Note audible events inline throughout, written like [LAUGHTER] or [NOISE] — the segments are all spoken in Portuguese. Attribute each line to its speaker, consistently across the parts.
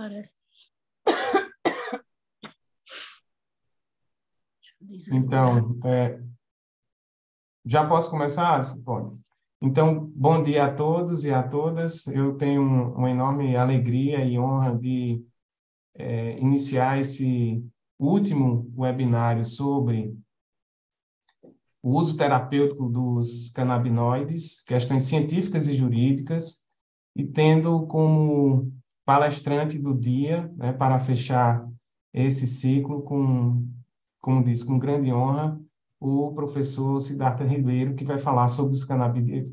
Speaker 1: parece.
Speaker 2: Então, é, já posso começar? Pode. Então, bom dia a todos e a todas. Eu tenho uma enorme alegria e honra de é, iniciar esse último webinário sobre o uso terapêutico dos canabinoides, questões científicas e jurídicas, e tendo como palestrante do dia, né, para fechar esse ciclo com, como disse, com grande honra, o professor Siddhartha Ribeiro, que vai falar sobre os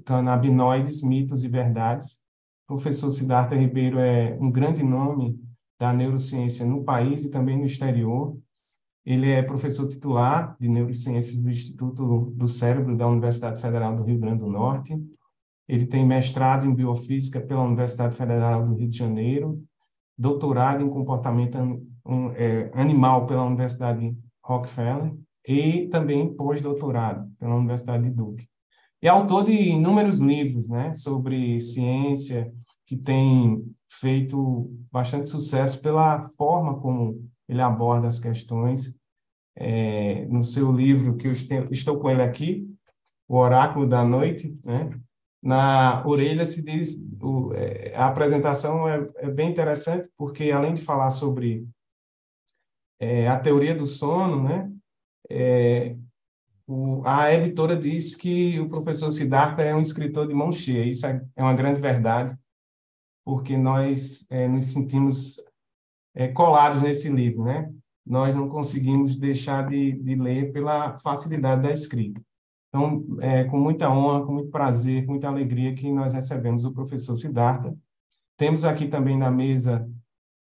Speaker 2: canabinoides, mitos e verdades. O professor Siddhartha Ribeiro é um grande nome da neurociência no país e também no exterior. Ele é professor titular de neurociências do Instituto do Cérebro da Universidade Federal do Rio Grande do Norte. Ele tem mestrado em biofísica pela Universidade Federal do Rio de Janeiro, doutorado em comportamento é, animal pela Universidade Rockefeller e também pós-doutorado pela Universidade de Duke. É autor de inúmeros livros, né, sobre ciência que tem feito bastante sucesso pela forma como ele aborda as questões. É, no seu livro que eu estou com ele aqui, o Oráculo da Noite, né? na orelha se diz o, é, a apresentação é, é, bem interessante porque além de falar sobre é, a teoria do sono, né, é, o, a editora diz que o professor Siddhartha é um escritor de mão cheia. Isso é, é uma grande verdade, porque nós nos sentimos colados nesse livro, né? Nós não conseguimos deixar de, de ler pela facilidade da escrita. Então, é com muita honra, com muito prazer, com muita alegria que nós recebemos o professor Siddhartha. Temos aqui também na mesa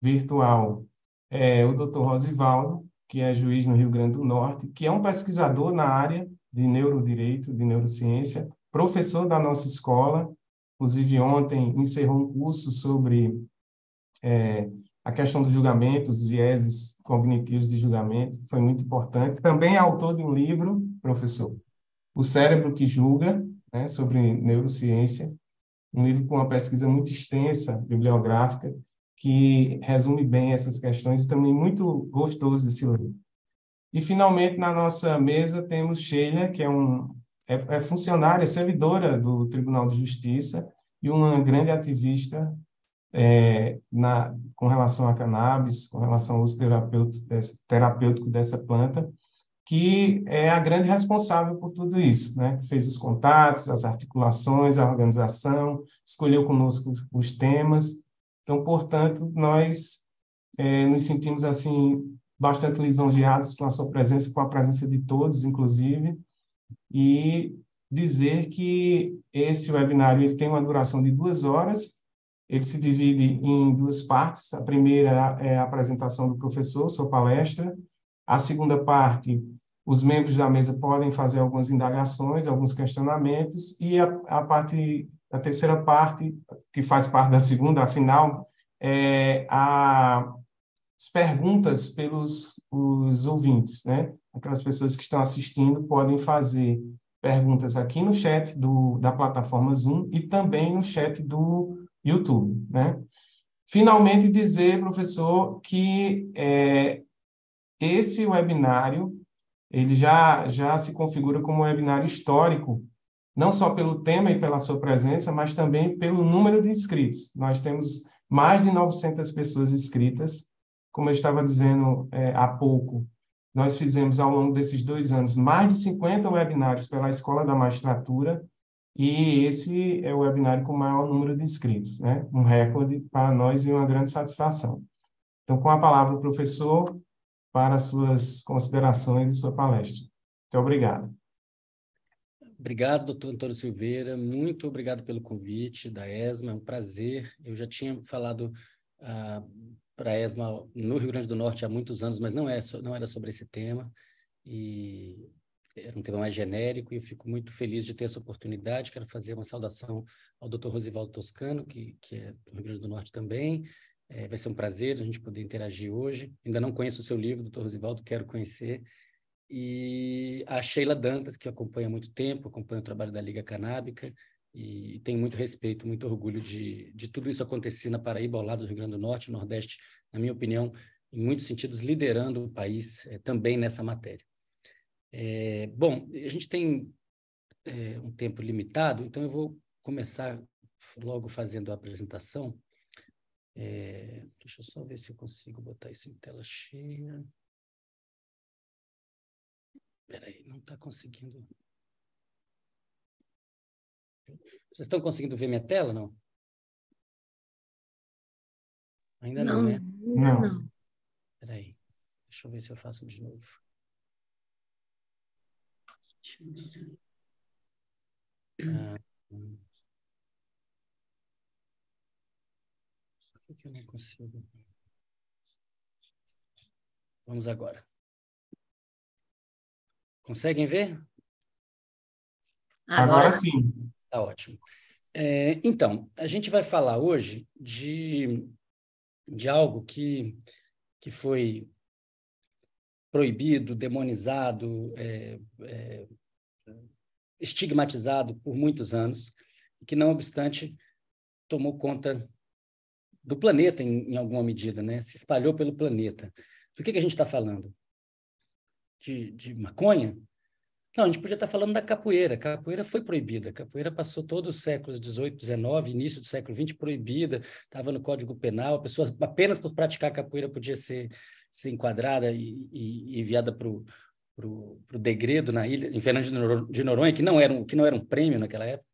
Speaker 2: virtual é, o doutor Rosivaldo, que é juiz no Rio Grande do Norte, que é um pesquisador na área de neurodireito, de neurociência, professor da nossa escola. Inclusive, ontem encerrou um curso sobre é, a questão dos julgamentos, vieses cognitivos de julgamento, foi muito importante. Também é autor de um livro, professor, o Cérebro que Julga, né, sobre neurociência, um livro com uma pesquisa muito extensa, bibliográfica, que resume bem essas questões e também muito gostoso de se ler. E, finalmente, na nossa mesa temos Sheila, que é, um, é, é funcionária, servidora do Tribunal de Justiça e uma grande ativista é, na, com relação à cannabis, com relação ao uso terapêutico dessa, terapêutico dessa planta que é a grande responsável por tudo isso, né? Fez os contatos, as articulações, a organização, escolheu conosco os temas. Então, portanto, nós é, nos sentimos assim bastante lisonjeados com a sua presença, com a presença de todos, inclusive, e dizer que esse webinário ele tem uma duração de duas horas. Ele se divide em duas partes. A primeira é a apresentação do professor, sua palestra, a segunda parte, os membros da mesa podem fazer algumas indagações, alguns questionamentos, e a, a parte, a terceira parte, que faz parte da segunda, afinal, é a, as perguntas pelos os ouvintes, né? Aquelas pessoas que estão assistindo podem fazer perguntas aqui no chat do, da plataforma Zoom e também no chat do YouTube, né? Finalmente dizer, professor, que é, esse webinário ele já, já se configura como um webinário histórico, não só pelo tema e pela sua presença, mas também pelo número de inscritos. Nós temos mais de 900 pessoas inscritas, como eu estava dizendo é, há pouco, nós fizemos ao longo desses dois anos mais de 50 webinários pela Escola da Magistratura, e esse é o webinário com o maior número de inscritos, né? um recorde para nós e uma grande satisfação. Então, com a palavra, professor, para suas considerações e sua palestra. Muito obrigado.
Speaker 3: Obrigado, doutor Antônio Silveira. Muito obrigado pelo convite da ESMA. É um prazer. Eu já tinha falado ah, para a ESMA no Rio Grande do Norte há muitos anos, mas não era, é não era sobre esse tema. E era um tema mais genérico e eu fico muito feliz de ter essa oportunidade. Quero fazer uma saudação ao Dr. Rosivaldo Toscano, que, que é do Rio Grande do Norte também, é, vai ser um prazer a gente poder interagir hoje. Ainda não conheço o seu livro, doutor Rosivaldo, quero conhecer. E a Sheila Dantas, que acompanha há muito tempo, acompanha o trabalho da Liga Canábica, e tem muito respeito, muito orgulho de, de tudo isso acontecer na Paraíba, ao lado do Rio Grande do Norte, Nordeste, na minha opinião, em muitos sentidos, liderando o país é, também nessa matéria. É, bom, a gente tem é, um tempo limitado, então eu vou começar logo fazendo a apresentação é, deixa eu só ver se eu consigo botar isso em tela cheia.
Speaker 1: aí não está conseguindo. Vocês estão conseguindo ver minha tela, não? Ainda não, não né?
Speaker 3: Não. Espera aí, deixa eu ver se eu faço de novo. Deixa eu ver se... Ah, hum.
Speaker 1: que eu não consigo? Vamos agora.
Speaker 3: Conseguem ver?
Speaker 1: Agora, sim.
Speaker 3: Tá ótimo. É, então, a gente vai falar hoje de, de algo que, que foi proibido, demonizado, é, é, estigmatizado por muitos anos, e que, não obstante, tomou conta do planeta, em, em alguma medida, né? se espalhou pelo planeta. Do que, que a gente está falando? De, de maconha? Não, a gente podia estar tá falando da capoeira. Capoeira foi proibida. Capoeira passou todos os séculos 18, 19, início do século 20 proibida. Estava no Código Penal. A pessoa apenas por praticar capoeira podia ser, ser enquadrada e, e, enviada para o degredo na ilha, em Fernando de Noronha, que não era um, que não era um prêmio naquela época.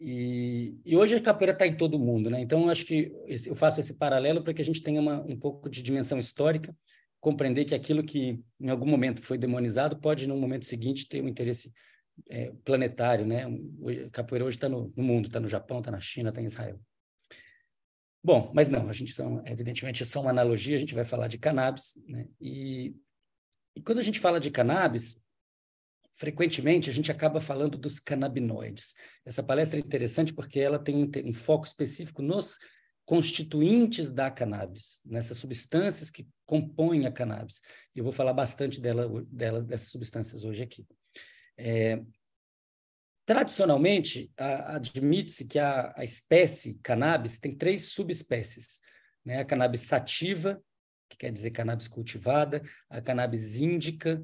Speaker 3: E, e hoje a capoeira está em todo mundo, né? Então, acho que eu faço esse paralelo para que a gente tenha uma, um pouco de dimensão histórica, compreender que aquilo que em algum momento foi demonizado pode, no momento seguinte, ter um interesse é, planetário, né? Hoje, a capoeira hoje está no, no mundo, está no Japão, está na China, está em Israel. Bom, mas não, a gente são, evidentemente é só uma analogia, a gente vai falar de cannabis, né? E, e quando a gente fala de cannabis, frequentemente a gente acaba falando dos canabinoides. Essa palestra é interessante porque ela tem um, foco específico nos constituintes da cannabis, nessas substâncias que compõem a cannabis. Eu vou falar bastante dela, dela dessas substâncias hoje aqui. É, tradicionalmente, admite-se que a, a, espécie cannabis tem três subespécies, né? A cannabis sativa, que quer dizer cannabis cultivada, a cannabis índica,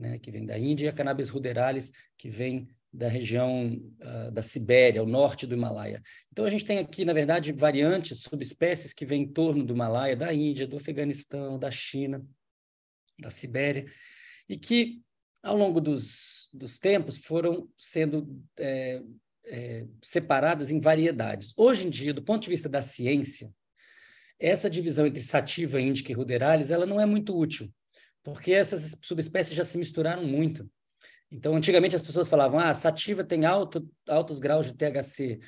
Speaker 3: né, que vem da Índia, e a Cannabis ruderalis, que vem da região uh, da Sibéria, o norte do Himalaia. Então, a gente tem aqui, na verdade, variantes, subespécies que vêm em torno do Himalaia, da Índia, do Afeganistão, da China, da Sibéria, e que, ao longo dos, dos tempos, foram sendo é, é, separadas em variedades. Hoje em dia, do ponto de vista da ciência, essa divisão entre sativa, índica e ruderalis, ela não é muito útil, porque essas subespécies já se misturaram muito. Então, antigamente as pessoas falavam: ah, a sativa tem alto, altos graus de THC,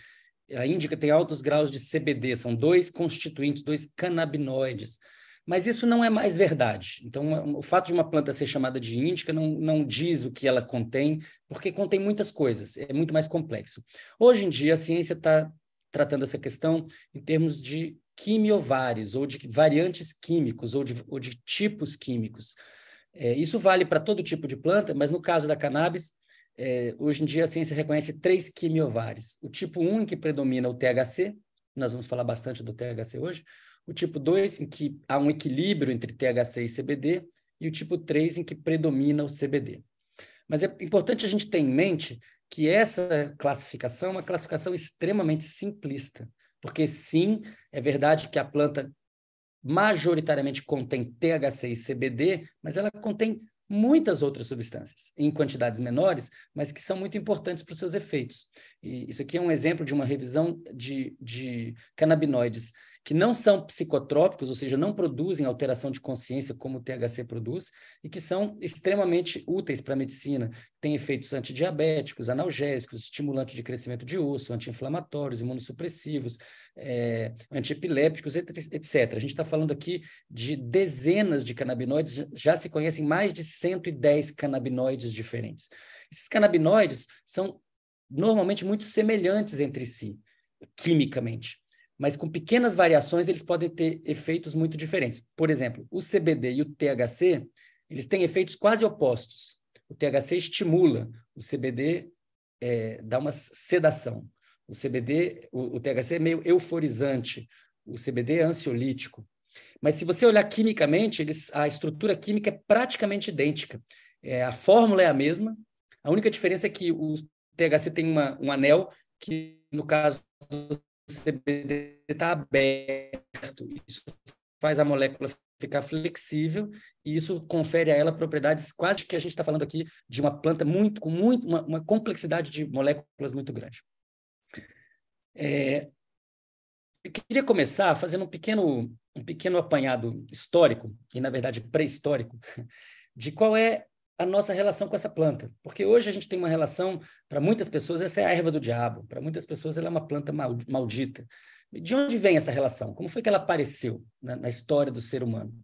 Speaker 3: a índica tem altos graus de CBD, são dois constituintes, dois canabinoides. Mas isso não é mais verdade. Então, é o fato de uma planta ser chamada de índica não, não diz o que ela contém, porque contém muitas coisas, é muito mais complexo. Hoje em dia, a ciência está tratando essa questão em termos de quimiovares, ou de variantes químicos, ou de, ou de tipos químicos. É, isso vale para todo tipo de planta, mas no caso da cannabis, é, hoje em dia a ciência reconhece três quimiovares. O tipo 1, em que predomina o THC, nós vamos falar bastante do THC hoje. O tipo 2, em que há um equilíbrio entre THC e CBD. E o tipo 3, em que predomina o CBD. Mas é importante a gente ter em mente que essa classificação é uma classificação extremamente simplista. Porque sim, é verdade que a planta majoritariamente contém THC e CBD, mas ela contém muitas outras substâncias, em quantidades menores, mas que são muito importantes para os seus efeitos. E isso aqui é um exemplo de uma revisão de, de canabinoides que não são psicotrópicos, ou seja, não produzem alteração de consciência como o THC produz, e que são extremamente úteis para a medicina. Tem efeitos antidiabéticos, analgésicos, estimulantes de crescimento de osso, anti-inflamatórios, imunossupressivos, é, antiepilépticos, etc. A gente está falando aqui de dezenas de canabinoides, já se conhecem mais de 110 canabinoides diferentes. Esses canabinoides são normalmente muito semelhantes entre si, quimicamente mas com pequenas variações eles podem ter efeitos muito diferentes. Por exemplo, o CBD e o THC, eles têm efeitos quase opostos. O THC estimula, o CBD é, dá uma sedação. O CBD, o, o THC é meio euforizante, o CBD é ansiolítico. Mas se você olhar quimicamente, eles, a estrutura química é praticamente idêntica. É, a fórmula é a mesma. A única diferença é que o THC tem uma, um anel que, no caso do CBD está aberto. Isso faz a molécula ficar flexível e isso confere a ela propriedades quase que a gente está falando aqui de uma planta muito com muito uma, uma complexidade de moléculas muito grande. É, eu queria começar fazendo um pequeno um pequeno apanhado histórico e na verdade pré-histórico de qual é a nossa relação com essa planta. Porque hoje a gente tem uma relação, para muitas pessoas, essa é a erva do diabo, para muitas pessoas ela é uma planta maldita. De onde vem essa relação? Como foi que ela apareceu na, na história do ser humano?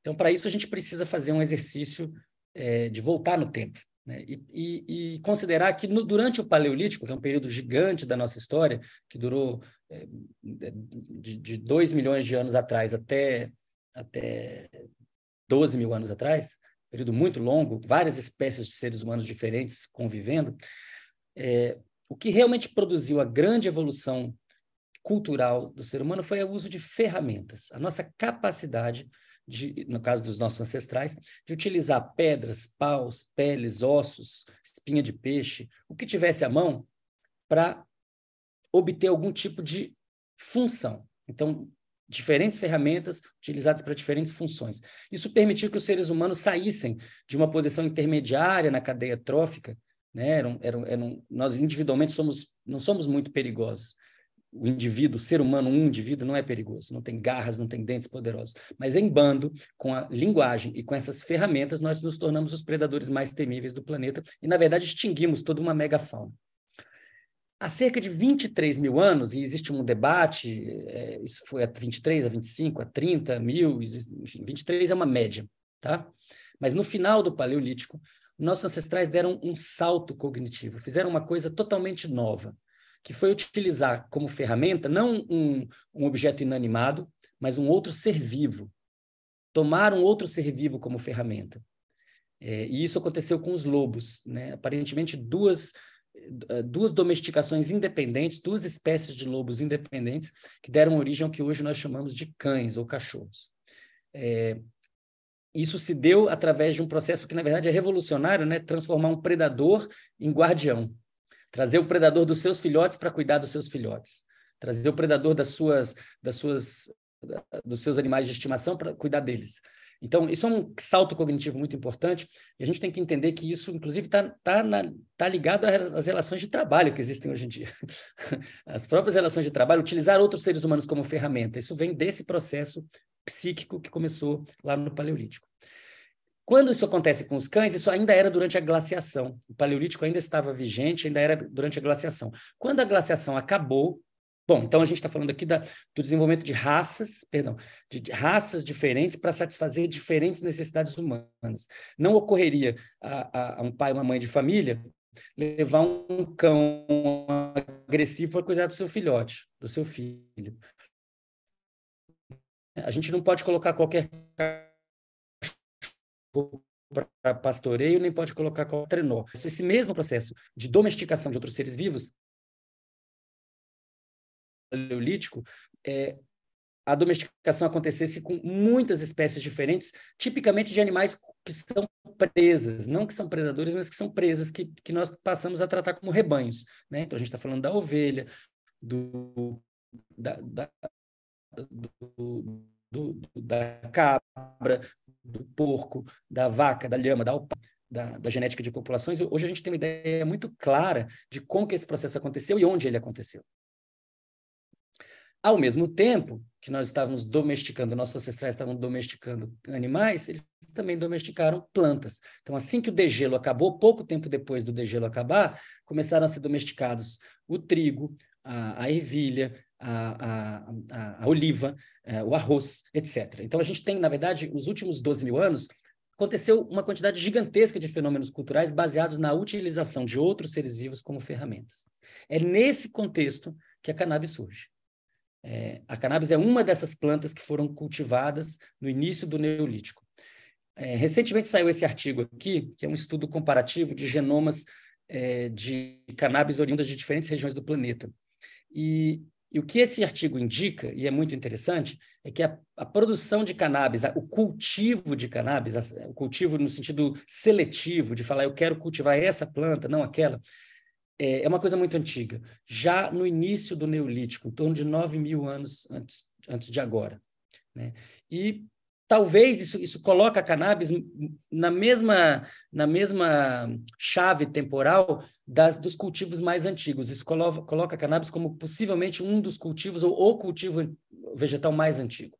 Speaker 3: Então, para isso, a gente precisa fazer um exercício é, de voltar no tempo né? e, e, e, considerar que no, durante o Paleolítico, que é um período gigante da nossa história, que durou é, de 2 milhões de anos atrás até, até 12 mil anos atrás, período muito longo, várias espécies de seres humanos diferentes convivendo, é, o que realmente produziu a grande evolução cultural do ser humano foi o uso de ferramentas, a nossa capacidade, de, no caso dos nossos ancestrais, de utilizar pedras, paus, peles, ossos, espinha de peixe, o que tivesse à mão, para obter algum tipo de função. Então, diferentes ferramentas utilizadas para diferentes funções. Isso permitiu que os seres humanos saíssem de uma posição intermediária na cadeia trófica, né? Eram, eram, eram, nós individualmente somos, não somos muito perigosos. O indivíduo, o ser humano, um indivíduo não é perigoso, não tem garras, não tem dentes poderosos. Mas em bando, com a linguagem e com essas ferramentas, nós nos tornamos os predadores mais temíveis do planeta e, na verdade, extinguimos toda uma megafauna. Há cerca de 23 mil anos, e existe um debate, é, isso foi a 23, a 25, a 30 mil, enfim, 23 é uma média, tá? Mas no final do Paleolítico, nossos ancestrais deram um salto cognitivo, fizeram uma coisa totalmente nova, que foi utilizar como ferramenta não um, um objeto inanimado, mas um outro ser vivo. Tomaram outro ser vivo como ferramenta. É, e isso aconteceu com os lobos, né? Aparentemente, duas eh, duas domesticações independentes, duas espécies de lobos independentes, que deram origem ao que hoje nós chamamos de cães ou cachorros. É, isso se deu através de um processo que, na verdade, é revolucionário, né? transformar um predador em guardião, trazer o predador dos seus filhotes para cuidar dos seus filhotes, trazer o predador das suas, das suas, dos seus animais de estimação para cuidar deles. Então, isso é um salto cognitivo muito importante, e a gente tem que entender que isso, inclusive, está tá tá, tá ligado às relações de trabalho que existem hoje em dia. [LAUGHS] As próprias relações de trabalho, utilizar outros seres humanos como ferramenta, isso vem desse processo psíquico que começou lá no Paleolítico. Quando isso acontece com os cães, isso ainda era durante a glaciação. O Paleolítico ainda estava vigente, ainda era durante a glaciação. Quando a glaciação acabou, Bom, então a gente está falando aqui da, do desenvolvimento de raças, perdão, de, de raças diferentes para satisfazer diferentes necessidades humanas. Não ocorreria a, a, a um pai e uma mãe de família levar um cão agressivo para cuidar do seu filhote, do seu filho. A gente não pode colocar qualquer para pastoreio, nem pode colocar qualquer trenó. Esse mesmo processo de domesticação de outros seres vivos paleolítico, é, a domesticação acontecesse com muitas espécies diferentes, tipicamente de animais que são presas, não que são predadores, mas que são presas, que, que nós passamos a tratar como rebanhos. Né? Então, a gente está falando da ovelha, do, da, da, do, do, da cabra, do porco, da vaca, da lhama, da alpaca. Da, da, genética de populações, hoje a gente tem uma ideia muito clara de como que esse processo aconteceu e onde ele aconteceu. Ao mesmo tempo que nós estávamos domesticando, nossos ancestrais estavam domesticando animais, eles também domesticaram plantas. Então, assim que o degelo acabou, pouco tempo depois do degelo acabar, começaram a ser domesticados o trigo, a, a ervilha, a, a, a oliva, é, o arroz, etc. Então, a gente tem, na verdade, nos últimos 12 mil anos, aconteceu uma quantidade gigantesca de fenômenos culturais baseados na utilização de outros seres vivos como ferramentas. É nesse contexto que a cannabis surge. É, a cannabis é uma dessas plantas que foram cultivadas no início do Neolítico. É, recentemente saiu esse artigo aqui, que é um estudo comparativo de genomas é, de cannabis oriundas de diferentes regiões do planeta. E, e, o que esse artigo indica, e é muito interessante, é que a, a produção de cannabis, a, o cultivo de cannabis, a, o cultivo no sentido seletivo, de falar eu quero cultivar essa planta, não aquela, é, é, uma coisa muito antiga. Já no início do Neolítico, em torno de 9 mil anos antes, antes de agora. Né? E talvez isso, isso coloca a cannabis na mesma, na mesma chave temporal das, dos cultivos mais antigos. Isso coloca, coloca a cannabis como possivelmente um dos cultivos ou o cultivo vegetal mais antigo.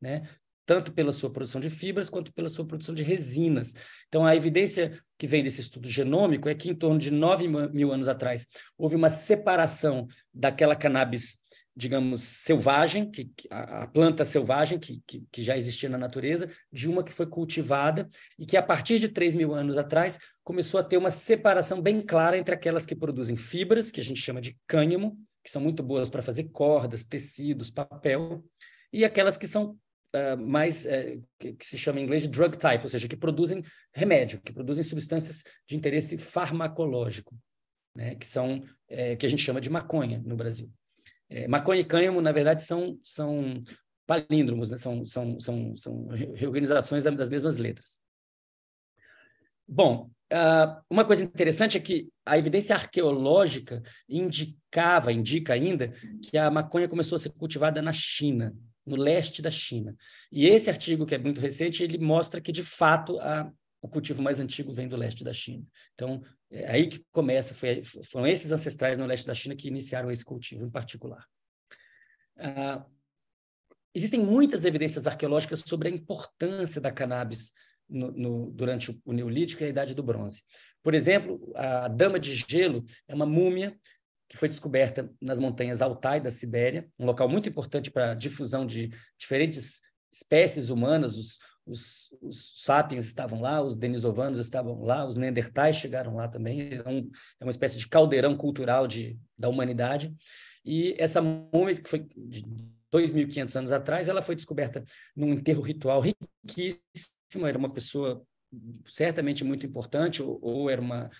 Speaker 3: Né? tanto pela sua produção de fibras quanto pela sua produção de resinas. Então, a evidência que vem desse estudo genômico é que, em torno de 9 mil anos atrás, houve uma separação daquela cannabis, digamos, selvagem, que, a, planta selvagem que, que, que já existia na natureza, de uma que foi cultivada, e que, a partir de 3 mil anos atrás, começou a ter uma separação bem clara entre aquelas que produzem fibras, que a gente chama de cânhamo, que são muito boas para fazer cordas, tecidos, papel, e aquelas que são Uh, mais uh, que, que, se chama em inglês de drug type, ou seja, que produzem remédio, que produzem substâncias de interesse farmacológico, né, que são é, que a gente chama de maconha no Brasil. É, maconha e cânhamo, na verdade, são são palíndromos, né, são, são são são reorganizações das mesmas letras. Bom, uh, uma coisa interessante é que a evidência arqueológica indicava, indica ainda, que a maconha começou a ser cultivada na China, no leste da China. E esse artigo, que é muito recente, ele mostra que, de fato, a, o cultivo mais antigo vem do leste da China. Então, é aí que começa, foi, foram esses ancestrais no leste da China que iniciaram esse cultivo em particular. Ah, existem muitas evidências arqueológicas sobre a importância da cannabis no, no, durante o, o Neolítico e a Idade do Bronze. Por exemplo, a Dama de Gelo é uma múmia que foi descoberta nas montanhas Altai da Sibéria, um local muito importante para a difusão de diferentes espécies humanas. Os, os, os sapiens estavam lá, os denisovanos estavam lá, os neandertais chegaram lá também. É, um, é uma espécie de caldeirão cultural de, da humanidade. E essa múmia, que foi de 2.500 anos atrás, ela foi descoberta num enterro ritual riquíssimo. Era uma pessoa certamente muito importante, ou, ou, era uma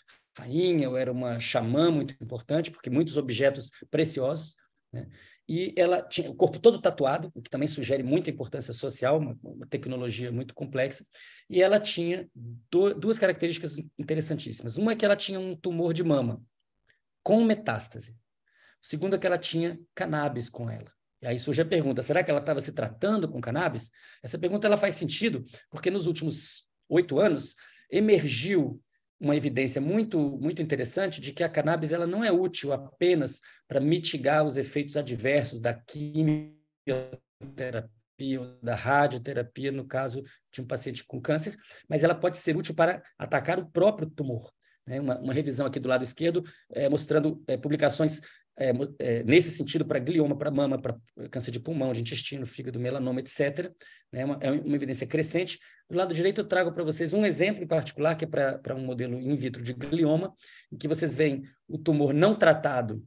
Speaker 3: rainha, ou era uma xamã muito importante, porque muitos objetos preciosos, né? e ela tinha o corpo todo tatuado, o que também sugere muita importância social, uma, uma tecnologia muito complexa, e ela tinha do, duas características interessantíssimas. Uma é que ela tinha um tumor de mama com metástase. O segundo é que ela tinha cannabis com ela. E aí surge a pergunta, será que ela estava se tratando com cannabis? Essa pergunta ela faz sentido porque nos últimos oito anos emergiu uma evidência muito, muito interessante de que a cannabis ela não é útil apenas para mitigar os efeitos adversos da quimioterapia ou da radioterapia, no caso de um paciente com câncer, mas ela pode ser útil para atacar o próprio tumor. Né? Uma, uma, revisão aqui do lado esquerdo, é, mostrando é, publicações é, é, nesse sentido, para glioma, para mama, para câncer de pulmão, de intestino, fígado, melanoma, etc. Né? Uma, é uma evidência crescente. Do lado direito, eu trago para vocês um exemplo em particular, que é para um modelo in vitro de glioma, em que vocês veem o tumor não tratado.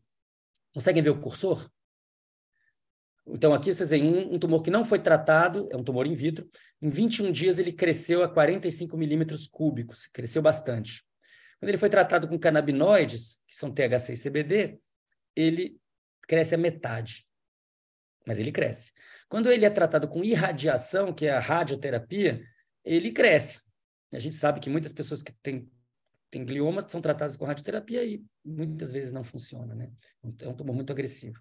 Speaker 3: Conseguem ver o cursor? Então, aqui vocês veem um, um, tumor que não foi tratado, é um tumor in vitro. Em 21 dias, ele cresceu a 45 milímetros cúbicos, cresceu bastante. Quando ele foi tratado com canabinoides, que são THC e CBD, ele cresce a metade, mas ele cresce. Quando ele é tratado com irradiação, que é a radioterapia, ele cresce. A gente sabe que muitas pessoas que têm, têm glioma são tratadas com radioterapia e muitas vezes não funciona, né? É um tumor muito agressivo.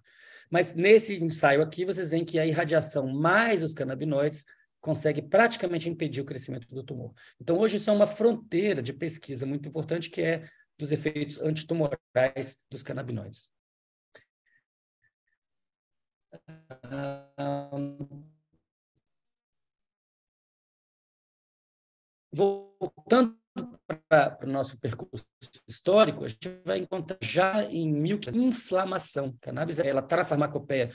Speaker 3: Mas nesse ensaio aqui, vocês veem que a irradiação mais os canabinoides consegue praticamente impedir o crescimento do tumor. Então, hoje isso é uma fronteira de pesquisa muito importante, que é dos efeitos antitumorais dos canabinoides. Um,
Speaker 1: voltando
Speaker 3: para o nosso percurso histórico, a gente vai encontrar já em mil inflamação. A cannabis ela está na farmacopeia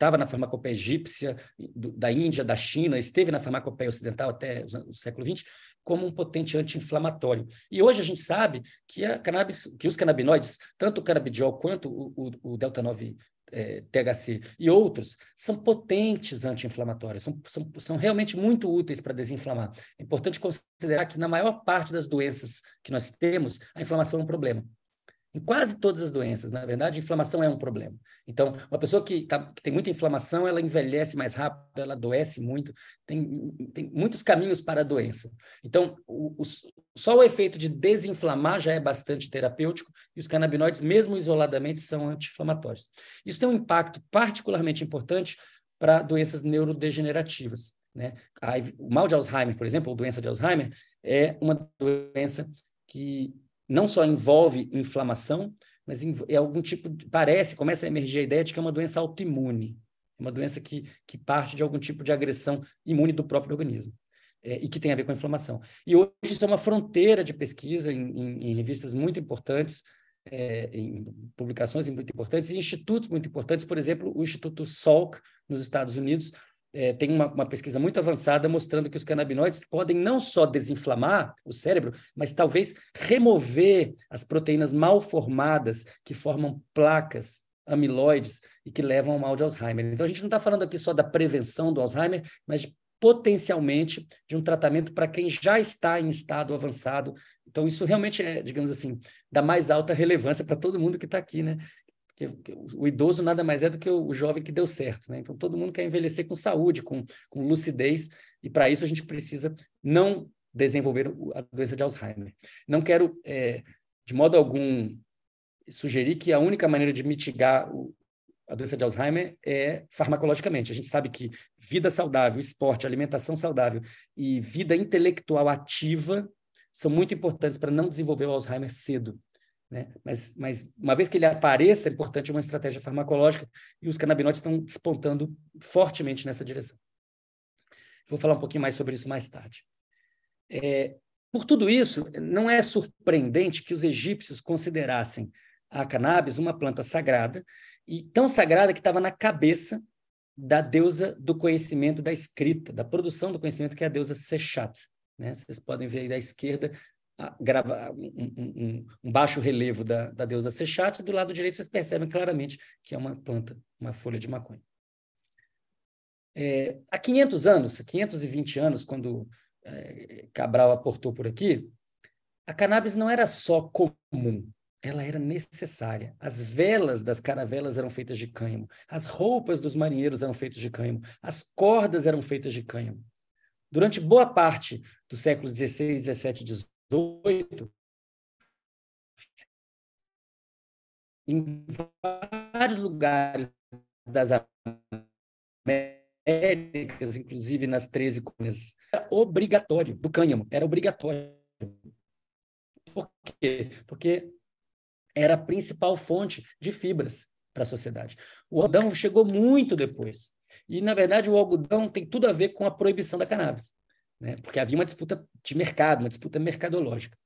Speaker 3: estava na farmacopeia egípcia, da Índia, da China, esteve na farmacopeia ocidental até o século XX, como um potente anti-inflamatório. E hoje a gente sabe que, a cannabis, que os canabinoides, tanto o canabidiol quanto o, o, o delta-9 é, THC e outros são potentes anti-inflamatórios, são, são, são realmente muito úteis para desinflamar. É importante considerar que, na maior parte das doenças que nós temos, a inflamação é um problema. Em quase todas as doenças, na verdade, inflamação é um problema. Então, uma pessoa que, tá, que tem muita inflamação, ela envelhece mais rápido, ela adoece muito, tem, tem muitos caminhos para a doença. Então, o, o, só o efeito de desinflamar já é bastante terapêutico, e os canabinoides, mesmo isoladamente, são anti-inflamatórios. Isso tem um impacto particularmente importante para doenças neurodegenerativas. Né? o mal de Alzheimer, por exemplo, ou doença de Alzheimer, é uma doença que não só envolve inflamação, mas é algum tipo, de, parece, começa a emergir a ideia de que é uma doença autoimune, uma doença que, que parte de algum tipo de agressão imune do próprio organismo. É, e que tem a ver com a inflamação. E hoje isso é uma fronteira de pesquisa em, em, em revistas muito importantes, é, em publicações muito importantes, e institutos muito importantes, por exemplo, o Instituto Salk, nos Estados Unidos, é, tem uma, uma, pesquisa muito avançada mostrando que os canabinoides podem não só desinflamar o cérebro, mas talvez remover as proteínas mal formadas que formam placas amiloides e que levam ao mal de Alzheimer. Então a gente não está falando aqui só da prevenção do Alzheimer, mas de, potencialmente de um tratamento para quem já está em estado avançado. Então isso realmente é, digamos assim, da mais alta relevância para todo mundo que está aqui, né? o idoso nada mais é do que o jovem que deu certo, né? Então todo mundo quer envelhecer com saúde, com, com lucidez, e para isso a gente precisa não desenvolver a doença de Alzheimer. Não quero, é, de modo algum, sugerir que a única maneira de mitigar o, a doença de Alzheimer é farmacologicamente. A gente sabe que vida saudável, esporte, alimentação saudável e vida intelectual ativa são muito importantes para não desenvolver o Alzheimer cedo. Né? Mas, mas uma vez que ele apareça, é importante uma estratégia farmacológica e os canabinoides estão despontando fortemente nessa direção. Vou falar um pouquinho mais sobre isso mais tarde. É, por tudo isso, não é surpreendente que os egípcios considerassem a cannabis uma planta sagrada e tão sagrada que estava na cabeça da deusa do conhecimento da escrita, da produção do conhecimento, que é a deusa Sechat. Né? Vocês podem ver aí da esquerda grava, um, um, um, baixo relevo da, da deusa e do lado direito vocês percebem claramente que é uma planta, uma folha de maconha. É, há 500 anos, 520 anos, quando é, Cabral aportou por aqui, a cannabis não era só comum, ela era necessária. As velas das caravelas eram feitas de cânhamo, as roupas dos marinheiros eram feitas de cânhamo, as cordas eram feitas de cânhamo. Durante boa parte dos séculos XVI, XVII e 18, em vários lugares das Américas, inclusive nas 13 colônias, era obrigatório, do cânhamo, era obrigatório. Por quê? Porque era a principal fonte de fibras para a sociedade. O algodão chegou muito depois. E, na verdade, o algodão tem tudo a ver com a proibição da cannabis né? porque havia uma disputa de mercado, uma disputa mercadológica.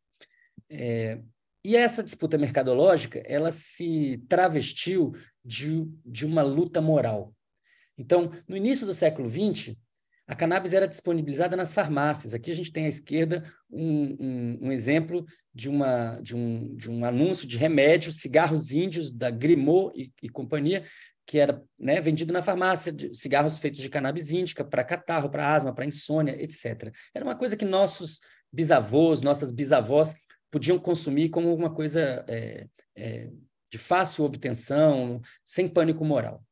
Speaker 3: É, e essa disputa mercadológica ela se travestiu de, de uma luta moral. Então, no início do século XX, a cannabis era disponibilizada nas farmácias. Aqui a gente tem à esquerda um, um, um exemplo de, uma, de, um, de um anúncio de remédio, cigarros índios da Grimaud e, e companhia, que era né, vendido na farmácia, cigarros feitos de cannabis índica para catarro, para asma, para insônia, etc. Era uma coisa que nossos bisavôs, nossas bisavós podiam consumir como uma coisa é, é, de fácil obtenção, sem pânico moral.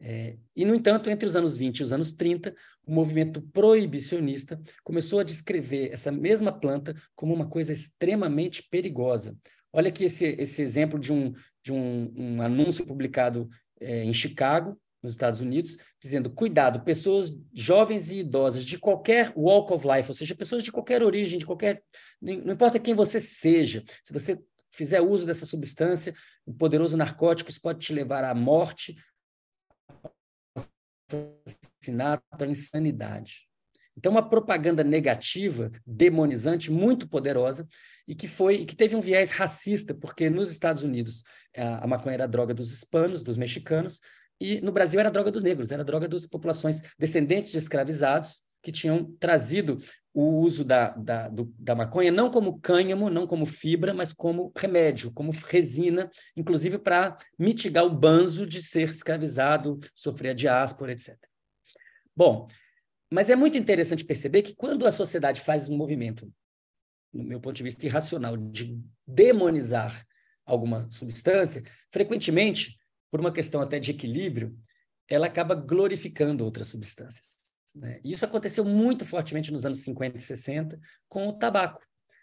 Speaker 3: É, e, no entanto, entre os anos 20 e os anos 30, o movimento proibicionista começou a descrever essa mesma planta como uma coisa extremamente perigosa. Olha aqui esse, esse exemplo de, um, de um, um anúncio publicado é, em Chicago, nos Estados Unidos, dizendo: cuidado, pessoas jovens e idosas de qualquer walk of life, ou seja, pessoas de qualquer origem, de qualquer. Não importa quem você seja, se você fizer uso dessa substância, um poderoso narcótico, isso pode te levar à morte, assassinato, à insanidade. Então, uma propaganda negativa, demonizante, muito poderosa e que foi que teve um viés racista, porque nos Estados Unidos a, eh, a maconha era a droga dos hispanos, dos mexicanos, e no Brasil era a droga dos negros, era a droga das populações descendentes de escravizados que tinham trazido o uso da, da, do, da maconha não como cânhamo, não como fibra, mas como remédio, como resina, inclusive para mitigar o banzo de ser escravizado, sofrer a diáspora, etc. Bom, mas é muito interessante perceber que quando a sociedade faz um movimento, no meu ponto de vista irracional, de demonizar alguma substância, frequentemente, por uma questão até de equilíbrio, ela acaba glorificando outras substâncias. Né? Isso aconteceu muito fortemente nos anos 50 e 60 com o tabaco.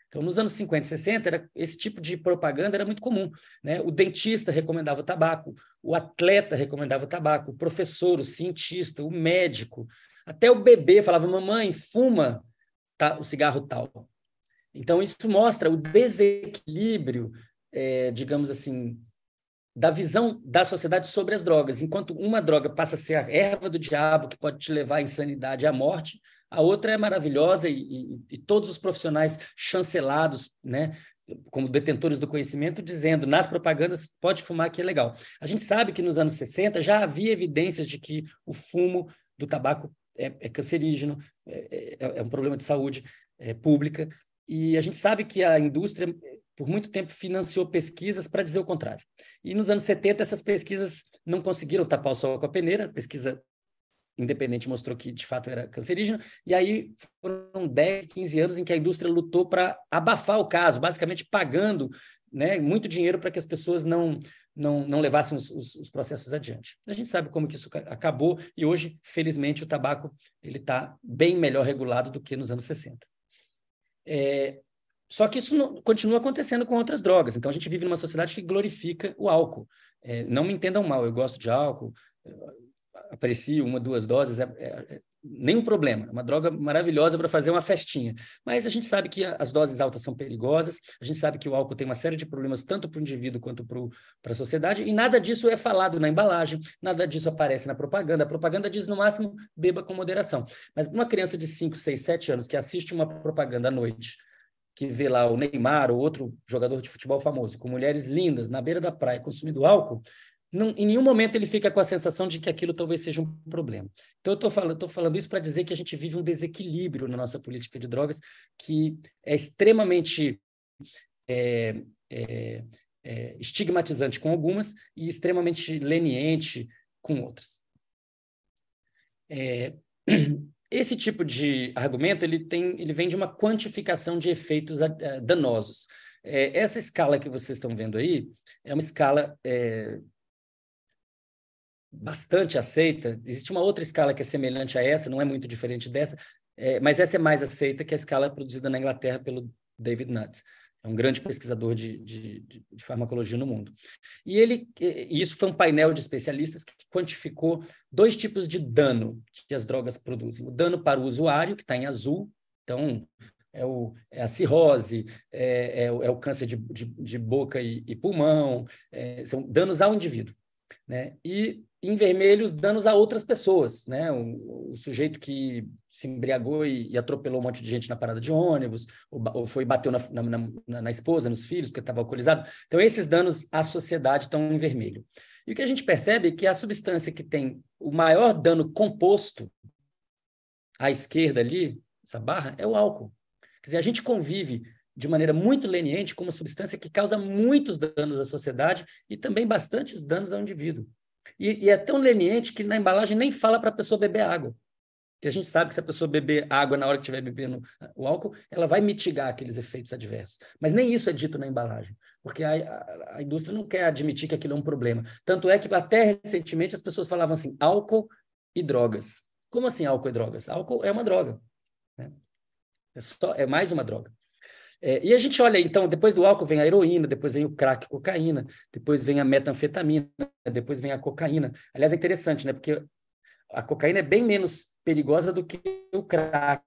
Speaker 3: Então, nos anos 50 e 60, era, esse tipo de propaganda era muito comum. Né? O dentista recomendava o tabaco, o atleta recomendava o tabaco, o professor, o cientista, o médico, até o bebê falava, mamãe, fuma tá, o cigarro tal. Então, isso mostra o desequilíbrio, é, digamos assim, da visão da sociedade sobre as drogas. Enquanto uma droga passa a ser a erva do diabo, que pode te levar à insanidade e à morte, a outra é maravilhosa e, e, e todos os profissionais chancelados, né, como detentores do conhecimento, dizendo nas propagandas pode fumar que é legal. A gente sabe que nos anos 60 já havia evidências de que o fumo do tabaco é, é cancerígeno, é é, é, é, um problema de saúde é, pública. E a gente sabe que a indústria, por muito tempo, financiou pesquisas para dizer o contrário. E nos anos 70, essas pesquisas não conseguiram tapar o sol com a peneira, a pesquisa independente mostrou que de fato era cancerígeno, e aí foram 10, 15 anos em que a indústria lutou para abafar o caso, basicamente pagando né, muito dinheiro para que as pessoas não, não, não levassem os, os, os, processos adiante. A gente sabe como que isso acabou e hoje, felizmente, o tabaco ele está bem melhor regulado do que nos anos 60. É, só que isso não, continua acontecendo com outras drogas. Então, a gente vive numa sociedade que glorifica o álcool. É, não me entendam mal, eu gosto de álcool, aprecio uma, duas doses, é, é nenhum problema, é uma droga maravilhosa para fazer uma festinha. Mas a gente sabe que as doses altas são perigosas, a gente sabe que o álcool tem uma série de problemas, tanto para o indivíduo quanto para a sociedade, e nada disso é falado na embalagem, nada disso aparece na propaganda. A propaganda diz, no máximo, beba com moderação. Mas uma criança de 5, 6, 7 anos que assiste uma propaganda à noite, que vê lá o Neymar ou outro jogador de futebol famoso, com mulheres lindas na beira da praia consumindo álcool, não, em nenhum momento ele fica com a sensação de que aquilo talvez seja um problema. Então, eu estou falando, falando, isso para dizer que a gente vive um desequilíbrio na nossa política de drogas que é extremamente é, é, é, estigmatizante com algumas e extremamente leniente com outras. É, [CLEARS THROAT] esse tipo de argumento ele, tem, ele vem de uma quantificação de efeitos danosos. É, essa escala que vocês estão vendo aí é uma escala é, bastante aceita. Existe uma outra escala que é semelhante a essa, não é muito diferente dessa, é, mas essa é mais aceita que a escala produzida na Inglaterra pelo David Nutt. É um grande pesquisador de, de, de, de farmacologia no mundo. E ele, e isso foi um painel de especialistas que quantificou dois tipos de dano que as drogas produzem. O dano para o usuário, que está em azul, então é, o, é, a cirrose, é, é, é o, câncer de, de, de boca e, e pulmão, é, são danos ao indivíduo. Né? E em vermelho os danos a outras pessoas, né? O, o sujeito que se embriagou e, e, atropelou um monte de gente na parada de ônibus, ou, ou foi bateu na, na, na, na, esposa, nos filhos, porque estava alcoolizado. Então, esses danos à sociedade estão em vermelho. E o que a gente percebe é que a substância que tem o maior dano composto à esquerda ali, essa barra, é o álcool. Quer dizer, a gente convive de maneira muito leniente como substância que causa muitos danos à sociedade e também bastantes danos ao indivíduo. E, e é tão leniente que na embalagem nem fala para a pessoa beber água. Porque a gente sabe que se a pessoa beber água na hora que estiver bebendo ah, o álcool, ela vai mitigar aqueles efeitos adversos. Mas nem isso é dito na embalagem, porque a, a, a indústria não quer admitir que aquilo é um problema. Tanto é que até recentemente as pessoas falavam assim: álcool e drogas. Como assim álcool e drogas? Álcool é uma droga. Né? É, só, é mais uma droga. É, e a gente olha, então, depois do álcool vem a heroína, depois vem o crack, cocaína, depois vem a metanfetamina, depois vem a cocaína. Aliás, é interessante, né? Porque a cocaína é bem menos perigosa do que o crack.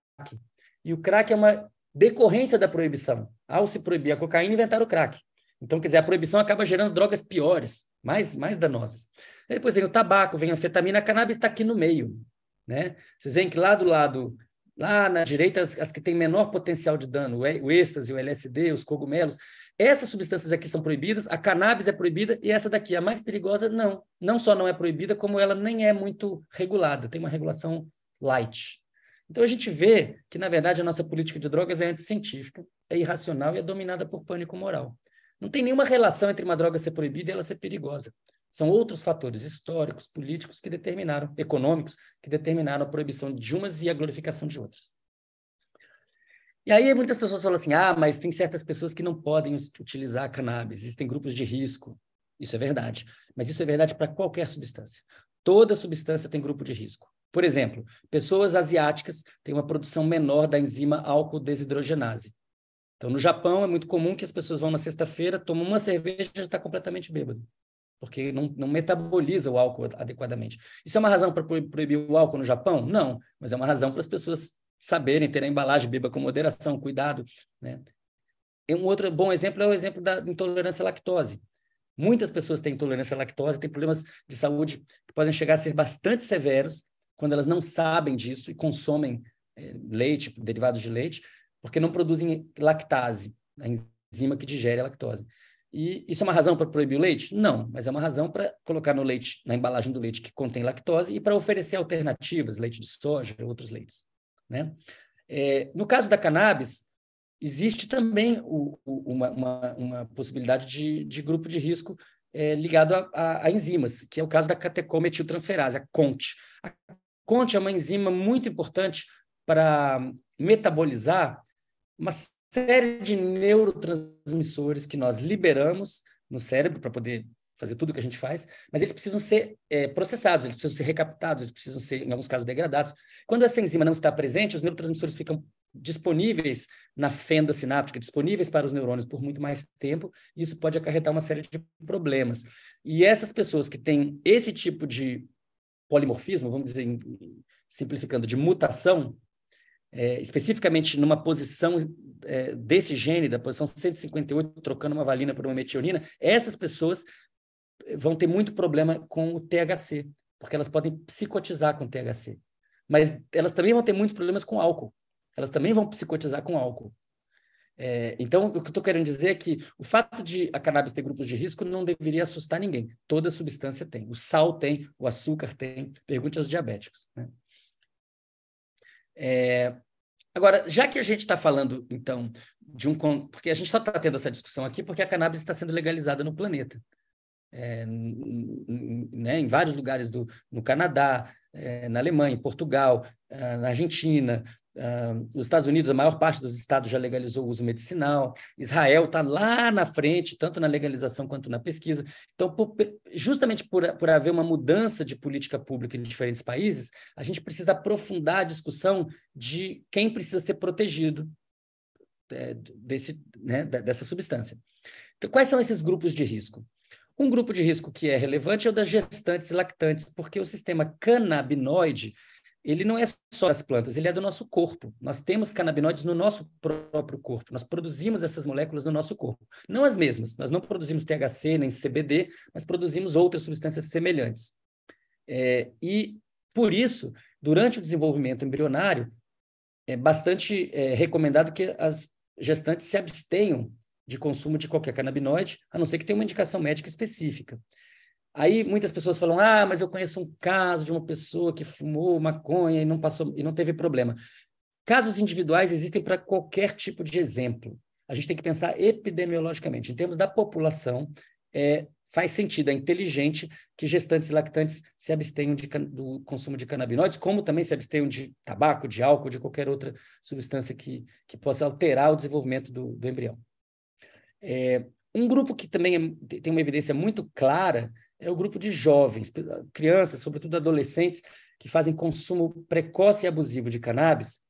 Speaker 3: E o crack é uma decorrência da proibição. Ao se proibir a cocaína, inventaram o crack. Então, quer dizer, a proibição acaba gerando drogas piores, mais, mais danosas. Aí depois vem o tabaco, vem a anfetamina, a cannabis está aqui no meio. Né? Vocês veem que lá do lado lá na direita as, as que têm menor potencial de dano, o, êxtase, o LSD, os cogumelos. Essas substâncias aqui são proibidas, a cannabis é proibida e essa daqui, a mais perigosa, não. Não só não é proibida, como ela nem é muito regulada, tem uma regulação light. Então a gente vê que, na verdade, a nossa política de drogas é anticientífica, é irracional e é dominada por pânico moral. Não tem nenhuma relação entre uma droga ser proibida e ela ser perigosa. São outros fatores históricos, políticos que determinaram, econômicos, que determinaram a proibição de umas e a glorificação de outras. E aí muitas pessoas falam assim: ah, mas tem certas pessoas que não podem utilizar cannabis, existem grupos de risco. Isso é verdade. Mas isso é verdade para qualquer substância. Toda substância tem grupo de risco. Por exemplo, pessoas asiáticas têm uma produção menor da enzima álcool desidrogenase. Então, no Japão, é muito comum que as pessoas vão na sexta-feira, tomam uma cerveja e já está completamente bêbado porque não, não, metaboliza o álcool adequadamente. Isso é uma razão para proibir o álcool no Japão? Não, mas é uma razão para as pessoas saberem ter a embalagem, beba com moderação, cuidado. Né? E um outro bom exemplo é o exemplo da intolerância à lactose. Muitas pessoas têm intolerância à lactose, têm problemas de saúde que podem chegar a ser bastante severos quando elas não sabem disso e consomem é, leite, derivados de leite, porque não produzem lactase, a enzima que digere a lactose. E isso é uma razão para proibir o leite? Não, mas é uma razão para colocar no leite, na embalagem do leite que contém lactose e para oferecer alternativas, leite de soja, outros leites. Né? É, no caso da cannabis, existe também o, o, uma, uma, uma, possibilidade de, de, grupo de risco é, ligado a, a, a, enzimas, que é o caso da catecometiltransferase, a CONT. A CONT é uma enzima muito importante para metabolizar uma série de neurotransmissores que nós liberamos no cérebro para poder fazer tudo o que a gente faz, mas eles precisam ser é, processados, eles precisam ser recaptados, eles precisam ser, em alguns casos, degradados. Quando essa enzima não está presente, os neurotransmissores ficam disponíveis na fenda sináptica, disponíveis para os neurônios por muito mais tempo, e isso pode acarretar uma série de problemas. E essas pessoas que têm esse tipo de polimorfismo, vamos dizer, simplificando, de mutação, é, especificamente numa posição é, desse gene, da posição 158, trocando uma valina por uma metionina, essas pessoas vão ter muito problema com o THC, porque elas podem psicotizar com o THC. Mas elas também vão ter muitos problemas com álcool. Elas também vão psicotizar com álcool. É, então, o que eu estou querendo dizer é que o fato de a cannabis ter grupos de risco não deveria assustar ninguém. Toda substância tem. O sal tem, o açúcar tem. Pergunte aos diabéticos. Né? É, Agora, já que a gente está falando, então, de um. Porque a gente só está tendo essa discussão aqui porque a cannabis está sendo legalizada no planeta. É, né, em vários lugares do no Canadá, é, na Alemanha, em Portugal, é, na Argentina, Uh, os Estados Unidos, a maior parte dos estados já legalizou o uso medicinal. Israel está lá na frente, tanto na legalização quanto na pesquisa. Então, por, justamente por, por haver uma mudança de política pública em diferentes países, a gente precisa aprofundar a discussão de quem precisa ser protegido é, desse, né, dessa substância. Então, quais são esses grupos de risco? Um grupo de risco que é relevante é o das gestantes e lactantes, porque o sistema canabinoide ele não é só das plantas, ele é do nosso corpo. Nós temos canabinoides no nosso próprio corpo. Nós produzimos essas moléculas no nosso corpo. Não as mesmas, nós não produzimos THC nem CBD, mas produzimos outras substâncias semelhantes. É, e, por isso, durante o desenvolvimento embrionário, é bastante é, recomendado que as gestantes se abstenham de consumo de qualquer canabinoide, a não ser que tenha uma indicação médica específica. Aí muitas pessoas falam: "Ah, mas eu conheço um caso de uma pessoa que fumou maconha e não passou e não teve problema". Casos individuais existem para qualquer tipo de exemplo. A gente tem que pensar epidemiologicamente. Em termos da população, é, faz sentido, é inteligente que gestantes e lactantes se abstenham de, do consumo de canabinoides, como também se abstenham de tabaco, de álcool, de qualquer outra substância que, que possa alterar o desenvolvimento do, do embrião. É, um grupo que também é, tem uma evidência muito clara é o grupo de jovens, crianças, sobretudo adolescentes, que fazem consumo precoce e abusivo de cannabis,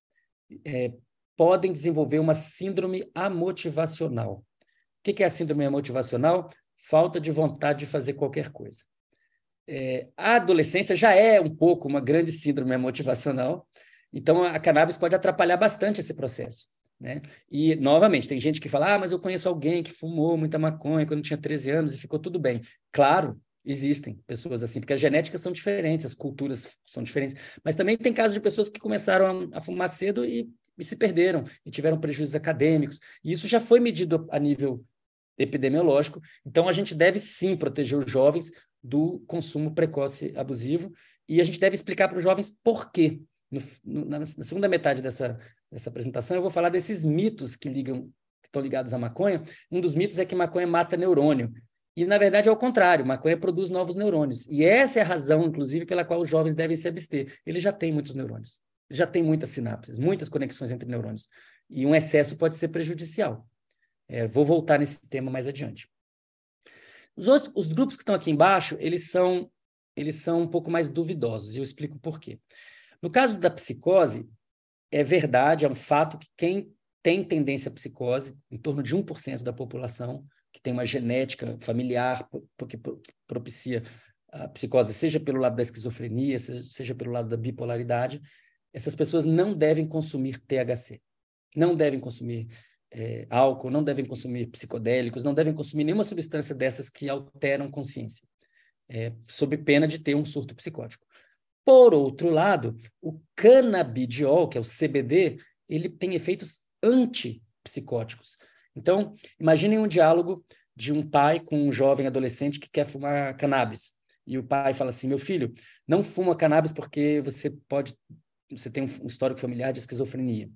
Speaker 3: é, podem desenvolver uma síndrome amotivacional. O que é a síndrome amotivacional? Falta de vontade de fazer qualquer coisa. É, a adolescência já é um pouco uma grande síndrome amotivacional, então a cannabis pode atrapalhar bastante esse processo. Né? E, novamente, tem gente que fala: ah, mas eu conheço alguém que fumou muita maconha quando tinha 13 anos e ficou tudo bem. Claro, Existem pessoas assim, porque as genéticas são diferentes, as culturas são diferentes. Mas também tem casos de pessoas que começaram a, fumar cedo e, e, se perderam, e tiveram prejuízos acadêmicos. E isso já foi medido a, a nível epidemiológico. Então, a gente deve sim proteger os jovens do consumo precoce abusivo. E a gente deve explicar para os jovens por quê. No, no, na, na, segunda metade dessa, dessa apresentação, eu vou falar desses mitos que ligam que estão ligados à maconha. Um dos mitos é que maconha mata neurônio. E, na verdade, é o contrário, maconha produz novos neurônios. E essa é a razão, inclusive, pela qual os jovens devem se abster. Ele já tem muitos neurônios, já tem muitas sinapses, muitas conexões entre neurônios. E um excesso pode ser prejudicial. É, vou voltar nesse tema mais adiante. Os, outros, os grupos que estão aqui embaixo, eles são, eles são um pouco mais duvidosos, e eu explico por quê. No caso da psicose, é verdade, é um fato que quem tem tendência à psicose, em torno de 1% da população, que tem uma genética familiar porque propicia a psicose, seja pelo lado da esquizofrenia, seja pelo lado da bipolaridade, essas pessoas não devem consumir THC, não devem consumir é, álcool, não devem consumir psicodélicos, não devem consumir nenhuma substância dessas que alteram consciência, é, sob pena de ter um surto psicótico. Por outro lado, o canabidiol, que é o CBD, ele tem efeitos antipsicóticos. Então, imaginem um diálogo de um pai com um jovem adolescente que quer fumar cannabis. E o pai fala assim: meu filho, não fuma cannabis porque você pode, você tem um histórico familiar de esquizofrenia.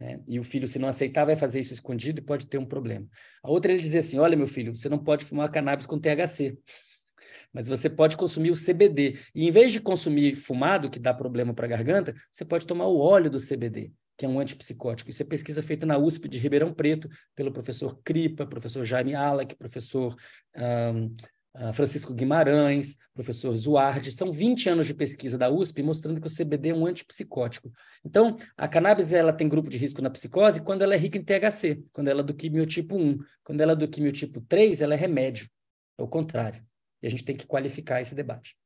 Speaker 3: É, e o filho, se não aceitar, vai fazer isso escondido e pode ter um problema. A outra, ele dizia assim: olha, meu filho, você não pode fumar cannabis com THC, mas você pode consumir o CBD. E em vez de consumir fumado, que dá problema para a garganta, você pode tomar o óleo do CBD que é um antipsicótico. Isso é pesquisa feita na USP de Ribeirão Preto pelo professor Cripa, professor Jaime Alec, professor um, ah, Francisco Guimarães, professor Zuardi, são 20 anos de pesquisa da USP mostrando que o CBD é um antipsicótico. Então, a cannabis ela tem grupo de risco na psicose quando ela é rica em THC, quando ela é do quimiotipo 1. Quando ela é do quimiotipo 3, ela é remédio. É o contrário. E a gente tem que qualificar esse debate.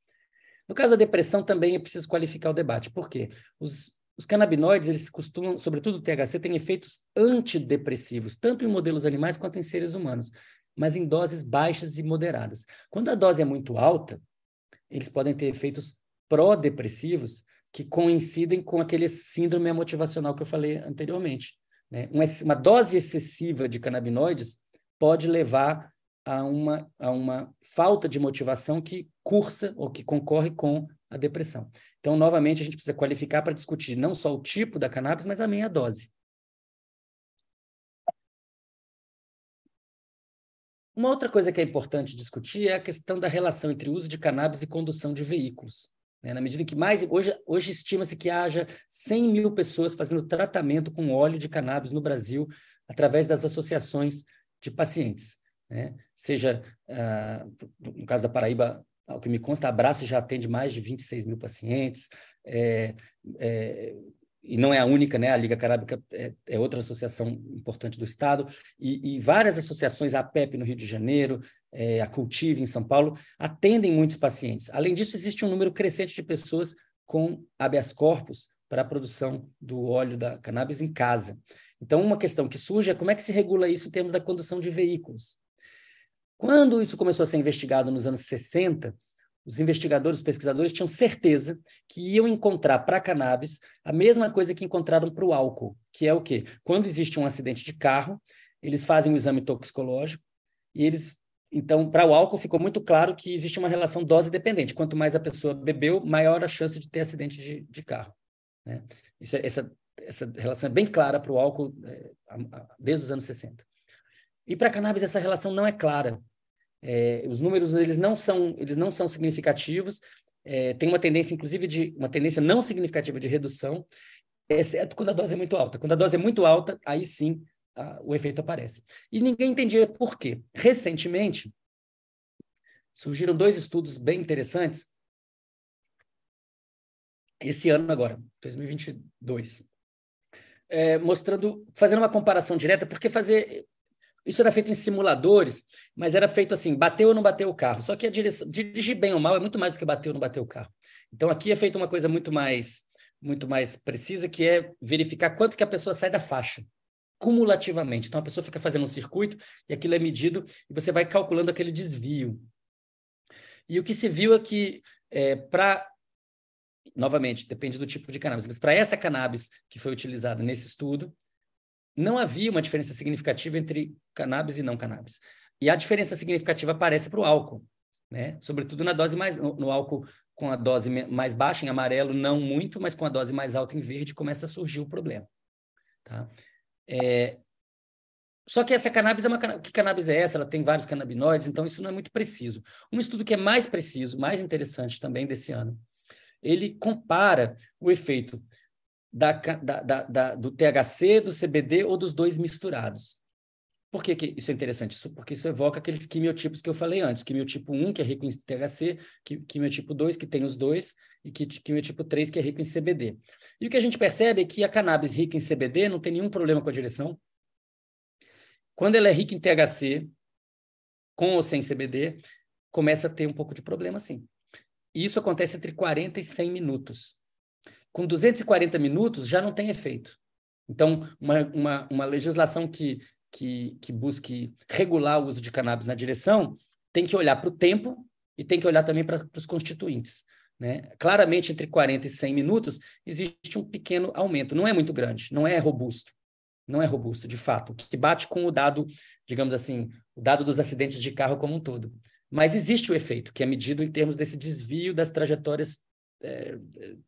Speaker 3: No caso da depressão, também é preciso qualificar o debate. Por quê? Os os canabinoides, eles costumam, sobretudo o THC, tem efeitos antidepressivos, tanto em modelos animais quanto em seres humanos, mas em doses baixas e moderadas. Quando a dose é muito alta, eles podem ter efeitos pró-depressivos que coincidem com aquele síndrome motivacional que eu falei anteriormente. Né? Uma, dose excessiva de canabinoides pode levar a uma, a uma falta de motivação que cursa ou que concorre com a depressão. Então, novamente, a gente precisa qualificar para discutir não só o tipo da cannabis, mas também a dose. Uma outra coisa que é importante discutir é a questão da relação entre o uso de cannabis e condução de veículos. Né? Na medida que mais. Hoje, hoje estima-se que haja 100 mil pessoas fazendo tratamento com óleo de cannabis no Brasil, através das associações de pacientes. Né? Seja, uh, no caso da Paraíba, o que me consta, a Abraço já atende mais de 26 mil pacientes, é, é, e não é a única, né? A Liga Carábica é, é outra associação importante do Estado, e, e, várias associações, a PEP no Rio de Janeiro, é, a Cultive em São Paulo, atendem muitos pacientes. Além disso, existe um número crescente de pessoas com habeas corpus para a produção do óleo da cannabis em casa. Então, uma questão que surge é como é que se regula isso em termos da condução de veículos. Quando isso começou a ser investigado nos anos 60, os investigadores, os pesquisadores tinham certeza que iam encontrar para cannabis a mesma coisa que encontraram para o álcool, que é o quê? Quando existe um acidente de carro, eles fazem um exame toxicológico e eles então, para o álcool ficou muito claro que existe uma relação dose dependente. Quanto mais a pessoa bebeu, maior a chance de ter acidente de, de carro. Né? Isso, é, essa, essa relação é bem clara para o álcool é, desde os anos 60. E para cannabis essa relação não é clara. É, os números eles não são eles não são significativos. É, tem uma tendência inclusive de uma tendência não significativa de redução, exceto quando a dose é muito alta. Quando a dose é muito alta, aí sim a, o efeito aparece. E ninguém entendia por quê. Recentemente surgiram dois estudos bem interessantes. Esse ano agora, 2022, é, mostrando, fazendo uma comparação direta, porque fazer isso era feito em simuladores, mas era feito assim: bateu ou não bateu o carro. Só que a direção, dirigir bem ou mal é muito mais do que bateu ou não bateu o carro. Então aqui é feita uma coisa muito mais muito mais precisa, que é verificar quanto que a pessoa sai da faixa cumulativamente. Então a pessoa fica fazendo um circuito e aquilo é medido e você vai calculando aquele desvio. E o que se viu é que é, para novamente depende do tipo de cannabis, mas para essa cannabis que foi utilizada nesse estudo, não havia uma diferença significativa entre cannabis e não cannabis. E a diferença significativa aparece para o álcool, né? Sobretudo na dose mais no, no, álcool com a dose mais baixa em amarelo, não muito, mas com a dose mais alta em verde começa a surgir o problema, tá? É... Só que essa cannabis é uma que cannabis é essa? Ela tem vários canabinoides, então isso não é muito preciso. Um estudo que é mais preciso, mais interessante também desse ano, ele compara o efeito da, da, da, do THC, do CBD ou dos dois misturados. Por que, que, isso é interessante? Isso, porque isso evoca aqueles quimiotipos que eu falei antes. Quimiotipo 1, que é rico em THC, quimiotipo 2, que tem os dois, e quimiotipo 3, que é rico em CBD. E o que a gente percebe é que a cannabis rica em CBD não tem nenhum problema com a direção. Quando ela é rica em THC, com ou sem CBD, começa a ter um pouco de problema, sim. E isso acontece entre 40 e 100 minutos com 240 minutos já não tem efeito. Então, uma, uma, uma legislação que, que, que busque regular o uso de cannabis na direção tem que olhar para o tempo e tem que olhar também para os constituintes. Né? Claramente, entre 40 e 100 minutos, existe um pequeno aumento. Não é muito grande, não é robusto. Não é robusto, de fato, que bate com o dado, digamos assim, o dado dos acidentes de carro como um todo. Mas existe o efeito, que é medido em termos desse desvio das trajetórias é,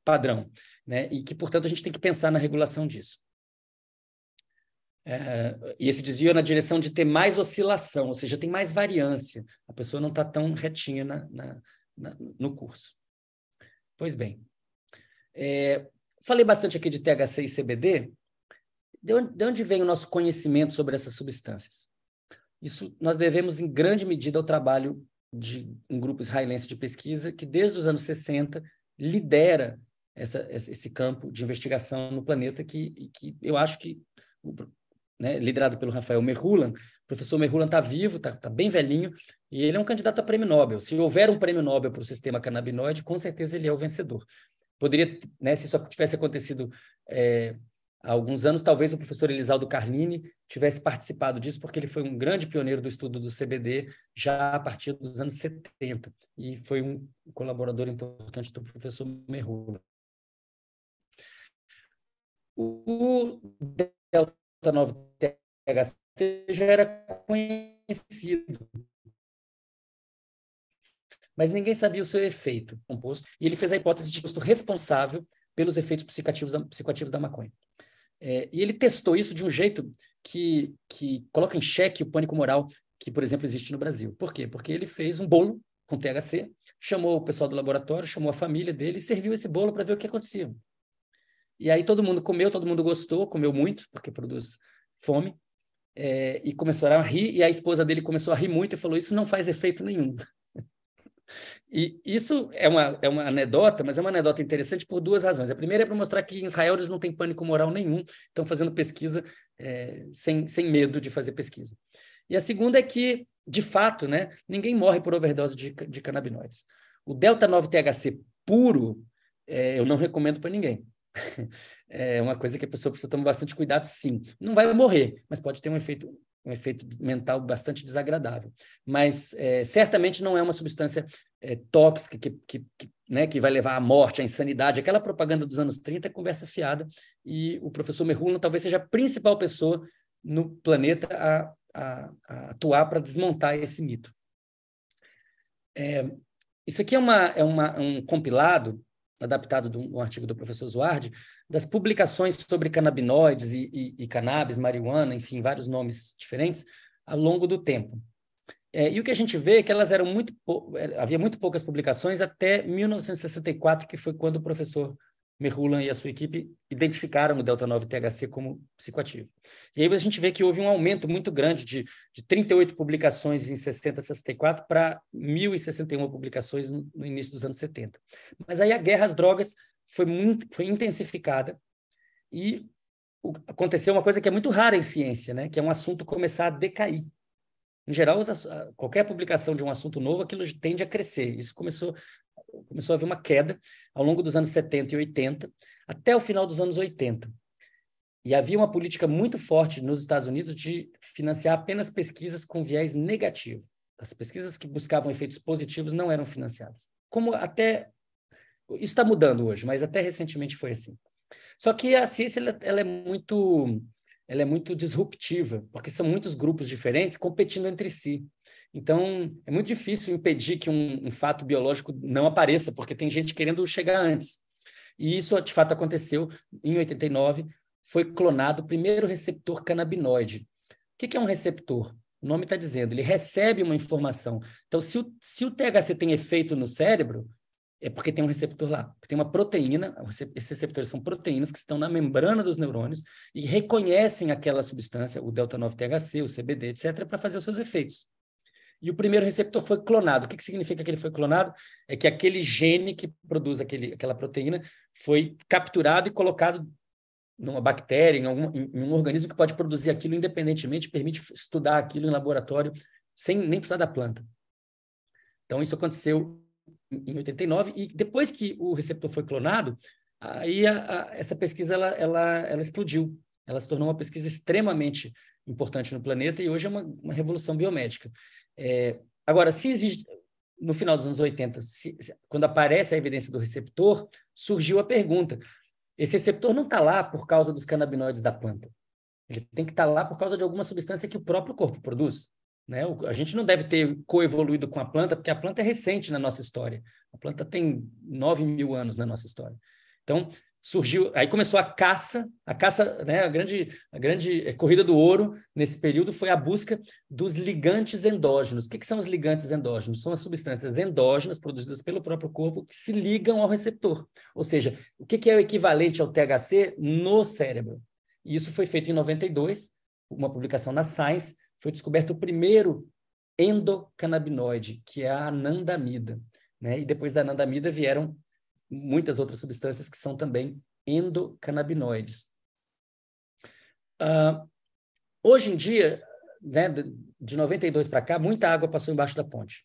Speaker 3: padrão, né? E que, portanto, a gente tem que pensar na regulação disso. É, e esse desvio é na direção de ter mais oscilação, ou seja, tem mais variância. A pessoa não está tão retinha na, na, na, no curso. Pois bem. É, falei bastante aqui de THC e CBD. De onde, de onde vem o nosso conhecimento sobre essas substâncias? Isso nós devemos, em grande medida, ao trabalho de um grupo israelense de pesquisa que, desde os anos 60, lidera essa, esse campo de investigação no planeta que, que eu acho que, né, liderado pelo Rafael Merhulan, o professor Merhulan está vivo, está tá bem velhinho, e ele é um candidato a prêmio Nobel. Se houver um prêmio Nobel para o sistema canabinoide, com certeza ele é o vencedor. Poderia, né, se isso tivesse acontecido é, há alguns anos, talvez o professor Elisaldo Carlini tivesse participado disso, porque ele foi um grande pioneiro do estudo do CBD já a partir dos anos 70 e foi um colaborador importante do professor Merula. O delta 9 THC já era conhecido, mas ninguém sabia o seu efeito composto, e ele fez a hipótese de custo responsável pelos efeitos psicoativos da, psicoativos da maconha. É, e ele testou isso de um jeito que, que coloca em xeque o pânico moral que, por exemplo, existe no Brasil. Por quê? Porque ele fez um bolo com THC, chamou o pessoal do laboratório, chamou a família dele e serviu esse bolo para ver o que acontecia. E aí todo mundo comeu, todo mundo gostou, comeu muito, porque produz fome, é, e começaram a rir, e a esposa dele começou a rir muito e falou, isso não faz efeito nenhum. E isso é uma, é uma anedota, mas é uma anedota interessante por duas razões. A primeira é para mostrar que em Israel eles não têm pânico moral nenhum, estão fazendo pesquisa é, sem, sem medo de fazer pesquisa. E a segunda é que, de fato, né, ninguém morre por overdose de, de canabinoides. O delta 9-THC puro, é, eu não recomendo para ninguém. [LAUGHS] É uma coisa que a pessoa precisa tomar bastante cuidado, sim. Não vai morrer, mas pode ter um efeito um efeito mental bastante desagradável. Mas é, certamente não é uma substância é, tóxica que, que, que, né, que vai levar à morte, à insanidade. Aquela propaganda dos anos 30 é conversa fiada, e o professor Merrulan talvez seja a principal pessoa no planeta a, a, a atuar para desmontar esse mito. É, isso aqui é, uma, é uma, um compilado adaptado de um, artigo do professor Zuardi, das publicações sobre canabinoides e, e, e cannabis, marihuana, enfim, vários nomes diferentes, ao longo do tempo. É, e o que a gente vê é que elas eram muito é, havia muito poucas publicações até 1964, que foi quando o professor Merhulan e a sua equipe identificaram o delta-9 THC como psicoativo. E aí a gente vê que houve um aumento muito grande de, de 38 publicações em 60, 64 para 1.061 publicações no, no início dos anos 70. Mas aí a guerra às drogas foi, muito, foi intensificada e o, aconteceu uma coisa que é muito rara em ciência, né? que é um assunto começar a decair. Em geral, qualquer publicação de um assunto novo, aquilo tende a crescer. Isso começou começou a haver uma queda ao longo dos anos 70 e 80, até o final dos anos 80. E havia uma política muito forte nos Estados Unidos de financiar apenas pesquisas com viés negativo. As pesquisas que buscavam efeitos positivos não eram financiadas. Como até. Isso está mudando hoje, mas até recentemente foi assim. Só que a ciência ela, ela é muito ela é muito disruptiva, porque são muitos grupos diferentes competindo entre si. Então, é muito difícil impedir que um, um fato biológico não apareça, porque tem gente querendo chegar antes. E isso, de fato, aconteceu em 89, foi clonado o primeiro receptor canabinoide. O que é um receptor? O nome está dizendo, ele recebe uma informação. Então, se o, se o THC tem efeito no cérebro, é porque tem um receptor lá, tem uma proteína, esses receptores são proteínas que estão na membrana dos neurônios e reconhecem aquela substância, o delta 9 THC, o CBD, etc, para fazer os seus efeitos. E o primeiro receptor foi clonado. O que, que significa que ele foi clonado? É que aquele gene que produz aquele, aquela proteína foi capturado e colocado numa bactéria, em, algum, em, em um organismo que pode produzir aquilo independentemente, permite estudar aquilo em laboratório sem nem precisar da planta. Então, isso aconteceu em 89, e depois que o receptor foi clonado, aí a, a, essa pesquisa ela, ela, ela explodiu. Ela se tornou uma pesquisa extremamente importante no planeta e hoje é uma, uma revolução biomédica. É, agora, se existe, no final dos anos 80, se, quando aparece a evidência do receptor, surgiu a pergunta: esse receptor não está lá por causa dos canabinoides da planta. Ele tem que estar tá lá por causa de alguma substância que o próprio corpo produz. Né? A gente não deve ter coevoluído com a planta, porque a planta é recente na nossa história. A planta tem 9 mil anos na nossa história. Então, surgiu, aí começou a caça, a caça, né, a grande, a grande eh, corrida do ouro nesse período foi a busca dos ligantes endógenos. O que, que são os ligantes endógenos? São as substâncias endógenas produzidas pelo próprio corpo que se ligam ao receptor. Ou seja, o que, que é o equivalente ao THC no cérebro? E isso foi feito em 92, uma publicação na Science, foi descoberto o primeiro endocannabinoide, que é a anandamida. Né? E depois da anandamida vieram muitas outras substâncias que são também endocannabinoides. Uh, hoje em dia, né, de 92 para cá, muita água passou embaixo da ponte.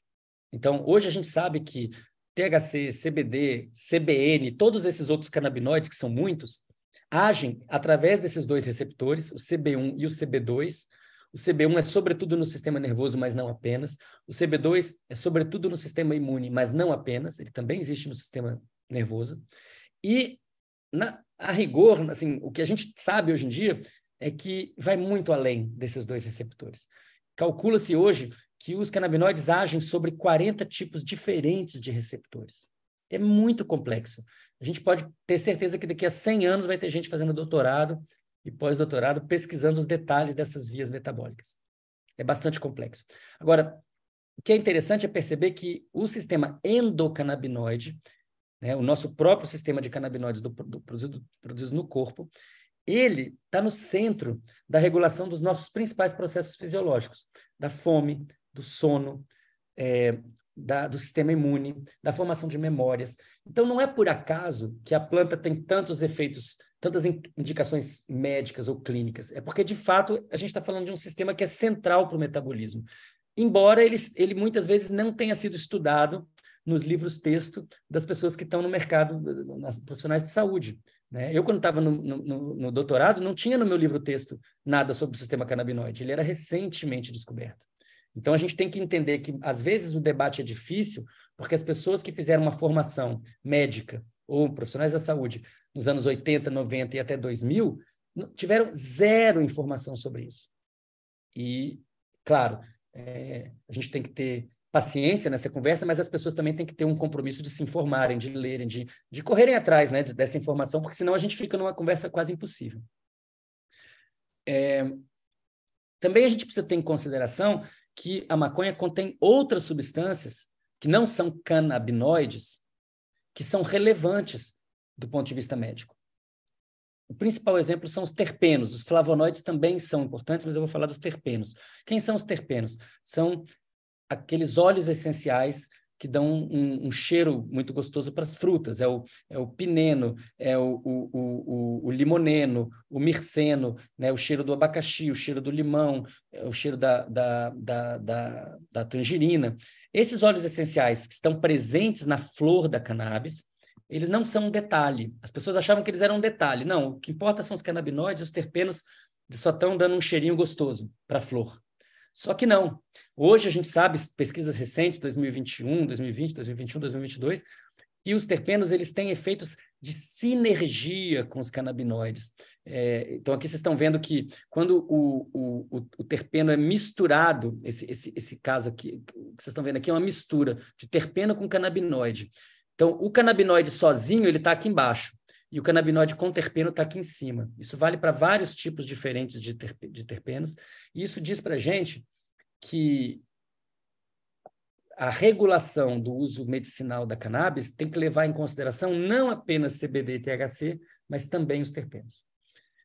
Speaker 3: Então, hoje a gente sabe que THC, CBD, CBN, todos esses outros canabinoides, que são muitos, agem através desses dois receptores, o CB1 e o CB2, o CB1 é sobretudo no sistema nervoso, mas não apenas. O CB2 é sobretudo no sistema imune, mas não apenas. Ele também existe no sistema nervoso. E, na, a rigor, assim, o que a gente sabe hoje em dia é que vai muito além desses dois receptores. Calcula-se hoje que os canabinoides agem sobre 40 tipos diferentes de receptores. É muito complexo. A gente pode ter certeza que daqui a 100 anos vai ter gente fazendo doutorado e pós-doutorado pesquisando os detalhes dessas vias metabólicas. É bastante complexo. Agora, o que é interessante é perceber que o sistema endocannabinoide, né, o nosso próprio sistema de canabinoides do, do, produzido, produzido no corpo, ele está no centro da regulação dos nossos principais processos fisiológicos, da fome, do sono, é, da, do sistema imune, da formação de memórias. Então, não é por acaso que a planta tem tantos efeitos tantas indicações médicas ou clínicas? É porque, de fato, a gente está falando de um sistema que é central para o metabolismo, embora ele, ele muitas vezes não tenha sido estudado nos livros texto das pessoas que estão no mercado, nas profissionais de saúde. Né? Eu, quando estava no, no, no, doutorado, não tinha no meu livro texto nada sobre o sistema canabinoide, ele era recentemente descoberto. Então, a gente tem que entender que, às vezes, o debate é difícil, porque as pessoas que fizeram uma formação médica ou profissionais da saúde nos anos 80, 90 e até 2000 tiveram zero informação sobre isso. E, claro, é, a gente tem que ter paciência nessa conversa, mas as pessoas também têm que ter um compromisso de se informarem, de lerem, de, de correrem atrás né, dessa informação, porque senão a gente fica numa conversa quase impossível. É, também a gente precisa ter em consideração que a maconha contém outras substâncias que não são canabinoides, que são relevantes do ponto de vista médico. O principal exemplo são os terpenos. Os flavonoides também são importantes, mas eu vou falar dos terpenos. Quem são os terpenos? São aqueles óleos essenciais que dão um, um cheiro muito gostoso para as frutas. É o, é o pineno, é o, o, o, o limoneno, o mirceno, né? o cheiro do abacaxi, o cheiro do limão, é o cheiro da, da, da, da, da tangerina. Esses óleos essenciais que estão presentes na flor da cannabis, eles não são um detalhe. As pessoas achavam que eles eram um detalhe. Não, o que importa são os canabinoides, os terpenos, eles só estão dando um cheirinho gostoso para a flor. Só que não. Hoje a gente sabe, pesquisas recentes, 2021, 2020, 2021, 2022, e os terpenos eles têm efeitos de sinergia com os canabinoides. É, então, aqui vocês estão vendo que quando o, o, o terpeno é misturado, esse, esse, esse caso aqui, que vocês estão vendo aqui é uma mistura de terpeno com canabinoide. Então, o canabinoide sozinho, ele está aqui embaixo e o canabinoide com terpeno está aqui em cima. Isso vale para vários tipos diferentes de, de terpenos, e isso diz para a gente que a regulação do uso medicinal da cannabis tem que levar em consideração não apenas CBD e THC, mas também os terpenos.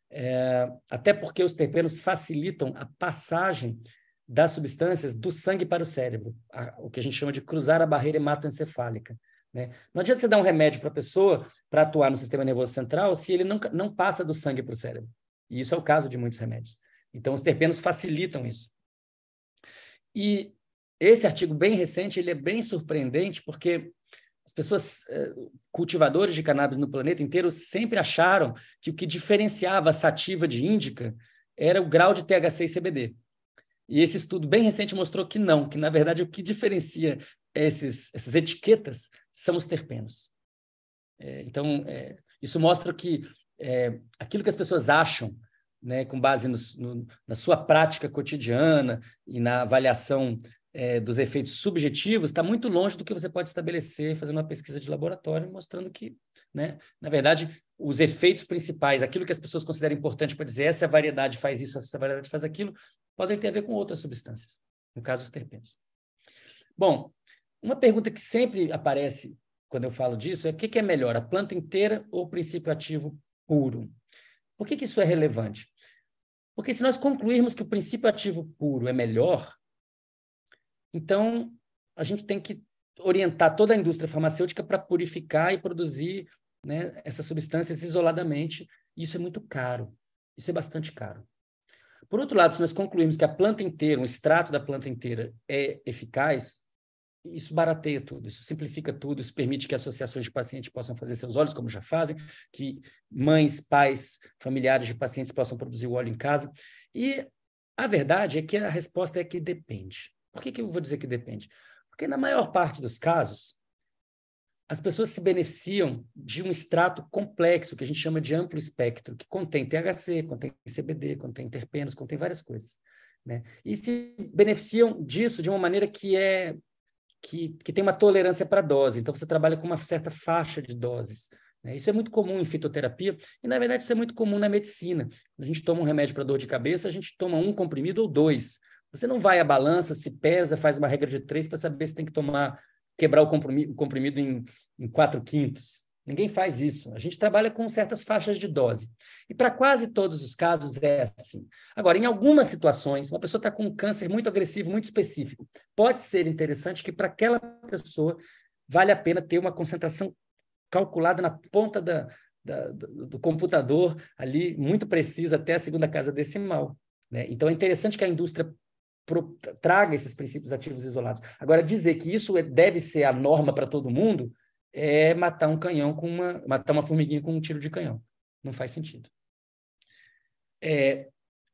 Speaker 3: É, até porque os terpenos facilitam a passagem das substâncias do sangue para o cérebro, a, o que a gente chama de cruzar a barreira hematoencefálica. Né? Não adianta você dar um remédio para a pessoa para atuar no sistema nervoso central se ele não, não passa do sangue para o cérebro. E isso é o caso de muitos remédios. Então, os terpenos facilitam isso. E esse artigo bem recente, ele é bem surpreendente, porque as pessoas, eh, cultivadores de cannabis no planeta inteiro, sempre acharam que o que diferenciava a sativa de índica era o grau de THC e CBD. E esse estudo bem recente mostrou que não, que na verdade o que diferencia esses, essas etiquetas são os terpenos. É, então, é, isso mostra que é, aquilo que as pessoas acham, né, com base no, no, na sua prática cotidiana e na avaliação é, dos efeitos subjetivos, está muito longe do que você pode estabelecer fazendo uma pesquisa de laboratório, mostrando que, né, na verdade, os efeitos principais, aquilo que as pessoas consideram importante para dizer essa variedade faz isso, essa variedade faz aquilo, podem ter a ver com outras substâncias, no caso, os terpenos. Bom, uma pergunta que sempre aparece quando eu falo disso é o que é melhor, a planta inteira ou o princípio ativo puro? Por que, que isso é relevante? Porque se nós concluirmos que o princípio ativo puro é melhor, então a gente tem que orientar toda a indústria farmacêutica para purificar e produzir né, essas substâncias isoladamente. E isso é muito caro. Isso é bastante caro. Por outro lado, se nós concluirmos que a planta inteira, um extrato da planta inteira é eficaz, isso barateia tudo, isso simplifica tudo, isso permite que associações de pacientes possam fazer seus olhos, como já fazem, que mães, pais, familiares de pacientes possam produzir o óleo em casa. E a verdade é que a resposta é que depende. Por que, que eu vou dizer que depende? Porque na maior parte dos casos, as pessoas se beneficiam de um extrato complexo, que a gente chama de amplo espectro, que contém THC, contém CBD, contém terpenos, contém várias coisas. Né? E se beneficiam disso de uma maneira que é que, que tem uma tolerância para dose, então você trabalha com uma certa faixa de doses. Né? Isso é muito comum em fitoterapia e, na verdade, isso é muito comum na medicina. a gente toma um remédio para dor de cabeça, a gente toma um comprimido ou dois. Você não vai à balança, se pesa, faz uma regra de três para saber se tem que tomar, quebrar o comprimido, o comprimido em, em quatro quintos. Ninguém faz isso. A gente trabalha com certas faixas de dose. E para quase todos os casos é assim. Agora, em algumas situações, uma pessoa está com um câncer muito agressivo, muito específico. Pode ser interessante que para aquela pessoa vale a pena ter uma concentração calculada na ponta da, da, do, do computador, ali muito precisa, até a segunda casa decimal. Né? Então, é interessante que a indústria pro, traga esses princípios ativos isolados. Agora, dizer que isso é, deve ser a norma para todo mundo, é matar um canhão com uma matar uma formiguinha com um tiro de canhão. Não faz sentido. É,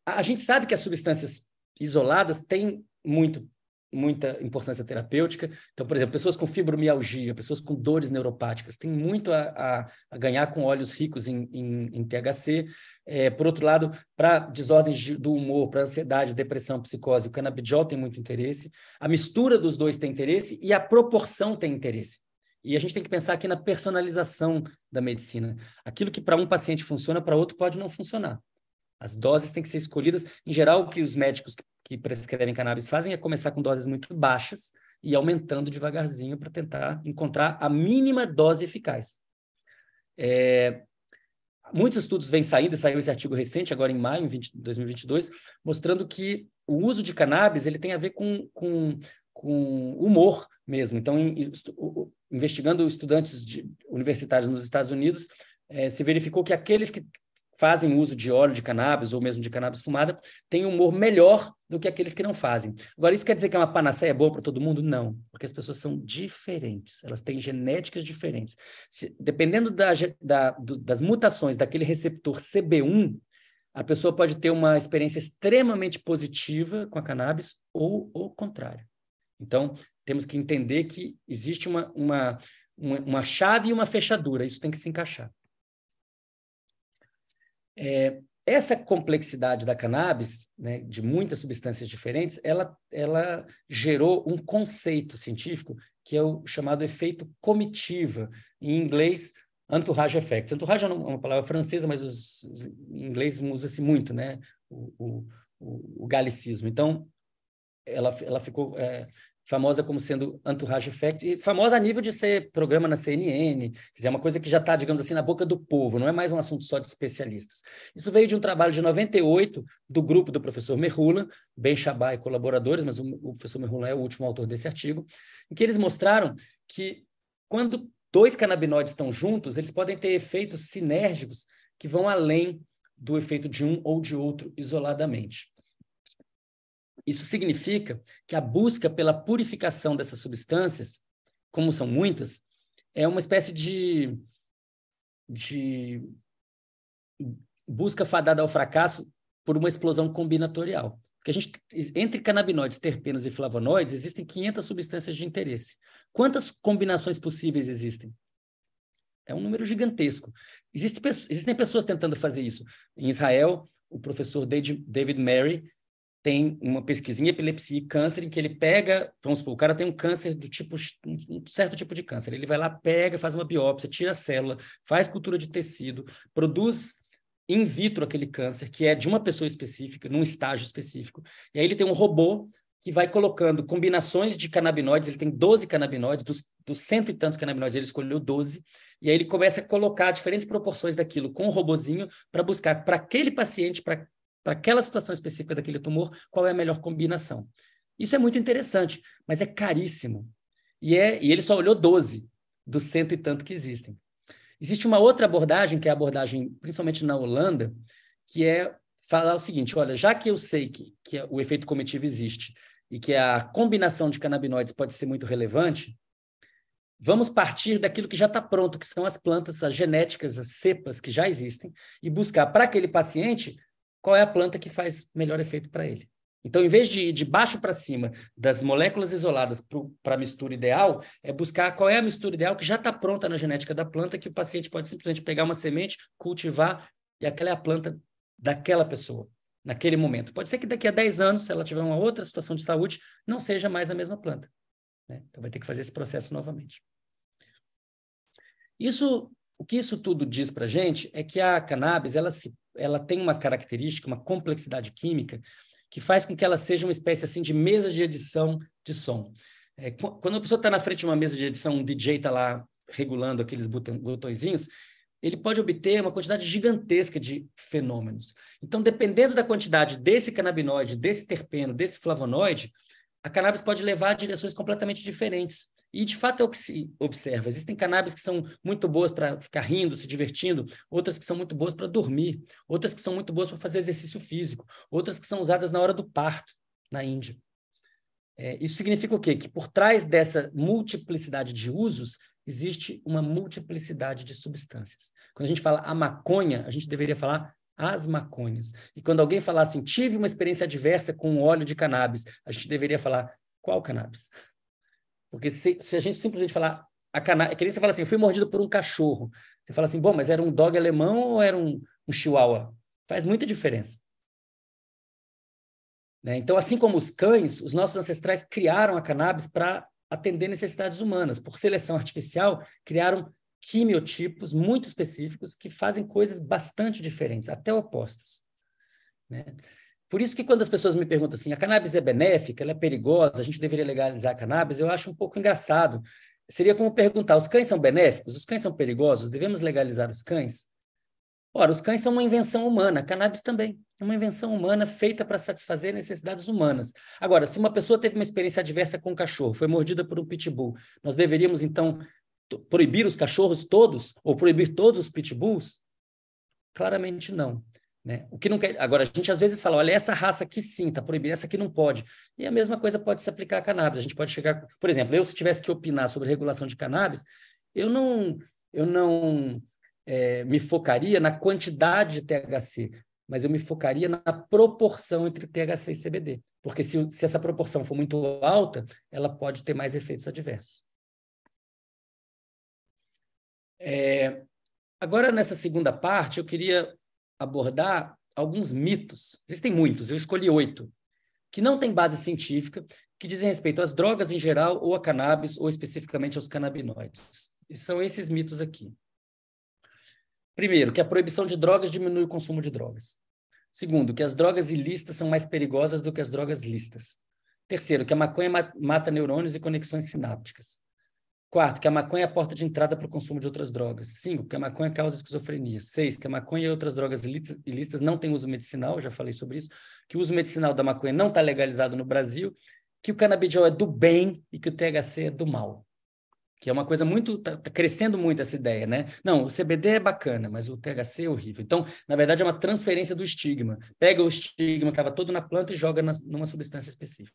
Speaker 3: a gente sabe que as substâncias isoladas têm muito muita importância terapêutica. Então, por exemplo, pessoas com fibromialgia, pessoas com dores neuropáticas, têm muito a, a, a ganhar com óleos ricos em, em, em THC. É, por outro lado, para desordens de, do humor, para ansiedade, depressão, psicose, o canabidiol tem muito interesse. A mistura dos dois tem interesse e a proporção tem interesse. E a gente tem que pensar aqui na personalização da medicina. Aquilo que para um paciente funciona, para outro pode não funcionar. As doses têm que ser escolhidas. Em geral, o que os médicos que prescrevem cannabis fazem é começar com doses muito baixas e aumentando devagarzinho para tentar encontrar a mínima dose eficaz. É... Muitos estudos vêm saindo, saiu esse artigo recente, agora em maio de 2022, mostrando que o uso de cannabis ele tem a ver com, com, com humor mesmo. Então, em, investigando estudantes de, universitários nos Estados Unidos, é, se verificou que aqueles que fazem uso de óleo de cannabis ou mesmo de cannabis fumada têm um humor melhor do que aqueles que não fazem. Agora, isso quer dizer que é uma panaceia boa para todo mundo? Não, porque as pessoas são diferentes, elas têm genéticas diferentes. Se, dependendo da, da, do, das mutações daquele receptor CB1, a pessoa pode ter uma experiência extremamente positiva com a cannabis ou o contrário. Então, temos que entender que existe uma, uma, uma, uma chave e uma fechadura, isso tem que se encaixar. É, essa complexidade da cannabis, né, de muitas substâncias diferentes, ela, ela gerou um conceito científico que é o chamado efeito comitiva, em inglês, entourage effect. Entourage é uma palavra francesa, mas os, os, em inglês usa-se muito, né, o, o, o, o, galicismo. Então, ela, ela ficou é, famosa como sendo Entourage Effect, e famosa a nível de ser programa na CNN, é uma coisa que já está, digamos assim, na boca do povo, não é mais um assunto só de especialistas. Isso veio de um trabalho de 98 do grupo do professor Merula, Ben Shabá e colaboradores, mas o, professor Merula é o último autor desse artigo, em que eles mostraram que quando dois canabinoides estão juntos, eles podem ter efeitos sinérgicos que vão além do efeito de um ou de outro isoladamente. Isso significa que a busca pela purificação dessas substâncias, como são muitas, é uma espécie de, de busca fadada ao fracasso por uma explosão combinatorial. Porque a gente, entre canabinoides, terpenos e flavonoides, existem 500 substâncias de interesse. Quantas combinações possíveis existem? É um número gigantesco. Existe, existem pessoas tentando fazer isso. Em Israel, o professor David Mary tem uma pesquisa em epilepsia e câncer em que ele pega, vamos supor, o cara tem um câncer do tipo, um certo tipo de câncer, ele vai lá, pega, faz uma biópsia, tira a célula, faz cultura de tecido, produz in vitro aquele câncer, que é de uma pessoa específica, num estágio específico, e aí ele tem um robô que vai colocando combinações de canabinoides, ele tem 12 canabinoides, dos, dos cento e tantos canabinoides, ele escolheu 12, e aí ele começa a colocar diferentes proporções daquilo com o robozinho para buscar para aquele paciente, para para aquela situação específica daquele tumor, qual é a melhor combinação. Isso é muito interessante, mas é caríssimo. E, é, e ele só olhou 12 dos cento e tanto que existem. Existe uma outra abordagem, que é a abordagem principalmente na Holanda, que é falar o seguinte: olha, já que eu sei que, que é, o efeito comitivo existe e que a combinação de canabinoides pode ser muito relevante, vamos partir daquilo que já está pronto, que são as plantas, as genéticas, as cepas que já existem, e buscar para aquele paciente qual é a planta que faz melhor efeito para ele. Então, em vez de ir de baixo para cima das moléculas isoladas para a mistura ideal, é buscar qual é a mistura ideal que já está pronta na genética da planta, que o paciente pode simplesmente pegar uma semente, cultivar, e aquela é a planta daquela pessoa, naquele momento. Pode ser que daqui a 10 anos, se ela tiver uma outra situação de saúde, não seja mais a mesma planta. Né? Então, vai ter que fazer esse processo novamente. Isso o que isso tudo diz para a gente é que a cannabis ela, se, ela tem uma característica, uma complexidade química que faz com que ela seja uma espécie assim de mesa de edição de som. É, quando a pessoa está na frente de uma mesa de edição, um DJ está lá regulando aqueles botõezinhos, ele pode obter uma quantidade gigantesca de fenômenos. Então, dependendo da quantidade desse canabinoide, desse terpeno, desse flavonoide, a cannabis pode levar a direções completamente diferentes. E de fato é o que se observa. Existem cannabis que são muito boas para ficar rindo, se divertindo, outras que são muito boas para dormir, outras que são muito boas para fazer exercício físico, outras que são usadas na hora do parto, na Índia. É, isso significa o quê? Que por trás dessa multiplicidade de usos existe uma multiplicidade de substâncias. Quando a gente fala a maconha, a gente deveria falar as maconhas. E quando alguém falar assim, tive uma experiência adversa com óleo de cannabis, a gente deveria falar qual cannabis? Porque se, se a gente simplesmente falar a cana... É que nem você fala assim, eu fui mordido por um cachorro. Você fala assim, bom, mas era um dog alemão ou era um, um chihuahua? Faz muita diferença. Né? Então, assim como os cães, os nossos ancestrais criaram a cannabis para atender necessidades humanas. Por seleção artificial, criaram quimiotipos muito específicos que fazem coisas bastante diferentes, até opostas. Né? Por isso que quando as pessoas me perguntam assim, a cannabis é benéfica, ela é perigosa, a gente deveria legalizar a cannabis, eu acho um pouco engraçado. Seria como perguntar, os cães são benéficos? Os cães são perigosos? Devemos legalizar os cães? Ora, os cães são uma invenção humana, a cannabis também. É uma invenção humana feita para satisfazer necessidades humanas. Agora, se uma pessoa teve uma experiência adversa com um cachorro, foi mordida por um pitbull, nós deveríamos, então, proibir os cachorros todos? Ou proibir todos os pitbulls? Claramente não. Né? O que não quer... Agora, a gente às vezes fala, olha, essa raça aqui sim está proibida, essa aqui não pode. E a mesma coisa pode se aplicar a cannabis. A gente pode chegar... Por exemplo, eu se tivesse que opinar sobre regulação de cannabis, eu não, eu não é, me focaria na quantidade de THC, mas eu me focaria na proporção entre THC e CBD. Porque se, se essa proporção for muito alta, ela pode ter mais efeitos adversos. É, agora, nessa segunda parte, eu queria abordar alguns mitos. Existem muitos, eu escolhi oito, que não têm base científica, que dizem respeito às drogas em geral, ou a cannabis, ou especificamente aos canabinoides. E são esses mitos aqui. Primeiro, que a proibição de drogas diminui o consumo de drogas. Segundo, que as drogas ilícitas são mais perigosas do que as drogas lícitas. Terceiro, que a maconha mata neurônios e conexões sinápticas. Quarto, que a maconha é a porta de entrada para o consumo de outras drogas. Cinco, que a maconha causa esquizofrenia. Seis, que a maconha e outras drogas ilícitas não têm uso medicinal, já falei sobre isso, que o uso medicinal da maconha não está legalizado no Brasil, que o canabidiol é do bem e que o THC é do mal. Que é uma coisa muito. Está tá crescendo muito essa ideia, né? Não, o CBD é bacana, mas o THC é horrível. Então, na verdade, é uma transferência do estigma. Pega o estigma que estava todo na planta e joga na, numa substância específica.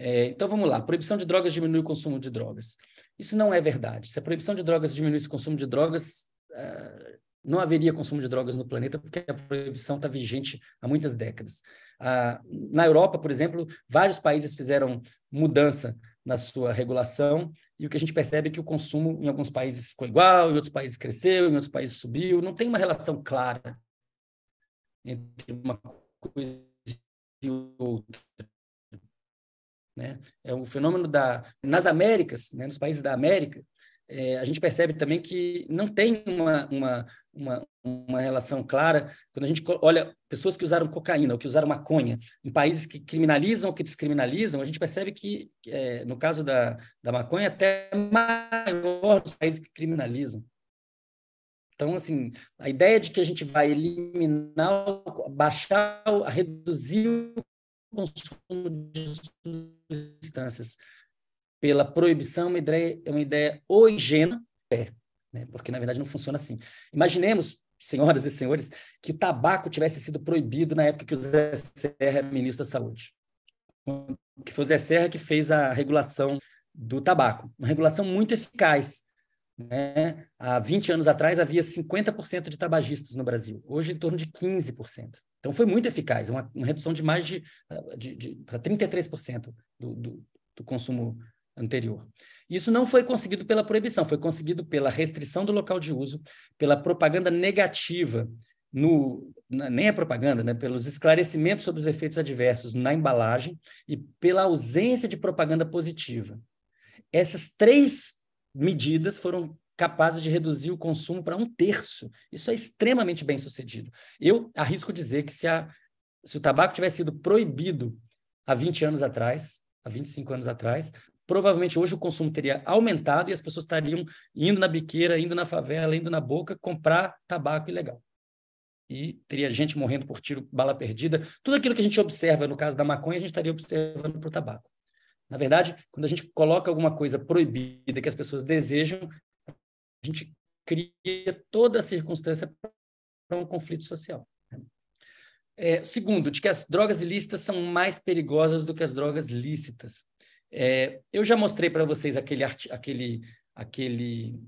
Speaker 3: É, então vamos lá, proibição de drogas diminui o consumo de drogas. Isso não é verdade. Se a proibição de drogas diminuísse o consumo de drogas, uh, não haveria consumo de drogas no planeta, porque a proibição está vigente há muitas décadas. Ah, na Europa, por exemplo, vários países fizeram mudança na sua regulação, e o que a gente percebe é que o consumo em alguns países ficou igual, em outros países cresceu, em outros países subiu, não tem uma relação clara entre uma coisa
Speaker 2: e outra.
Speaker 3: Né? É o fenômeno da nas Américas, né? nos países da América, é, a gente percebe também que não tem uma, uma, uma, uma, relação clara quando a gente olha pessoas que usaram cocaína ou que usaram maconha em países que criminalizam ou que descriminalizam, a gente percebe que, é, no caso da, da maconha, é até maior nos países que criminalizam. Então, assim, a ideia de que a gente vai eliminar, baixar, reduzir o consumo de substâncias pela proibição é uma ideia, é uma ideia é, né? porque na verdade não funciona assim. Imaginemos, senhoras e senhores, que o tabaco tivesse sido proibido na época que o Zé Serra era ministro da Saúde. Que foi o Zé Serra que fez a regulação do tabaco, uma regulação muito eficaz. Né? Há 20 anos atrás havia 50% de tabagistas no Brasil, hoje em torno de 15%. Então foi muito eficaz, uma, uma redução de mais de, eh, de, de para 33% do, do, do consumo anterior. Isso não foi conseguido pela proibição, foi conseguido pela restrição do local de uso, pela propaganda negativa no, na, nem a é propaganda, né, pelos esclarecimentos sobre os efeitos adversos na embalagem e pela ausência de propaganda positiva. Essas três medidas foram capazes de reduzir o consumo para um terço. Isso é extremamente bem sucedido. Eu arrisco dizer que se, a, se o tabaco tivesse sido proibido há 20 anos atrás, há 25 anos atrás, provavelmente hoje o consumo teria aumentado e as pessoas estariam indo na biqueira, indo na favela, indo na boca comprar tabaco ilegal. E teria gente morrendo por tiro, bala perdida. Tudo aquilo que a gente observa no caso da maconha, a gente estaria observando para o tabaco. Na verdade, quando a gente coloca alguma coisa proibida que as pessoas desejam, a gente cria toda a circunstância para um conflito social. É, segundo, de que as drogas ilícitas são mais perigosas do que as drogas lícitas. É, eu já mostrei para vocês aquele, aquele, aquele,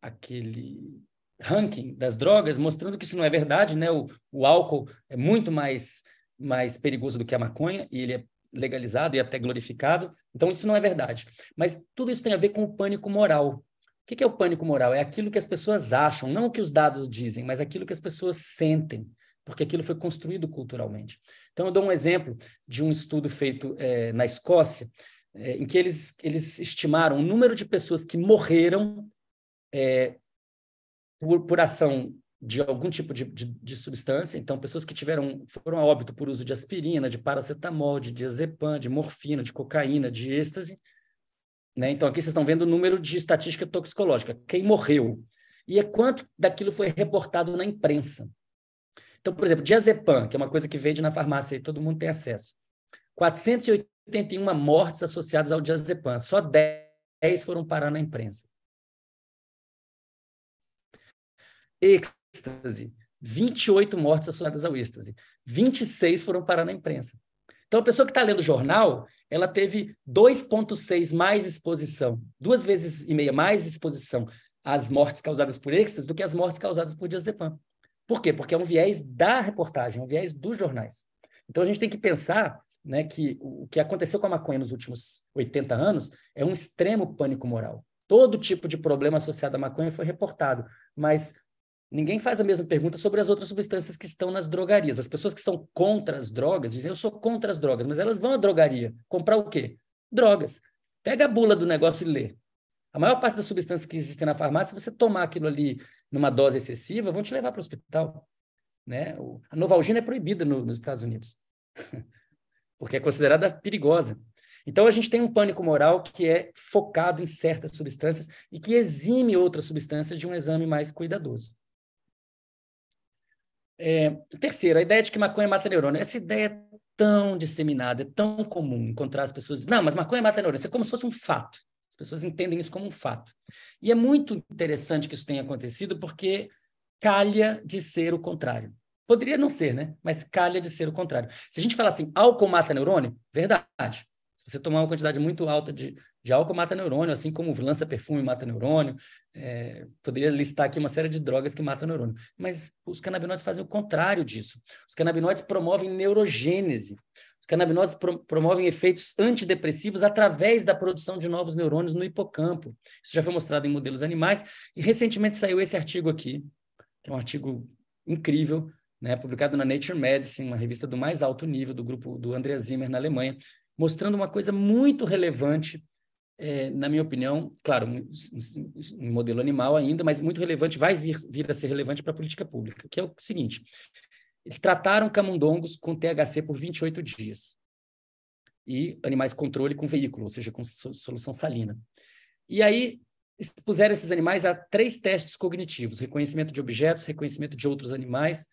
Speaker 3: aquele ranking das drogas, mostrando que isso não é verdade, né? O, o álcool é muito mais, mais perigoso do que a maconha, e ele é legalizado e até glorificado. Então, isso não é verdade. Mas tudo isso tem a ver com o pânico moral. O que é o pânico moral? É aquilo que as pessoas acham, não o que os dados dizem, mas aquilo que as pessoas sentem, porque aquilo foi construído culturalmente. Então, eu dou um exemplo de um estudo feito é, na Escócia, é, em que eles, eles estimaram o número de pessoas que morreram é, por, por ação de algum tipo de, de, de, substância, então pessoas que tiveram foram a óbito por uso de aspirina, de paracetamol, de diazepam, de morfina, de cocaína, de êxtase, né? Então, aqui vocês estão vendo o número de estatística toxicológica, quem morreu, e é quanto daquilo foi reportado na imprensa. Então, por exemplo, diazepam, que é uma coisa que vende na farmácia e todo mundo tem acesso. 481 mortes associadas ao diazepam, só 10 foram parar na imprensa. Êxtase, 28 mortes associadas ao êxtase, 26 foram parar na imprensa. Então, a pessoa que está lendo jornal, ela teve 2,6 mais exposição, duas vezes e meia mais exposição às mortes causadas por êxtase do que às mortes causadas por diazepam. Por quê? Porque é um viés da reportagem, é um viés dos jornais. Então, a gente tem que pensar né, que o que aconteceu com a maconha nos últimos 80 anos é um extremo pânico moral. Todo tipo de problema associado à maconha foi reportado, mas Ninguém faz a mesma pergunta sobre as outras substâncias que estão nas drogarias. As pessoas que são contra as drogas dizem: eu sou contra as drogas, mas elas vão à drogaria comprar o quê? Drogas. Pega a bula do negócio e lê. A maior parte das substâncias que existem na farmácia, se você tomar aquilo ali numa dose excessiva, vão te levar para o hospital. Né? A novalgina é proibida no, nos Estados Unidos, [LAUGHS] porque é considerada perigosa. Então, a gente tem um pânico moral que é focado em certas substâncias e que exime outras substâncias de um exame mais cuidadoso. É, terceiro, a ideia de que maconha mata neurônio. Essa ideia é tão disseminada, é tão comum encontrar as pessoas. Não, mas maconha mata neurônio. Isso é como se fosse um fato. As pessoas entendem isso como um fato. E é muito interessante que isso tenha acontecido, porque calha de ser o contrário. Poderia não ser, né? Mas calha de ser o contrário. Se a gente falar assim, álcool mata neurônio, verdade. Se você tomar uma quantidade muito alta de, de álcool, mata neurônio, assim como lança-perfume mata neurônio. É, poderia listar aqui uma série de drogas que matam neurônio. Mas os canabinoides fazem o contrário disso. Os canabinoides promovem neurogênese. Os canabinoides promovem efeitos antidepressivos através da produção de novos neurônios no hipocampo. Isso já foi mostrado em modelos animais. E recentemente saiu esse artigo aqui, que é um artigo incrível, né, publicado na Nature Medicine, uma revista do mais alto nível do grupo do Andreas Zimmer na Alemanha, mostrando uma coisa muito relevante, é, na minha opinião, claro, um modelo animal ainda, mas muito relevante, vai vir, vir a ser relevante para a política pública, que é o seguinte: eles trataram camundongos com THC por 28 dias e animais controle com veículo, ou seja, com solução salina. E aí expuseram esses animais a três testes cognitivos: reconhecimento de objetos, reconhecimento de outros animais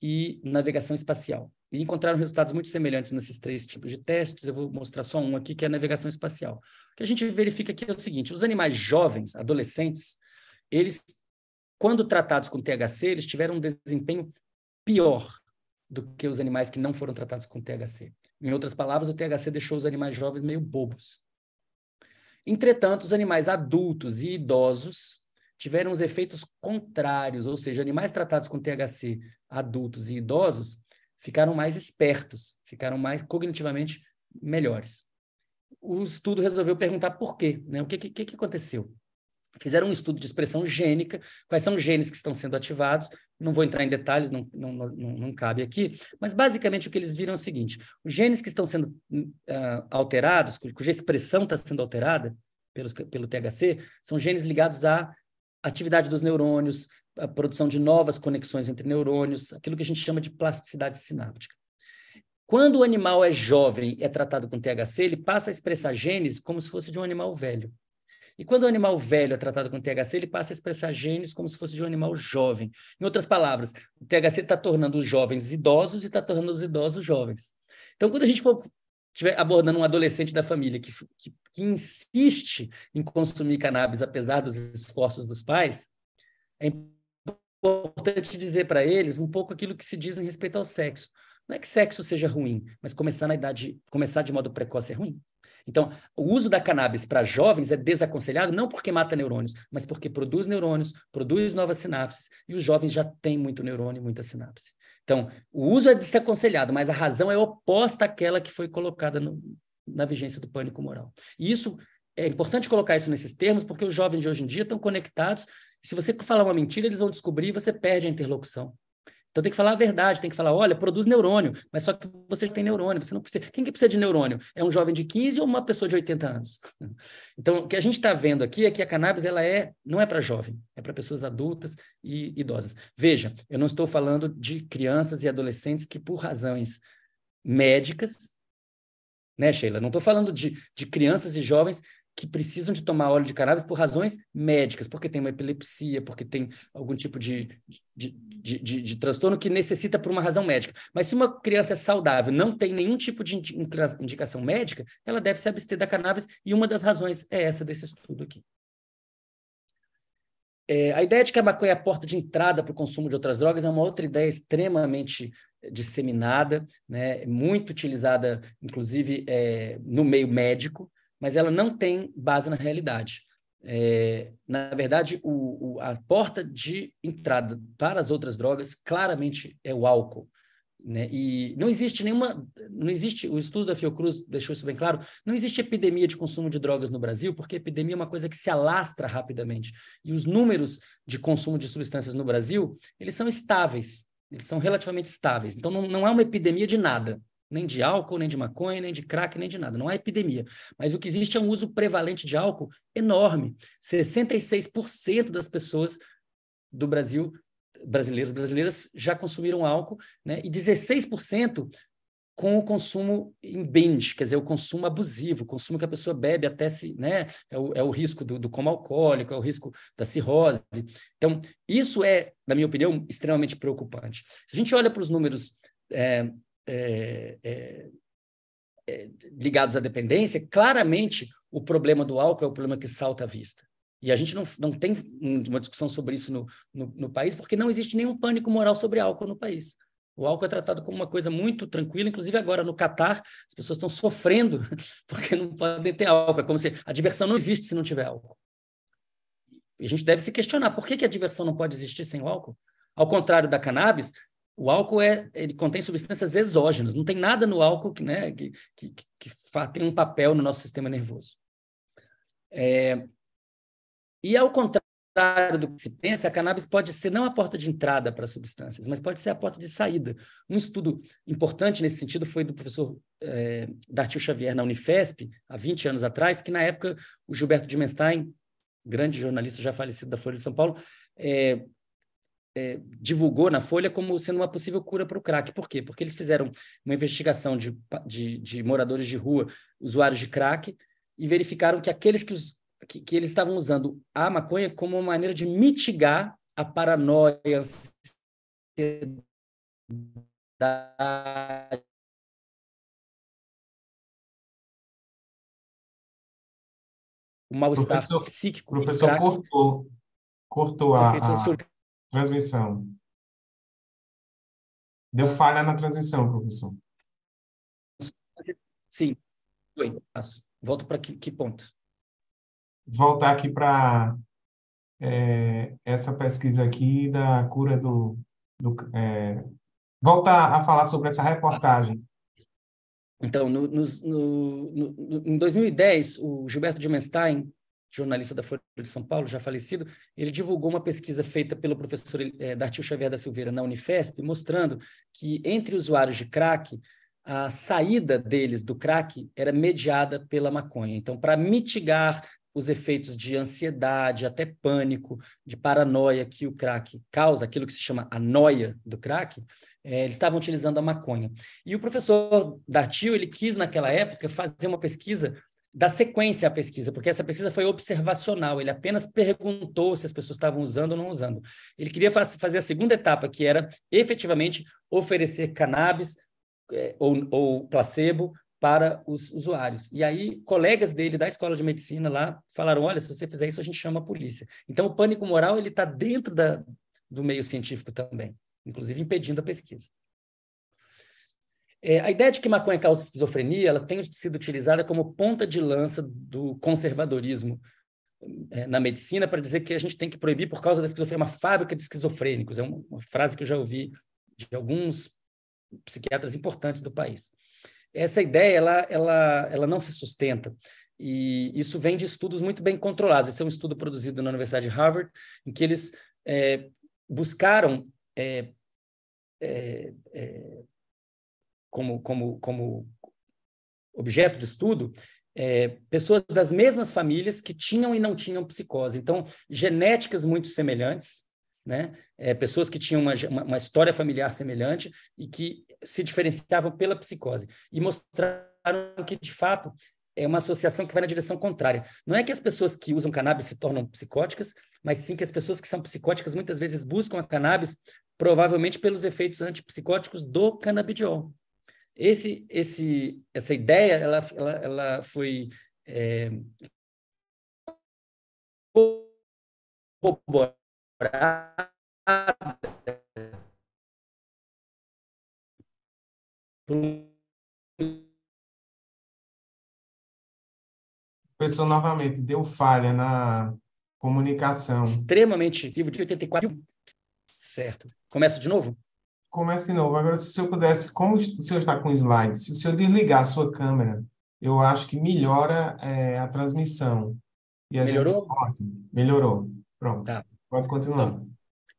Speaker 3: e navegação espacial e encontraram resultados muito semelhantes nesses três tipos de testes. Eu vou mostrar só um aqui, que é a navegação espacial. O que a gente verifica aqui é o seguinte: os animais jovens, adolescentes, eles, quando tratados com THC, eles tiveram um desempenho pior do que os animais que não foram tratados com THC. Em outras palavras, o THC deixou os animais jovens meio bobos. Entretanto, os animais adultos e idosos tiveram os efeitos contrários, ou seja, animais tratados com THC adultos e idosos ficaram mais espertos, ficaram mais cognitivamente melhores. O estudo resolveu perguntar por quê, né? O que, que, que aconteceu? Fizeram um estudo de expressão gênica, quais são os genes que estão sendo ativados. Não vou entrar em detalhes, não, não, não, não cabe aqui, mas basicamente o que eles viram é o seguinte: os genes que estão sendo uh, alterados, cuja expressão está sendo alterada pelos, pelo THC, são genes ligados a atividade dos neurônios, a produção de novas conexões entre neurônios, aquilo que a gente chama de plasticidade sináptica. Quando o animal é jovem e é tratado com THC, ele passa a expressar genes como se fosse de um animal velho. E quando o animal velho é tratado com THC, ele passa a expressar genes como se fosse de um animal jovem. Em outras palavras, o THC está tornando os jovens idosos e está tornando os idosos jovens. Então, quando a gente for estiver abordando um adolescente da família que, que, que insiste em consumir cannabis apesar dos esforços dos pais, é importante dizer para eles um pouco aquilo que se diz em respeito ao sexo. Não é que sexo seja ruim, mas começar na idade, começar de modo precoce é ruim. Então, o uso da cannabis para jovens é desaconselhado não porque mata neurônios, mas porque produz neurônios, produz novas sinapses, e os jovens já têm muito neurônio e muita sinapse. Então, o uso é desaconselhado, mas a razão é oposta àquela que foi colocada no, na vigência do pânico moral. E isso é importante colocar isso nesses termos, porque os jovens de hoje em dia estão conectados. Se você falar uma mentira, eles vão descobrir e você perde a interlocução. Então tem que falar a verdade, tem que falar, olha, produz neurônio, mas só que você tem neurônio, você não precisa. Quem que precisa de neurônio? É um jovem de 15 ou uma pessoa de 80 anos? [LAUGHS] Então, o que a gente está vendo aqui é que a cannabis ela é, não é para jovem, é para pessoas adultas e idosas. Veja, eu não estou falando de crianças e adolescentes que, por razões médicas, né, Sheila? Não estou falando de, de crianças e jovens que precisam de tomar óleo de cannabis por razões médicas, porque tem uma epilepsia, porque tem algum tipo de, de, de, de, de transtorno que necessita por uma razão médica. Mas se uma criança é saudável, não tem nenhum tipo de indicação médica, ela deve se abster da cannabis, e uma das razões é essa desse estudo aqui. É, a ideia de que a maconha é a porta de entrada para o consumo de outras drogas é uma outra ideia extremamente eh, disseminada, né? muito utilizada, inclusive, é, no meio médico mas ela não tem base na realidade. É, na verdade, o, o, a porta de entrada para as outras drogas claramente é o álcool. Né? E não existe nenhuma, não existe, o estudo da Fiocruz deixou isso bem claro, não existe epidemia de consumo de drogas no Brasil, porque epidemia é uma coisa que se alastra rapidamente. E os números de consumo de substâncias no Brasil, eles são estáveis, eles são relativamente estáveis. Então não, não é uma epidemia de nada nem de álcool, nem de maconha, nem de crack, nem de nada. Não há é epidemia. Mas o que existe é um uso prevalente de álcool enorme. 66% das pessoas do Brasil, brasileiros brasileiras, já consumiram álcool, né? E 16% com o consumo em binge, quer dizer, o consumo abusivo, o consumo que a pessoa bebe até se, né, é o, é o risco do, do coma alcoólico, é o risco da cirrose. Então, isso é, na minha opinião, extremamente preocupante. Se a gente olha para os números é, é, é, é, ligados à dependência, claramente o problema do álcool é o problema que salta à vista. E a gente não, não tem uma discussão sobre isso no, no, no país, porque não existe nenhum pânico moral sobre álcool no país. O álcool é tratado como uma coisa muito tranquila, inclusive agora no Catar, as pessoas estão sofrendo [LAUGHS] porque não podem ter álcool. É como se a diversão não existe se não tiver álcool. E a gente deve se questionar por que, que a diversão não pode existir sem o álcool? Ao contrário da cannabis, o álcool é, ele contém substâncias exógenas, não tem nada no álcool que, né, que, que, que tem um papel no nosso sistema nervoso. É, e ao contrário do que se pensa, a cannabis pode ser não a porta de entrada para substâncias, mas pode ser a porta de saída. Um estudo importante nesse sentido foi do professor é, Dartil Xavier na Unifesp, há 20 anos atrás, que na época o Gilberto de Menstein, grande jornalista já falecido da Folha de São Paulo, é, é, divulgou na Folha como sendo uma possível cura para o crack. Por quê? Porque eles fizeram uma investigação de, de, de moradores de rua, usuários de crack, e verificaram que aqueles que, os, que, que eles estavam usando a maconha como uma maneira de mitigar a paranoia, a ansiedade,
Speaker 1: o mal-estar psíquico. Professor cortou, cortou a, a Transmissão. Deu falha
Speaker 2: na transmissão, professor. Sim. Oi, volto para que, que, ponto? Voltar aqui para é, essa pesquisa aqui da cura do... do é, voltar a falar sobre essa reportagem. Então, no, no, no, em
Speaker 3: 2010, o Gilberto de Menstein jornalista da Folha de São Paulo, já falecido, ele divulgou uma pesquisa feita pelo professor é, Dartil Xavier da Silveira na Unifesp, mostrando que entre usuários de crack, a saída deles do crack era mediada pela maconha. Então, para mitigar os efeitos de ansiedade, até pânico, de paranoia que o crack causa, aquilo que se chama a noia do crack, é, eles estavam utilizando a maconha. E o professor Dartil, ele quis naquela época fazer uma pesquisa da sequência à pesquisa, porque essa pesquisa foi observacional, ele apenas perguntou se as pessoas estavam usando ou não usando. Ele queria fazer a segunda etapa, que era efetivamente oferecer cannabis eh, ou, ou, placebo para os usuários. E aí, colegas dele da escola de medicina lá falaram: olha, se você fizer isso, a gente chama a polícia. Então, o pânico moral ele está dentro da, do meio científico também, inclusive impedindo a pesquisa. É, a ideia de que maconha causa esquizofrenia ela tem sido utilizada como ponta de lança do conservadorismo é, na medicina para dizer que a gente tem que proibir por causa da esquizofrenia, uma fábrica de esquizofrênicos. É uma, uma frase que eu já ouvi de alguns psiquiatras importantes do país. Essa ideia ela, ela, ela não se sustenta. E isso vem de estudos muito bem controlados. Esse é um estudo produzido na Universidade de Harvard, em que eles é, buscaram é, é, é como, como, como objeto de estudo é, pessoas das mesmas famílias que tinham e não tinham psicose. Então, genéticas muito semelhantes, né? É, pessoas que tinham uma, uma, história familiar semelhante e que se diferenciavam pela psicose. E mostraram que, de fato, é uma associação que vai na direção contrária. Não é que as pessoas que usam cannabis se tornam psicóticas, mas sim que as pessoas que são psicóticas muitas vezes buscam a cannabis provavelmente pelos efeitos antipsicóticos do canabidiol. Esse, esse, essa ideia ela, ela, ela foi é,
Speaker 2: Pessoa novamente deu falha na comunicação. Extremamente ativo de 84. Certo. Começa de novo? começa de novo. Agora, se o senhor pudesse, como o senhor está com slides, se o senhor desligar a sua câmera, eu acho que melhora é, a transmissão. A Melhorou? Gente... Melhorou. Pronto. Tá. Pode continuar. Tá.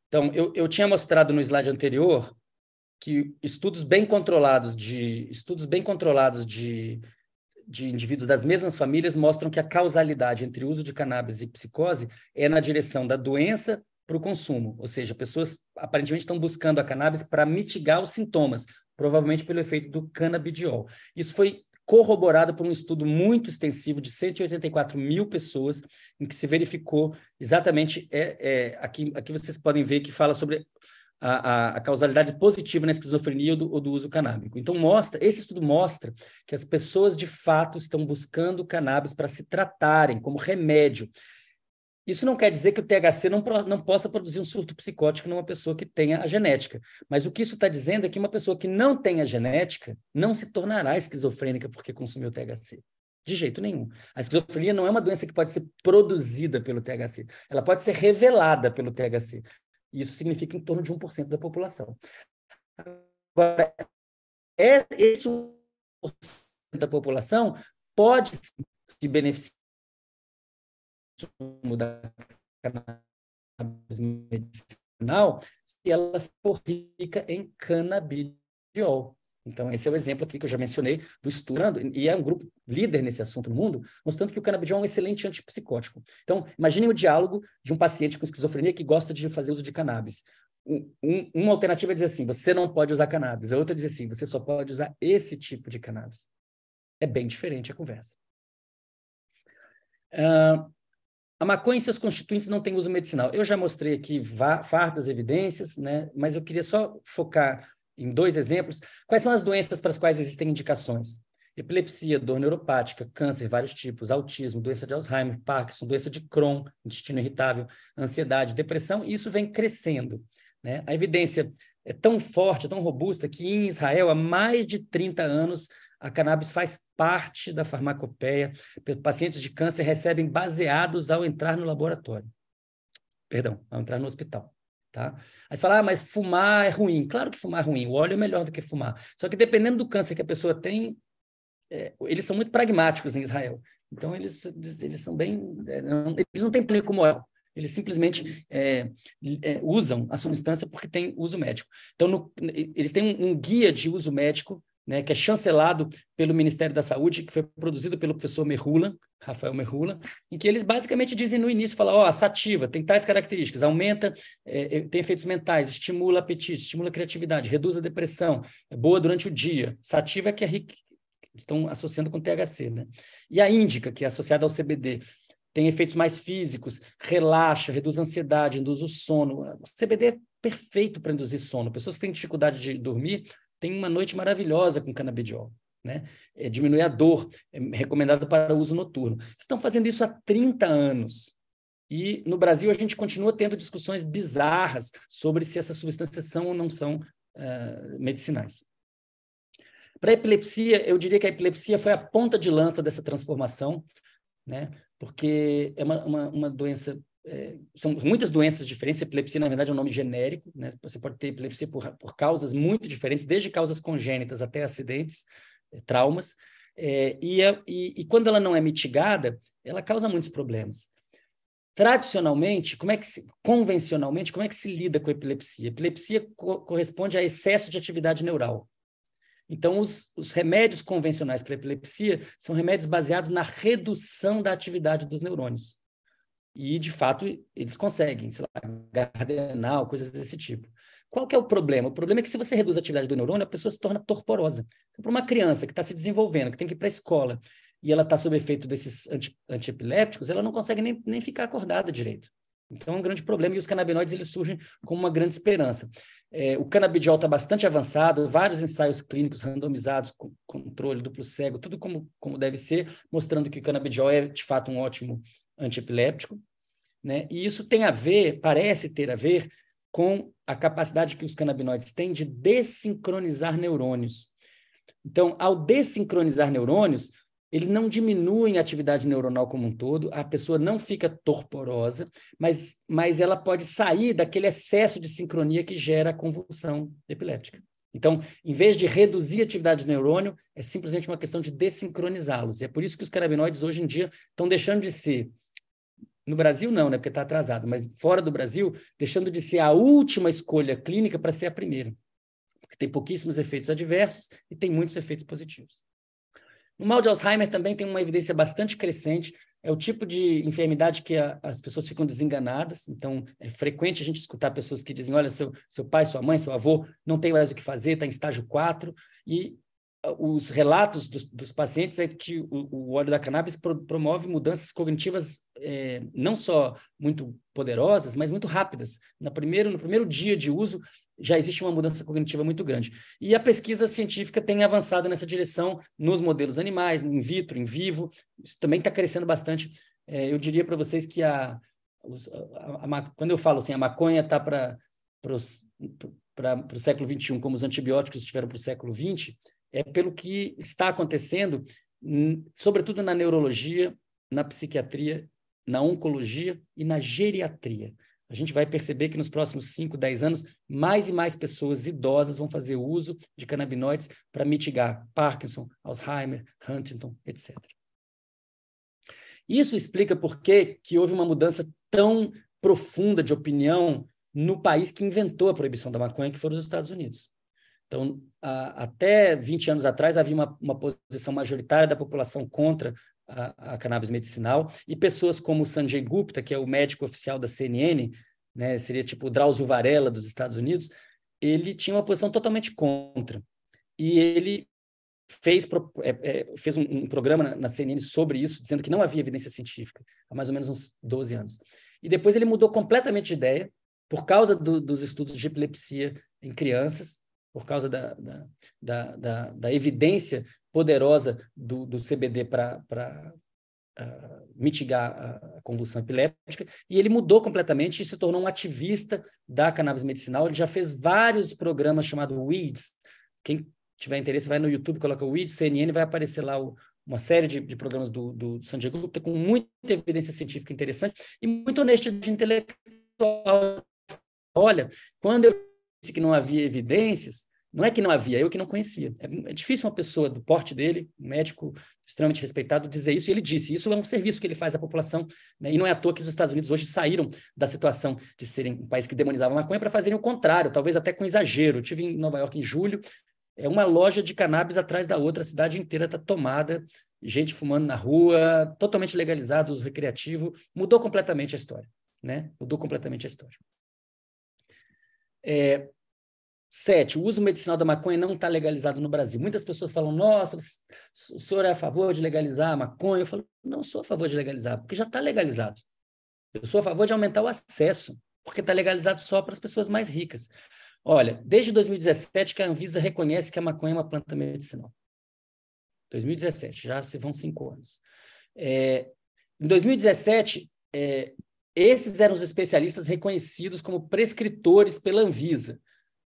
Speaker 3: Então, eu, eu tinha mostrado no slide anterior que estudos bem controlados de estudos bem controlados de, de indivíduos das mesmas famílias mostram que a causalidade entre o uso de cannabis e psicose é na direção da doença para o consumo, ou seja, pessoas aparentemente estão buscando a cannabis para mitigar os sintomas, provavelmente pelo efeito do cannabidiol. Isso foi corroborado por um estudo muito extensivo de 184 mil pessoas, em que se verificou exatamente, é, é, aqui, aqui vocês podem ver que fala sobre a, a, causalidade positiva na esquizofrenia ou do, ou do, uso canábico. Então, mostra, esse estudo mostra que as pessoas de fato estão buscando cannabis para se tratarem como remédio, isso não quer dizer que o THC não, não possa produzir um surto psicótico numa pessoa que tenha a genética. Mas o que isso está dizendo é que uma pessoa que não tem a genética não se tornará esquizofrênica porque consumiu THC. De jeito nenhum. A esquizofrenia não é uma doença que pode ser produzida pelo THC. Ela pode ser revelada pelo THC. E Isso significa em torno de 1% da população. Agora, é, esse 1% da população pode se beneficiar consumo da cannabis medicinal se ela for rica em canabidiol. Então, esse é o exemplo aqui que eu já mencionei do estourando, e é um grupo líder nesse assunto no mundo, mostrando que o canabidiol é um excelente antipsicótico. Então, imaginem o diálogo de um paciente com esquizofrenia que gosta de fazer uso de cannabis. Um, uma alternativa é dizer assim, você não pode usar cannabis. A outra é dizer assim, você só pode usar esse tipo de cannabis. É bem diferente a conversa. Uh, a maconha e seus constituintes não têm uso medicinal. Eu já mostrei aqui fardas evidências, né? mas eu queria só focar em dois exemplos. Quais são as doenças para as quais existem indicações? Epilepsia, dor neuropática, câncer, vários tipos, autismo, doença de Alzheimer, Parkinson, doença de Crohn, intestino irritável, ansiedade, depressão, e isso vem crescendo. Né? A evidência é tão forte, tão robusta, que em Israel, há mais de 30 anos, a cannabis faz parte da farmacopeia. Pacientes de câncer recebem baseados ao entrar no laboratório. Perdão, ao entrar no hospital. Tá? Aí você fala, ah, mas fumar é ruim. Claro que fumar é ruim, o óleo é melhor do que fumar. Só que dependendo do câncer que a pessoa tem, é, eles são muito pragmáticos em Israel. Então, eles, eles são bem. É, não, eles não têm como moral. Eles simplesmente é, é, usam a substância porque tem uso médico. Então, no, eles têm um, um guia de uso médico né, que é chancelado pelo Ministério da Saúde, que foi produzido pelo professor Merrula, Rafael Merrula, em que eles basicamente dizem no início, fala, ó, oh, a sativa tem tais características, aumenta, é, é, tem efeitos mentais, estimula apetite, estimula criatividade, reduz a depressão, é boa durante o dia. Sativa é que é rica, estão associando com THC, né? E a índica, que é associada ao CBD, tem efeitos mais físicos, relaxa, reduz a ansiedade, induz o sono. O CBD é perfeito para induzir sono. Pessoas que têm dificuldade de dormir, tem uma noite maravilhosa com canabidiol. Né? É, diminui a dor, é recomendado para uso noturno. Estão fazendo isso há 30 anos. E no Brasil a gente continua tendo discussões bizarras sobre se essas substâncias são ou não são uh, medicinais. Para a epilepsia, eu diria que a epilepsia foi a ponta de lança dessa transformação, né? porque é uma, uma, uma doença é, são muitas doenças diferentes. Epilepsia, na verdade, é um nome genérico. Né? Você pode ter epilepsia por, por causas muito diferentes, desde causas congênitas até acidentes, é, traumas. É, e, é, e, e, quando ela não é mitigada, ela causa muitos problemas. Tradicionalmente, como é que se, convencionalmente, como é que se lida com a epilepsia? epilepsia co corresponde a excesso de atividade neural. Então, os, os remédios convencionais para epilepsia são remédios baseados na redução da atividade dos neurônios. E, de fato, eles conseguem, sei lá, gardenal, coisas desse tipo. Qual que é o problema? O problema é que se você reduz a atividade do neurônio, a pessoa se torna torporosa. Então, para uma criança que está se desenvolvendo, que tem que ir para a escola, e ela está sob efeito desses anti, antiepilépticos, ela não consegue nem, nem ficar acordada direito. Então é um grande problema e os canabinoides eles surgem como uma grande esperança. É, o canabidiol está bastante avançado, vários ensaios clínicos randomizados, com controle duplo cego, tudo como, como deve ser, mostrando que o canabidiol é de fato um ótimo antiepiléptico, né? E isso tem a ver, parece ter a ver com a capacidade que os canabinoides têm de dessincronizar neurônios. Então, ao dessincronizar neurônios, eles não diminuem a atividade neuronal como um todo, a pessoa não fica torporosa, mas, mas ela pode sair daquele excesso de sincronia que gera a convulsão epiléptica. Então, em vez de reduzir a atividade do neurônio, é simplesmente uma questão de desincronizá-los. E é por isso que os carabinoides hoje em dia estão deixando de ser no Brasil não, né? Porque está atrasado, mas fora do Brasil, deixando de ser a última escolha clínica para ser a primeira. Porque tem pouquíssimos efeitos adversos e tem muitos efeitos positivos. No mal de Alzheimer também tem uma evidência bastante crescente. É o tipo de enfermidade que a, as pessoas ficam desenganadas. Então, é frequente a gente escutar pessoas que dizem: olha, seu, seu pai, sua mãe, seu avô não tem mais o que fazer, está em estágio 4. E os relatos dos, dos, pacientes é que o, o óleo da cannabis pro, promove mudanças cognitivas é, não só muito poderosas, mas muito rápidas. No primeiro, no primeiro dia de uso, já existe uma mudança cognitiva muito grande. E a pesquisa científica tem avançado nessa direção nos modelos animais, in vitro, em vivo. Isso também está crescendo bastante. É, eu diria para vocês que a, a, a, a, quando eu falo assim, a maconha está para para o século XXI, como os antibióticos estiveram para o século XX, é pelo que está acontecendo, sobretudo na neurologia, na psiquiatria, na oncologia e na geriatria. A gente vai perceber que nos próximos 5, 10 anos, mais e mais pessoas idosas vão fazer uso de canabinoides para mitigar Parkinson, Alzheimer, Huntington, etc. Isso explica por que, que houve uma mudança tão profunda de opinião no país que inventou a proibição da maconha, que foram os Estados Unidos. Então, a, até 20 anos atrás, havia uma, uma posição majoritária da população contra a, a, cannabis medicinal, e pessoas como Sanjay Gupta, que é o médico oficial da CNN, né, seria tipo o Drauzio Varela dos Estados Unidos, ele tinha uma posição totalmente contra. E ele fez, é, é, fez um, um programa na, na, CNN sobre isso, dizendo que não havia evidência científica, há mais ou menos uns 12 anos. E depois ele mudou completamente de ideia, por causa do, dos estudos de epilepsia em crianças, por causa da, da, da, da evidência poderosa do, do CBD para uh, ah, mitigar a convulsão epiléptica, e ele mudou completamente e se tornou um ativista da cannabis medicinal. Ele já fez vários programas chamados WEEDS. Quem tiver interesse, vai no YouTube, coloca WEEDS CNN, vai aparecer lá o, uma série de, de programas do, do Diego Gupta tá com muita evidência científica interessante e muito honestidade intelectual. Olha, quando eu que não havia evidências, não é que não havia, eu que não conhecia. É, é, difícil uma pessoa do porte dele, um médico extremamente respeitado, dizer isso, e ele disse. Isso é um serviço que ele faz à população, né? e não é à toa que os Estados Unidos hoje saíram da situação de serem um país que demonizava a maconha para fazerem o contrário, talvez até com exagero. Eu tive em Nova York em julho, é uma loja de cannabis atrás da outra, a cidade inteira está tomada, gente fumando na rua, totalmente legalizado o uso recreativo. Mudou completamente a história, né? Mudou completamente a história. É, Sete, o uso medicinal da maconha não está legalizado no Brasil. Muitas pessoas falam, nossa, o senhor é a favor de legalizar a maconha? Eu falo, não sou a favor de legalizar, porque já está legalizado. Eu sou a favor de aumentar o acesso, porque está legalizado só para as pessoas mais ricas. Olha, desde 2017 que a Anvisa reconhece que a maconha é uma planta medicinal. 2017, já se vão cinco anos. É, em 2017, é, esses eram os especialistas reconhecidos como prescritores pela Anvisa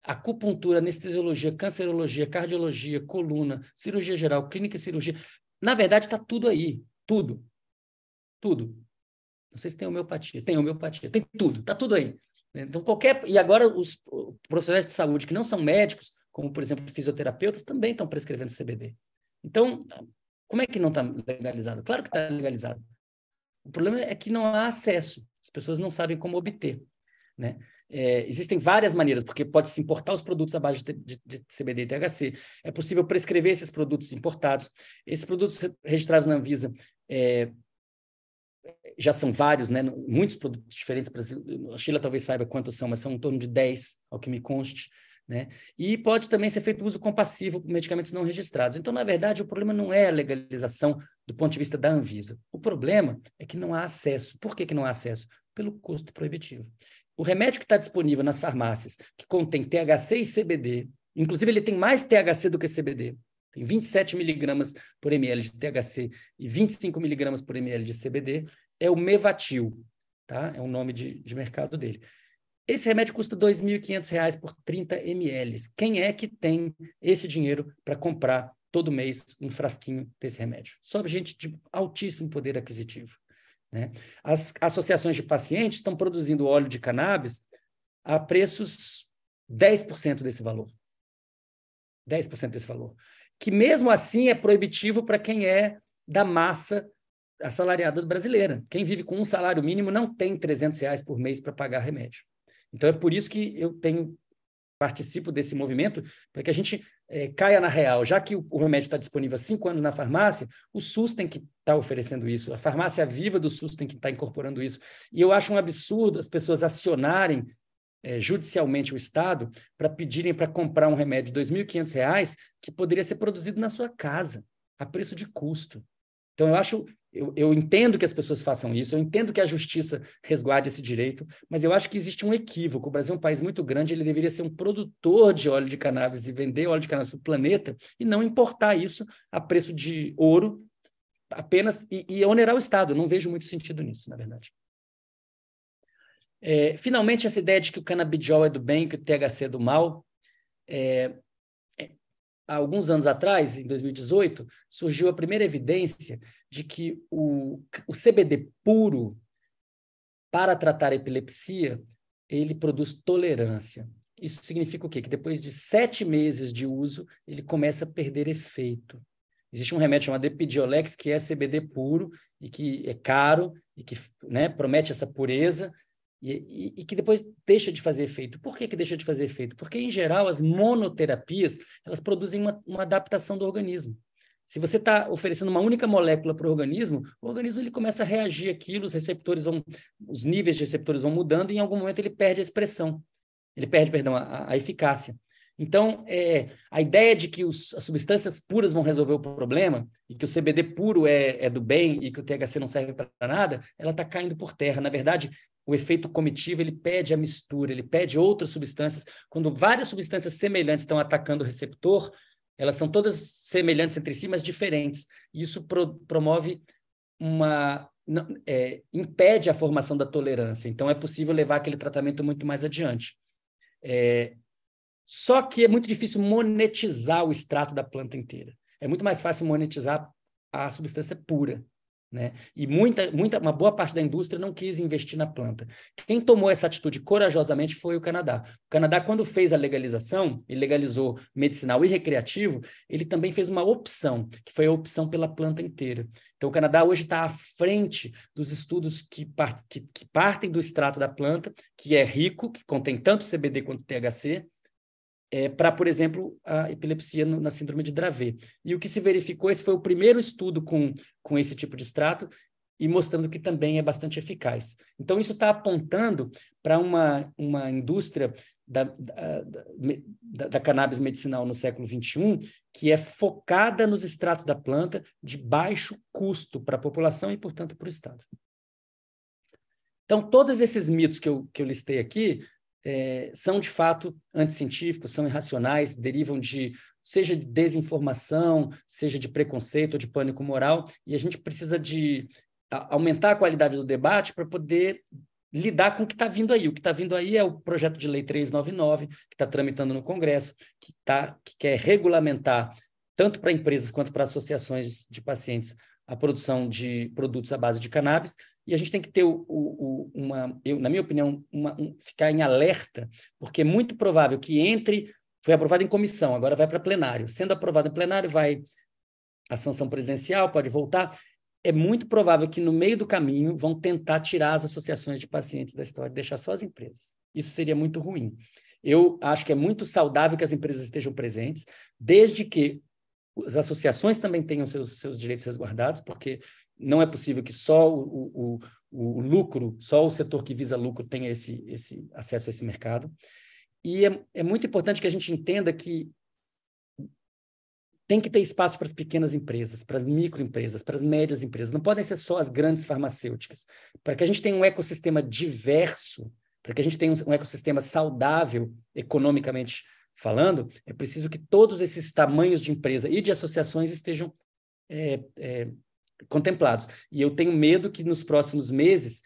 Speaker 3: acupuntura, anestesiologia, cancerologia, cardiologia, coluna, cirurgia geral, clínica e cirurgia. Na verdade, está tudo aí. Tudo. Tudo. Não sei se tem homeopatia. Tem homeopatia. Tem tudo. Está tudo aí. Então, qualquer. E agora, os profissionais de saúde que não são médicos, como, por exemplo, fisioterapeutas, também estão prescrevendo CBD. Então, como é que não está legalizado? Claro que está legalizado. O problema é que não há acesso. As pessoas não sabem como obter, né? É, existem várias maneiras, porque pode-se importar os produtos à base de, de, de, CBD e THC, é possível prescrever esses produtos importados. Esses produtos registrados na Anvisa é, já são vários, né? muitos produtos diferentes. A Sheila talvez saiba quantos são, mas são em torno de 10, ao que me conste. Né? E pode também ser feito uso compassivo por medicamentos não registrados. Então, na verdade, o problema não é a legalização do ponto de vista da Anvisa. O problema é que não há acesso. Por que, que não há acesso? Pelo custo proibitivo. O remédio que está disponível nas farmácias, que contém THC e CBD, inclusive ele tem mais THC do que CBD, tem 27 miligramas por ml de THC e 25 miligramas por ml de CBD, é o Mevatil, tá? É o nome de, de mercado dele. Esse remédio custa R$ 2.500 por 30 ml. Quem é que tem esse dinheiro para comprar todo mês um frasquinho desse remédio? Só gente de altíssimo poder aquisitivo. Né? As associações de pacientes estão produzindo óleo de cannabis a preços 10% desse valor. 10% desse valor. Que mesmo assim é proibitivo para quem é da massa assalariada brasileira. Quem vive com um salário mínimo não tem 300 reais por mês para pagar remédio. Então é por isso que eu tenho participo desse movimento para que a gente é, caia na real, já que o, o remédio está disponível há cinco anos na farmácia, o SUS tem que estar tá oferecendo isso, a farmácia viva do SUS tem que estar tá incorporando isso. E eu acho um absurdo as pessoas acionarem é, judicialmente o Estado para pedirem para comprar um remédio de R$ 2.500 que poderia ser produzido na sua casa, a preço de custo. Então, eu acho, eu, eu entendo que as pessoas façam isso, eu entendo que a justiça resguarde esse direito, mas eu acho que existe um equívoco. O Brasil é um país muito grande, ele deveria ser um produtor de óleo de cannabis e vender óleo de cannabis para o planeta e não importar isso a preço de ouro apenas e, e onerar o Estado. Eu não vejo muito sentido nisso, na verdade. É, finalmente, essa ideia de que o canabidiol é do bem, que o THC é do mal, é, há alguns anos atrás, em 2018, surgiu a primeira evidência de que o, o CBD puro para tratar a epilepsia ele produz tolerância. Isso significa o quê? Que depois de sete meses de uso, ele começa a perder efeito. Existe um remédio chamado Epidiolex, que é CBD puro e que é caro e que né, promete essa pureza, e, e, e, que depois deixa de fazer efeito. Por que, que deixa de fazer efeito? Porque, em geral, as monoterapias elas produzem uma, uma adaptação do organismo. Se você está oferecendo uma única molécula para o organismo, o organismo ele começa a reagir àquilo, os receptores vão, os níveis de receptores vão mudando e em algum momento ele perde a expressão, ele perde, perdão, a, a eficácia. Então, é, a ideia de que os, as substâncias puras vão resolver o problema e que o CBD puro é, é do bem e que o THC não serve para nada, ela está caindo por terra. Na verdade, o efeito comitivo ele pede a mistura, ele pede outras substâncias. Quando várias substâncias semelhantes estão atacando o receptor, elas são todas semelhantes entre si, mas diferentes. E isso pro, promove uma não, é, impede a formação da tolerância. Então, é possível levar aquele tratamento muito mais adiante. É, só que é muito difícil monetizar o extrato da planta inteira. É muito mais fácil monetizar a substância pura. Né? E muita, muita, uma boa parte da indústria não quis investir na planta. Quem tomou essa atitude corajosamente foi o Canadá. O Canadá, quando fez a legalização, e legalizou medicinal e recreativo, ele também fez uma opção, que foi a opção pela planta inteira. Então, o Canadá hoje está à frente dos estudos que, part, que, que partem do extrato da planta, que é rico, que contém tanto CBD quanto THC, é, para, por exemplo, a epilepsia no, na síndrome de Dravet. E o que se verificou, esse foi o primeiro estudo com, com esse tipo de extrato, e mostrando que também é bastante eficaz. Então, isso está apontando para uma, uma indústria da, da, da, da, cannabis medicinal no século XXI, que é focada nos extratos da planta de baixo custo para a população e, portanto, para o Estado. Então, todos esses mitos que eu, que eu listei aqui é, são de fato anticientíficos, são irracionais, derivam de seja de desinformação, seja de preconceito ou de pânico moral, e a gente precisa de aumentar a qualidade do debate para poder lidar com o que está vindo aí. O que está vindo aí é o projeto de lei 399, que está tramitando no Congresso, que, tá, que quer regulamentar, tanto para empresas quanto para associações de pacientes, a produção de produtos à base de cannabis, e a gente tem que ter o, o, o, uma, eu, na minha opinião, uma, um, ficar em alerta, porque é muito provável que entre, foi aprovado em comissão, agora vai para plenário. Sendo aprovado em plenário, vai a sanção presidencial, pode voltar. É muito provável que no meio do caminho vão tentar tirar as associações de pacientes da história, deixar só as empresas. Isso seria muito ruim. Eu acho que é muito saudável que as empresas estejam presentes, desde que as associações também tenham seus, seus direitos resguardados, porque não é possível que só o, o, o lucro, só o setor que visa lucro tenha esse, esse acesso a esse mercado. E é, é muito importante que a gente entenda que tem que ter espaço para as pequenas empresas, para as microempresas, para as médias empresas. Não podem ser só as grandes farmacêuticas. Para que a gente tenha um ecossistema diverso, para que a gente tenha um, ecossistema saudável economicamente falando, é preciso que todos esses tamanhos de empresa e de associações estejam é, é, contemplados. E eu tenho medo que nos próximos meses,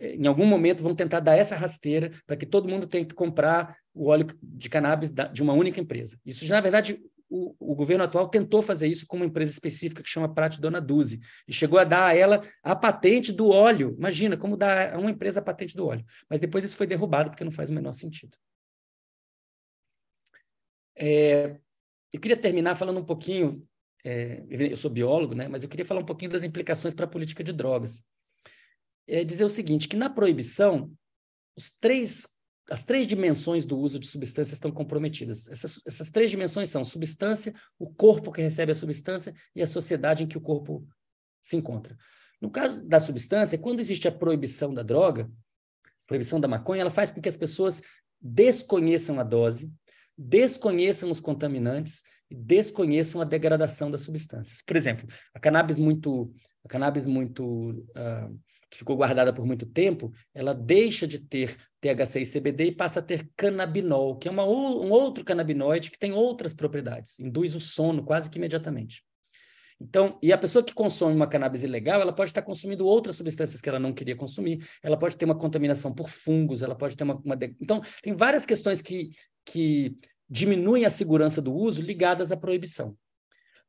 Speaker 3: em algum momento, vão tentar dar essa rasteira para que todo mundo tenha que comprar o óleo de cannabis de uma única empresa. Isso, na verdade, o, o, governo atual tentou fazer isso com uma empresa específica que chama Prate Dona Duzi e chegou a dar a ela a patente do óleo. Imagina como dar a uma empresa a patente do óleo. Mas depois isso foi derrubado porque não faz o menor sentido. É, eu queria terminar falando um pouquinho é, eu sou biólogo, né, mas eu queria falar um pouquinho das implicações para a política de drogas. É dizer o seguinte, que na proibição, os três, as três dimensões do uso de substâncias estão comprometidas. Essas, essas três dimensões são substância, o corpo que recebe a substância e a sociedade em que o corpo se encontra. No caso da substância, quando existe a proibição da droga, proibição da maconha, ela faz com que as pessoas desconheçam a dose, desconheçam os contaminantes desconheçam a degradação das substâncias. Por exemplo, a cannabis muito, a cannabis muito uh, que ficou guardada por muito tempo, ela deixa de ter THC e CBD e passa a ter canabinol, que é uma, um outro canabinoide que tem outras propriedades, induz o sono quase que imediatamente. Então, e a pessoa que consome uma cannabis ilegal, ela pode estar consumindo outras substâncias que ela não queria consumir, ela pode ter uma contaminação por fungos, ela pode ter uma. uma de... Então, tem várias questões que, que diminuem a segurança do uso ligadas à proibição.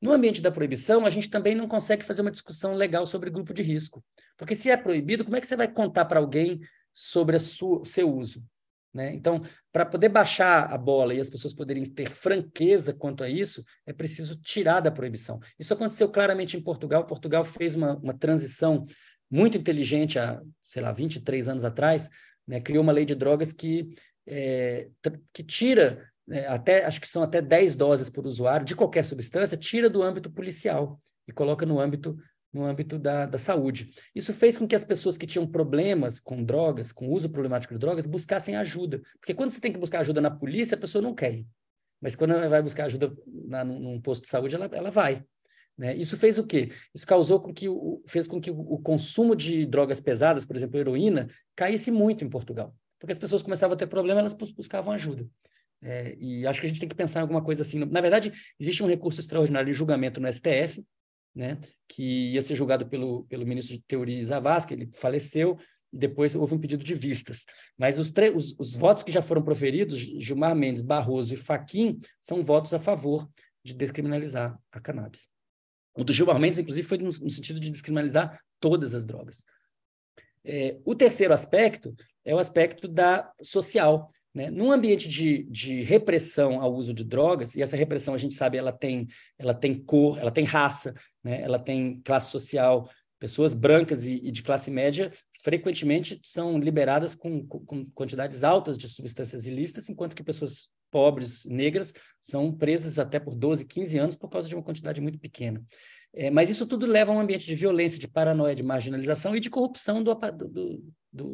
Speaker 3: No ambiente da proibição, a gente também não consegue fazer uma discussão legal sobre grupo de risco. Porque se é proibido, como é que você vai contar para alguém sobre sua, o seu uso? Né? Então, para poder baixar a bola e as pessoas poderem ter franqueza quanto a isso, é preciso tirar da proibição. Isso aconteceu claramente em Portugal. Portugal fez uma, uma transição muito inteligente há, sei lá, 23 anos atrás, né? criou uma lei de drogas que, é, que tira né, até acho que são até 10 doses por usuário de qualquer substância, tira do âmbito policial e coloca no âmbito no âmbito da, da saúde. Isso fez com que as pessoas que tinham problemas com drogas, com uso problemático de drogas, buscassem ajuda. Porque quando você tem que buscar ajuda na polícia, a pessoa não quer ir. Mas quando ela vai buscar ajuda na, num posto de saúde, ela, ela vai. Né? Isso fez o quê? Isso causou com que o, fez com que o, o consumo de drogas pesadas, por exemplo, heroína, caísse muito em Portugal. Porque as pessoas começavam a ter problema, elas buscavam ajuda. É, e acho que a gente tem que pensar em alguma coisa assim. Na verdade, existe um recurso extraordinário de julgamento no STF, né, que ia ser julgado pelo, pelo ministro de Teoria Zavascki, ele faleceu, e depois houve um pedido de vistas. Mas os, os, os votos que já foram proferidos, Gilmar Mendes, Barroso e Faquim, são votos a favor de descriminalizar a cannabis. O do Gilmar Mendes, inclusive, foi no, no sentido de descriminalizar todas as drogas. É, o terceiro aspecto é o aspecto da social. Né? Num ambiente de, de repressão ao uso de drogas, e essa repressão a gente sabe ela tem, ela tem cor, ela tem raça, né? ela tem classe social, pessoas brancas e, e de classe média frequentemente são liberadas com, com, quantidades altas de substâncias ilícitas, enquanto que pessoas pobres, negras, são presas até por 12, 15 anos por causa de uma quantidade muito pequena. É, mas isso tudo leva a um ambiente de violência, de paranoia, de marginalização e de corrupção do, do,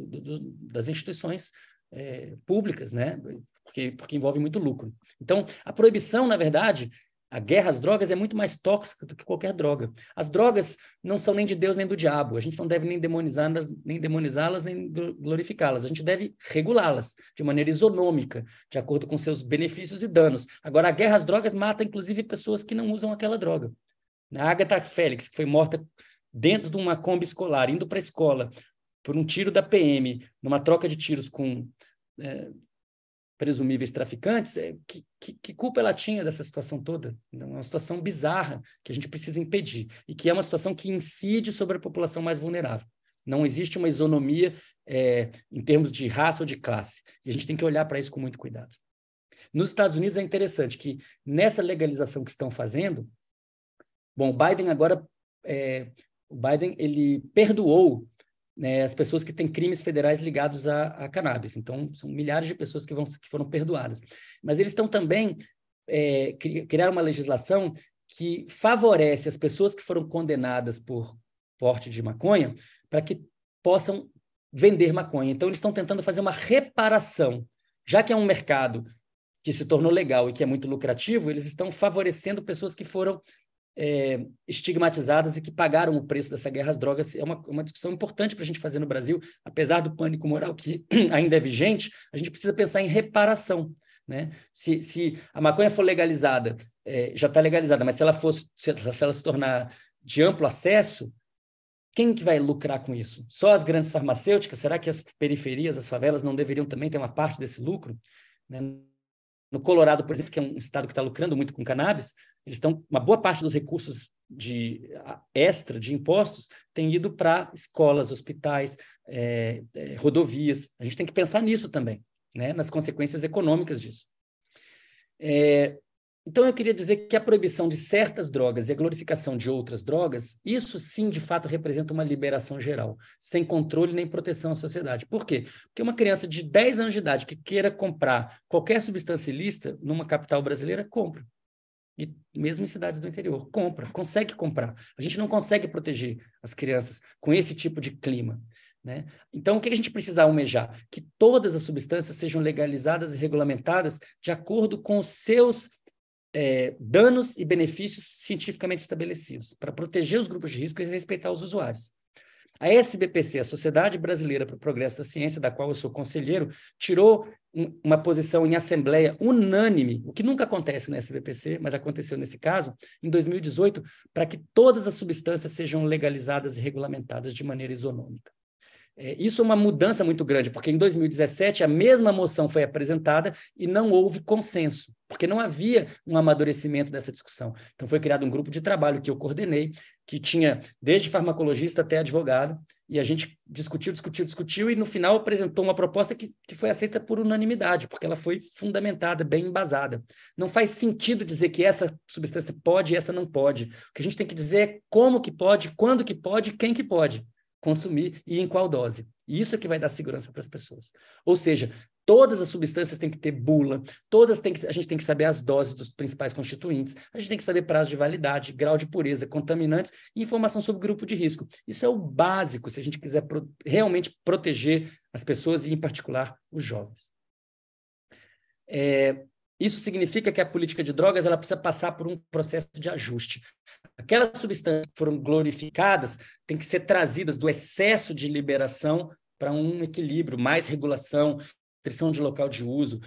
Speaker 3: do, das instituições é, públicas, né? Porque, porque envolve muito lucro. Então, a proibição, na verdade, a guerra às drogas é muito mais tóxica do que qualquer droga. As drogas não são nem de Deus nem do diabo. A gente não deve nem demonizá-las, nem demonizá-las, nem glorificá-las. A gente deve regulá-las de maneira isonômica, de acordo com seus benefícios e danos. Agora, a guerra às drogas mata inclusive pessoas que não usam aquela droga. A Agatha Félix, que foi morta dentro de uma Kombi escolar, indo para a escola, por um tiro da PM, numa troca de tiros com é, presumíveis traficantes, é, que, que, que, culpa ela tinha dessa situação toda? É uma situação bizarra que a gente precisa impedir e que é uma situação que incide sobre a população mais vulnerável. Não existe uma isonomia é, em termos de raça ou de classe. E a gente tem que olhar para isso com muito cuidado. Nos Estados Unidos é interessante que nessa legalização que estão fazendo, bom, Biden agora, é, o Biden ele perdoou né, as pessoas que têm crimes federais ligados a, a, cannabis. Então, são milhares de pessoas que, vão, que foram perdoadas. Mas eles estão também é, criar uma legislação que favorece as pessoas que foram condenadas por porte de maconha para que possam vender maconha. Então, eles estão tentando fazer uma reparação. Já que é um mercado que se tornou legal e que é muito lucrativo, eles estão favorecendo pessoas que foram é, estigmatizadas e que pagaram o preço dessa guerra às drogas. É uma, uma discussão importante para a gente fazer no Brasil, apesar do pânico moral que [CLEARS THROAT] ainda é vigente, a gente precisa pensar em reparação. Né? Se, se a maconha for legalizada, é, já está legalizada, mas se ela, fosse, se, se ela se tornar de amplo acesso, quem que vai lucrar com isso? Só as grandes farmacêuticas? Será que as periferias, as favelas não deveriam também ter uma parte desse lucro? Né? No Colorado, por exemplo, que é um estado que está lucrando muito com cannabis, eles estão uma boa parte dos recursos de extra de impostos tem ido para escolas, hospitais, é, é, rodovias. A gente tem que pensar nisso também, né? Nas consequências econômicas disso. É, então, eu queria dizer que a proibição de certas drogas e a glorificação de outras drogas, isso sim, de fato, representa uma liberação geral, sem controle nem proteção à sociedade. Por quê? Porque uma criança de 10 anos de idade que queira comprar qualquer substância ilícita numa capital brasileira, compra. E mesmo em cidades do interior, compra, consegue comprar. A gente não consegue proteger as crianças com esse tipo de clima. Né? Então, o que a gente precisa almejar? Que todas as substâncias sejam legalizadas e regulamentadas de acordo com os seus é, danos e benefícios cientificamente estabelecidos, para proteger os grupos de risco e respeitar os usuários. A SBPC, a Sociedade Brasileira para o Progresso da Ciência, da qual eu sou conselheiro, tirou um, uma posição em assembleia unânime, o que nunca acontece na SBPC, mas aconteceu nesse caso, em 2018, para que todas as substâncias sejam legalizadas e regulamentadas de maneira isonômica. É, isso é uma mudança muito grande, porque em 2017 a mesma moção foi apresentada e não houve consenso, porque não havia um amadurecimento dessa discussão. Então foi criado um grupo de trabalho que eu coordenei, que tinha desde farmacologista até advogado, e a gente discutiu, discutiu, discutiu, e no final apresentou uma proposta que, que foi aceita por unanimidade, porque ela foi fundamentada, bem embasada. Não faz sentido dizer que essa substância pode e essa não pode. O que a gente tem que dizer é como que pode, quando que pode, quem que pode consumir e em qual dose. E isso é que vai dar segurança para as pessoas. Ou seja, todas as substâncias têm que ter bula, todas têm que, a gente tem que saber as doses dos principais constituintes, a gente tem que saber prazo de validade, grau de pureza, contaminantes e informação sobre grupo de risco. Isso é o básico se a gente quiser pro, realmente proteger as pessoas e, em particular, os jovens. É, isso significa que a política de drogas ela precisa passar por um processo de ajuste aquelas substâncias que foram glorificadas têm que ser trazidas do excesso de liberação para um equilíbrio, mais regulação, restrição de local de uso,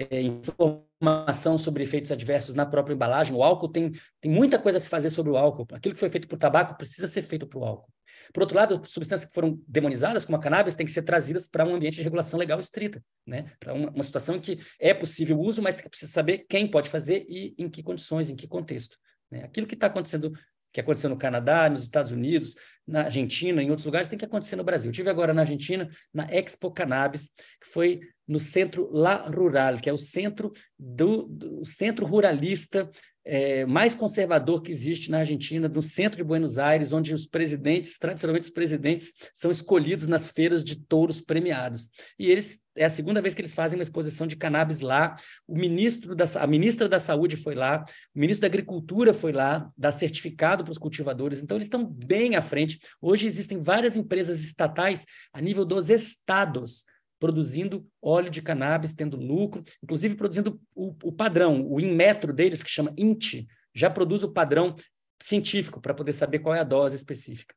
Speaker 3: é, informação sobre efeitos adversos na própria embalagem. O álcool tem, tem muita coisa a se fazer sobre o álcool. Aquilo que foi feito para o tabaco precisa ser feito para o álcool. Por outro lado, substâncias que foram demonizadas, como a cannabis, têm que ser trazidas para um ambiente de regulação legal estrita, né? para uma, uma situação em que é possível o uso, mas precisa saber quem pode fazer e em que condições, em que contexto. Né? Aquilo que está acontecendo, que aconteceu no Canadá, nos Estados Unidos, na Argentina, em outros lugares, tem que acontecer no Brasil. Eu tive agora na Argentina, na Expo Cannabis, que foi no centro La Rural, que é o centro do, do centro ruralista é, mais conservador que existe na Argentina, no centro de Buenos Aires, onde os presidentes, tradicionalmente os presidentes, são escolhidos nas feiras de touros premiados. E eles é a segunda vez que eles fazem uma exposição de cannabis lá. O ministro da, a ministra da Saúde foi lá, o ministro da Agricultura foi lá, dá certificado para os cultivadores. Então, eles estão bem à frente. Hoje existem várias empresas estatais a nível dos estados produzindo óleo de cannabis, tendo lucro, inclusive produzindo o, o padrão, o inmetro deles, que chama INT, já produz o padrão científico para poder saber qual é a dose específica.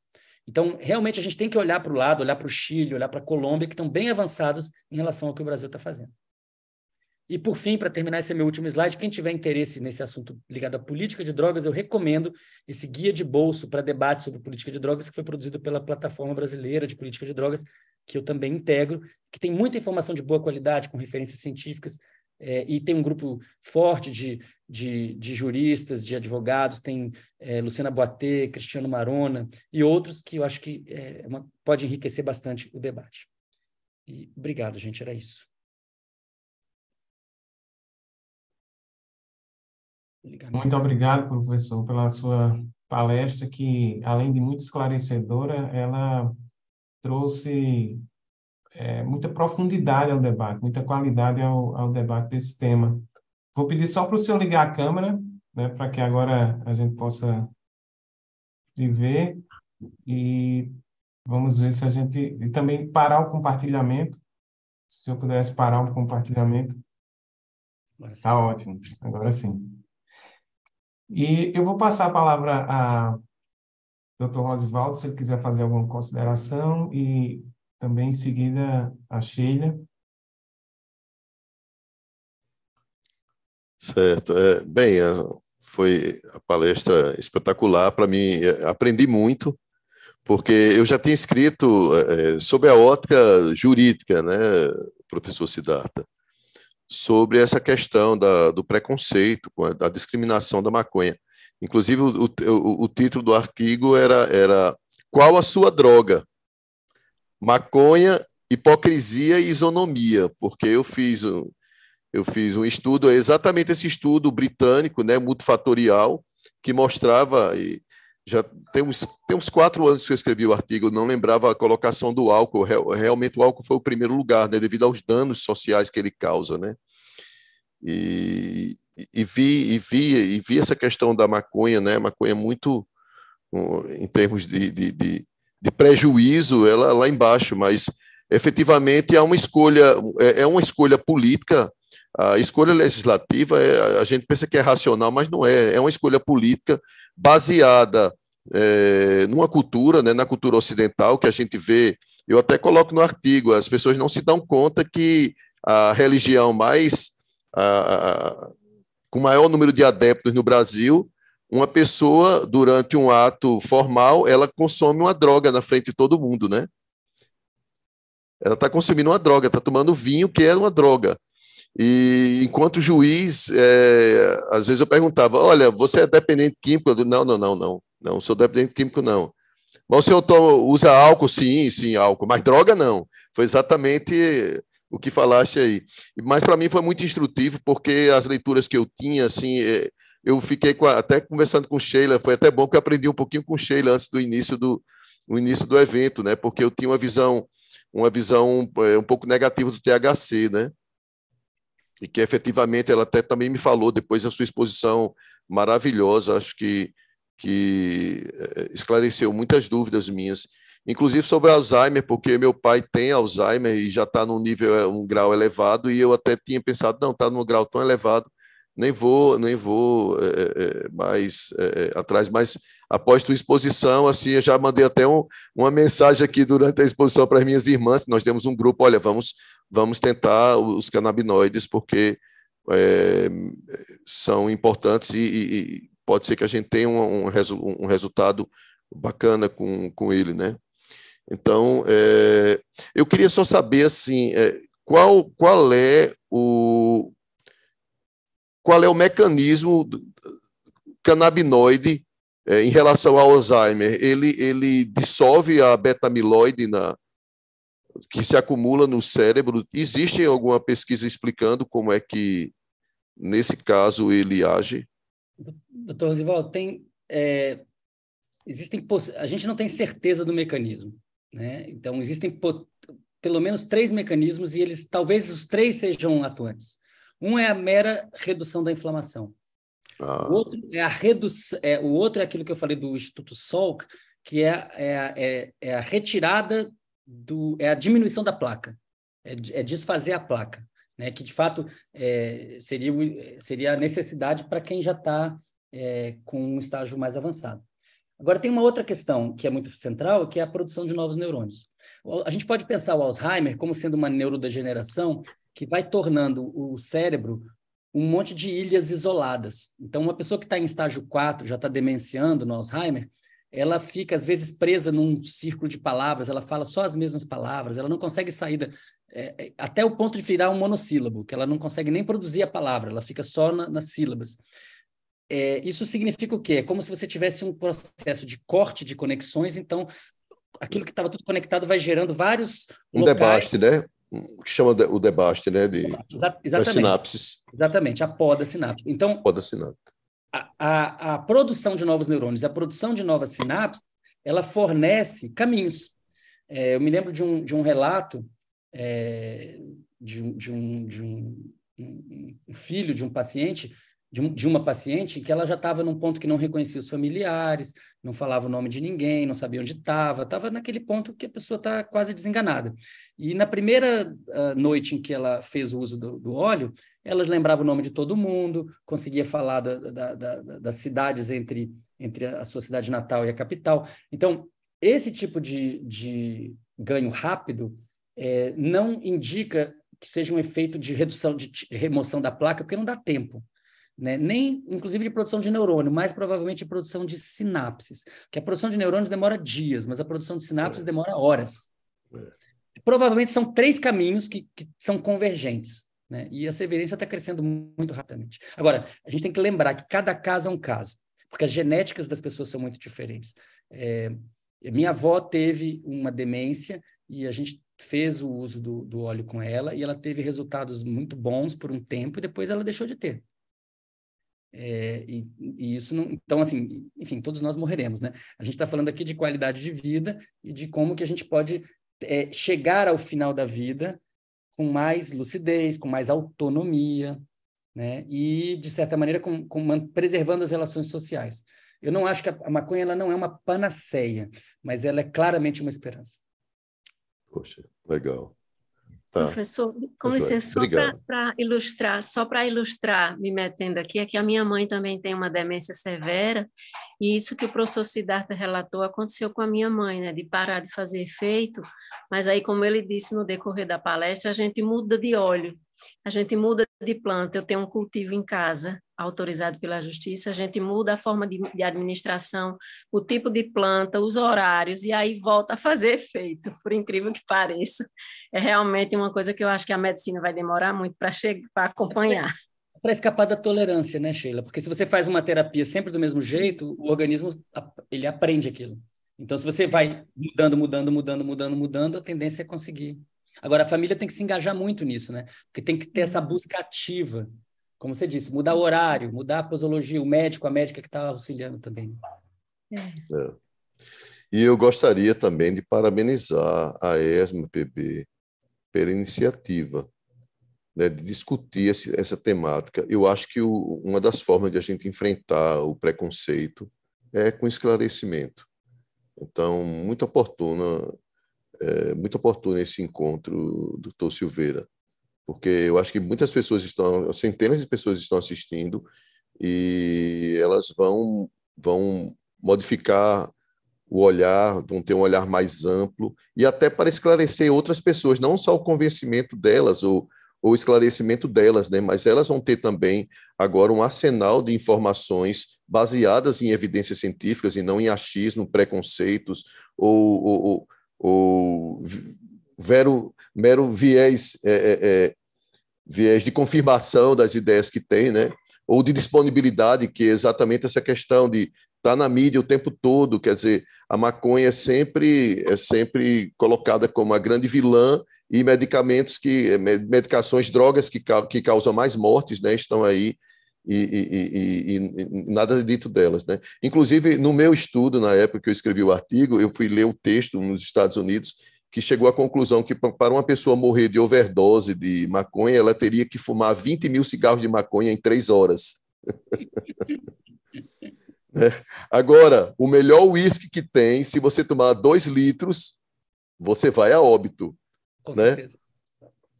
Speaker 3: Então, realmente, a gente tem que olhar para o lado, olhar para o Chile, olhar para a Colômbia, que estão bem avançados em relação ao que o Brasil está fazendo. E, por fim, para terminar, esse é meu último slide. Quem tiver interesse nesse assunto ligado à política de drogas, eu recomendo esse guia de bolso para debate sobre política de drogas, que foi produzido pela Plataforma Brasileira de Política de Drogas que eu também integro, que tem muita informação de boa qualidade, com referências científicas, é, e tem um grupo forte de, de, de juristas, de advogados, tem é, Luciana Boatê, Cristiano Marona e outros que eu acho que é, é uma, pode enriquecer bastante o debate. E obrigado, gente, era isso.
Speaker 1: Muito obrigado,
Speaker 2: professor, pela sua palestra, que além de muito esclarecedora, ela trouxe é, muita profundidade ao debate, muita qualidade ao, ao debate desse tema. Vou pedir só para o senhor ligar a câmera, né, para que agora a gente possa lhe ver e vamos ver se a gente. E também parar o compartilhamento. Se o senhor pudesse parar o compartilhamento. Está ótimo, agora sim. E eu vou passar a palavra a doutor Rosivaldo, se ele quiser fazer alguma consideração, e também em seguida a Sheila.
Speaker 4: Certo. É, bem, é, foi a palestra espetacular para mim. É, aprendi muito, porque eu já tinha escrito é, é sobre a ótica jurídica, né, professor Siddhartha, sobre essa questão da, do preconceito, da discriminação da maconha. Inclusive, o, o, o título do artigo era, era Qual a sua droga? Maconha, hipocrisia e isonomia, porque eu fiz, eu fiz um estudo, é exatamente esse estudo britânico, né, multifatorial, que mostrava, e já tem uns, tem uns quatro anos que eu escrevi o artigo, não lembrava a colocação do álcool, realmente o álcool foi o primeiro lugar, né, devido aos danos sociais que ele causa, né, e, e vi e vi e vi essa questão da maconha, né? Maconha é muito em termos de, de, de, de prejuízo, ela lá embaixo, mas efetivamente é uma escolha é, é uma escolha política. A escolha legislativa, é, a gente pensa que é racional, mas não é. É uma escolha política baseada é, numa cultura, né, na cultura ocidental, que a gente vê, eu até coloco no artigo, as pessoas não se dão conta que a religião mais a, a, com maior número de adeptos no Brasil, uma pessoa, durante um ato formal, ela consome uma droga na frente de todo mundo, né? Ela está consumindo uma droga, está tomando vinho, que é uma droga. E enquanto juiz, é, às vezes eu perguntava: olha, você é dependente químico? Eu não, não, não, não, não sou dependente químico, não. Mas o senhor usa álcool? Sim, sim, álcool, mas droga não. Foi exatamente o que falaste aí. Mas para mim foi muito instrutivo, porque as leituras que eu tinha, assim, é, eu fiquei com a, até conversando com Sheila, foi até bom que eu aprendi um pouquinho com Sheila antes do início do, do início do evento, né? Porque eu tinha uma visão uma visão é, um pouco negativa do THC, né? E que efetivamente ela até também me falou depois da sua exposição maravilhosa, acho que que é, esclareceu muitas dúvidas minhas inclusive sobre Alzheimer, porque meu pai tem Alzheimer e já está num nível, é, um grau elevado, e eu até tinha pensado, não, está num grau tão elevado, nem vou, nem vou é, é, é mais é, é, atrás, mas após tua exposição, assim, eu já mandei até um, uma mensagem aqui durante a exposição para as minhas irmãs, nós temos um grupo, olha, vamos, vamos tentar os canabinoides, porque são importantes e, e, e, pode ser que a gente tenha um, um, resu, um resultado bacana com, com ele, né? Então, é, eu queria só saber assim, é, qual, qual é o qual é o mecanismo canabinoide é, em relação ao Alzheimer? Ele, ele dissolve a beta-amiloide na, que se acumula no cérebro? Existe alguma pesquisa explicando como é que, nesse caso, ele age?
Speaker 3: Doutor Rosivaldo tem, é, existem a gente não tem certeza do mecanismo. Né? Então, existem pelo menos três mecanismos e eles talvez os três sejam atuantes. Um é a mera redução da inflamação. Ah. O, outro é a é, o outro é aquilo que eu falei do Instituto Salk, que é, é, é, é, a retirada, do, é a diminuição da placa, é, é desfazer a placa, né? que de fato é, seria, seria a necessidade para quem já está é, com um estágio mais avançado. Agora, tem uma outra questão que é muito central, que é a produção de novos neurônios. A gente pode pensar o Alzheimer como sendo uma neurodegeneração que vai tornando o cérebro um monte de ilhas isoladas. Então, uma pessoa que está em estágio 4, já está demenciando no Alzheimer, ela fica, às vezes, presa num círculo de palavras, ela fala só as mesmas palavras, ela não consegue sair da, é, é até o ponto de virar um monossílabo, que ela não consegue nem produzir a palavra, ela fica só na, nas sílabas. É, isso significa o quê? É como se você tivesse um processo de corte de conexões, então aquilo que estava tudo conectado vai gerando vários. Um locais. debaste,
Speaker 4: né? O que chama de, o debaste, né? De, Exa das sinapses.
Speaker 3: Exatamente, a poda sináptica. Então, poda sinapse. A, a, a produção de novos neurônios, a produção de novas sinapses, ela fornece caminhos. É, eu me lembro de um, de um relato é, de, de, um, de um, um filho de um paciente de, de uma paciente que ela já estava num ponto que não reconhecia os familiares, não falava o nome de ninguém, não sabia onde estava, estava naquele ponto que a pessoa está quase desenganada. E na primeira uh, noite em que ela fez o uso do, do, óleo, ela lembrava o nome de todo mundo, conseguia falar da, da, da, das cidades entre, entre a sua cidade natal e a capital. Então, esse tipo de, de ganho rápido é, não indica que seja um efeito de redução, de remoção da placa, porque não dá tempo né? nem inclusive de produção de neurônio, mais provavelmente de produção de sinapses. Que a produção de neurônios demora dias, mas a produção de sinapses é. demora horas. É. Provavelmente são três caminhos que, que são convergentes. Né? E essa evidência está crescendo muito rapidamente. Agora, a gente tem que lembrar que cada caso é um caso, porque as genéticas das pessoas são muito diferentes. É, minha avó teve uma demência e a gente fez o uso do, do óleo com ela e ela teve resultados muito bons por um tempo e depois ela deixou de ter. É, e, e, isso não. Então, assim, enfim, todos nós morreremos, né? A gente está falando aqui de qualidade de vida e de como que a gente pode é, chegar ao final da vida com mais lucidez, com mais autonomia, né? E, de certa maneira, com, com preservando as relações sociais. Eu não acho que a maconha ela não é uma panaceia, mas ela é claramente uma esperança.
Speaker 4: Poxa, legal. Tá. Professor,
Speaker 2: com tá licença, só para ilustrar, só para ilustrar, me metendo aqui, é que a minha mãe também tem uma demência severa, e isso que o professor Siddhartha relatou aconteceu com a minha mãe, né, de parar de fazer efeito, mas aí, como ele disse no decorrer da palestra, a gente muda de óleo, a gente muda de planta, eu tenho um cultivo em casa, autorizado pela justiça, a gente muda a forma de, de administração, o tipo de planta, os horários, e aí volta a fazer [LAUGHS]
Speaker 4: efeito, por incrível que pareça. É realmente uma coisa que eu acho que a medicina vai demorar muito para acompanhar.
Speaker 3: É para escapar da tolerância, né, Sheila? Porque se você faz uma terapia sempre do mesmo jeito, o organismo ele aprende aquilo. Então, se você vai mudando, mudando, mudando, mudando, mudando, a tendência é conseguir Agora, a família tem que se engajar muito nisso, né? Porque tem que ter essa uhum. busca ativa. Como você disse, mudar o horário, mudar a posologia, o médico, a médica que está auxiliando também.
Speaker 1: Né?
Speaker 4: É. É. E eu gostaria também de parabenizar a ESMA-PB pela iniciativa né, de discutir esse, essa temática. Eu acho que o, uma das formas de a gente enfrentar o preconceito é com esclarecimento. Então, muito oportuna é muito oportuno esse encontro, doutor Silveira, porque eu acho que muitas pessoas estão, centenas de pessoas estão assistindo e elas vão, vão modificar o olhar, vão ter um olhar mais amplo e até para esclarecer outras pessoas, não só o convencimento delas ou o esclarecimento delas, né? Mas elas vão ter também agora um arsenal de informações baseadas em evidências científicas e não em achismo, preconceitos ou, ou, ou vero, mero viés, é, é, é, viés de confirmação das ideias que tem, né? ou de disponibilidade, que é exatamente essa questão de estar tá na mídia o tempo todo, quer dizer, a maconha é sempre, é sempre colocada como a grande vilã e medicamentos que é, medicações, drogas que, que causam mais mortes, né, estão aí e, e, e, nada dito delas. Né? Inclusive, no meu estudo, na época que eu escrevi o artigo, eu fui ler o texto nos Estados Unidos que chegou à conclusão que para uma pessoa morrer de overdose de maconha, ela teria que fumar 20 mil cigarros de maconha em três horas. [LAUGHS] né? Agora, o melhor uísque que tem, se você tomar dois litros, você vai a óbito. Com né? certeza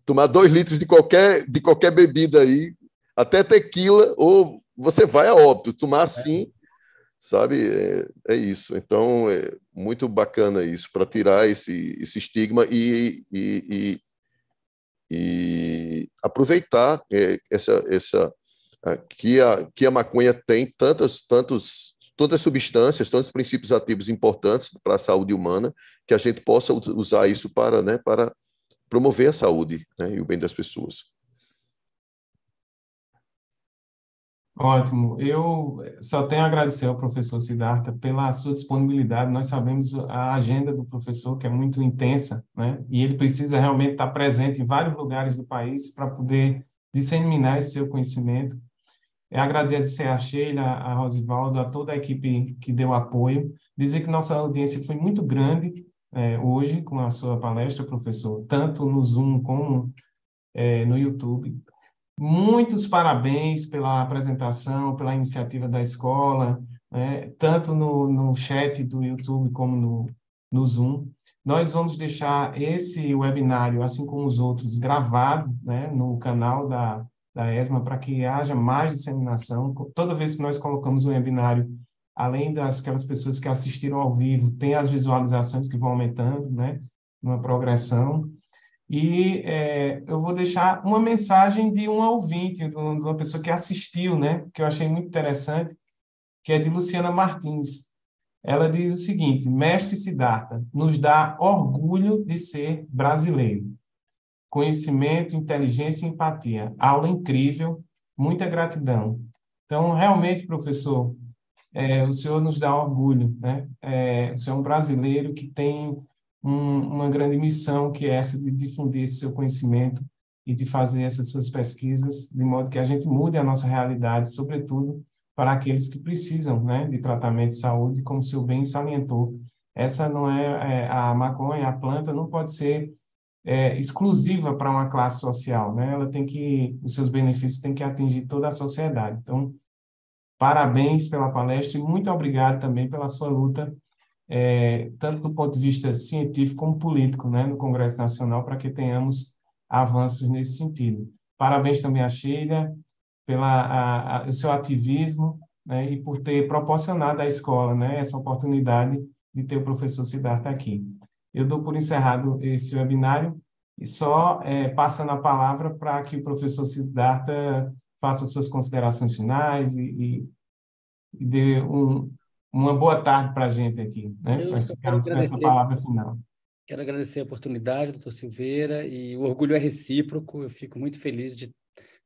Speaker 4: tomar dois litros de qualquer, de qualquer bebida aí, até tequila, ou você vai a óbito, tomar assim, sabe? É, é isso. Então, é muito bacana isso, para tirar esse, esse estigma e, e, e, e aproveitar é, essa. essa que a, que a maconha tem tantas, tantos, tantas substâncias, tantos princípios ativos importantes para a saúde humana, que a gente possa usar isso para, né, para promover a saúde né, e o bem das pessoas.
Speaker 2: Ótimo. Eu só tenho a agradecer ao professor Siddhartha pela sua disponibilidade. Nós sabemos a agenda do professor, que é muito intensa, né? E ele precisa realmente estar presente em vários lugares do país para poder disseminar esse seu conhecimento. Eu agradecer a Sheila, a Rosivaldo, a toda a equipe que deu apoio. Dizer que nossa audiência foi muito grande é, hoje com a sua palestra, professor, tanto no Zoom como é, no YouTube. Muitos parabéns pela apresentação, pela iniciativa da escola, né, tanto no, no chat do YouTube como no, no Zoom. Nós vamos deixar esse webinário, assim como os outros, gravado né, no canal da, da ESMA para que haja mais disseminação. Toda vez que nós colocamos um webinário, além das aquelas pessoas que assistiram ao vivo, tem as visualizações que vão aumentando, né, uma progressão. E é, eu vou deixar uma mensagem de um ouvinte, de uma pessoa que assistiu, né, que eu achei muito interessante, que é de Luciana Martins. Ela diz o seguinte: Mestre Siddhartha, nos dá orgulho de ser brasileiro. Conhecimento, inteligência e empatia. Aula incrível, muita gratidão. Então, realmente, professor, é, o senhor nos dá orgulho, né? É, o senhor é um brasileiro que tem um, uma grande missão, que é essa de difundir esse seu conhecimento e de fazer essas suas pesquisas, de modo que a gente mude a nossa realidade, sobretudo para aqueles que precisam né, de tratamento de saúde, como o seu bem salientou. Essa não é, é a maconha, a planta não pode ser é, exclusiva para uma classe social, né? Ela tem que os seus benefícios têm que atingir toda a sociedade. Então, parabéns pela palestra e muito obrigado também pela sua luta é, tanto do ponto de vista científico como político, né, no Congresso Nacional, para que tenhamos avanços nesse sentido. Parabéns também à Sheila pelo seu ativismo né, e por ter proporcionado à escola né, essa oportunidade de ter o professor Siddhartha aqui. Eu dou por encerrado esse webinário e só é, passando a palavra para que o professor Siddhartha faça suas considerações finais e, e, e dê um, uma boa tarde para a gente aqui, né? Eu só quero agradecer. palavra final.
Speaker 3: Quero agradecer a oportunidade, doutor Silveira, e o orgulho é recíproco. Eu fico muito feliz de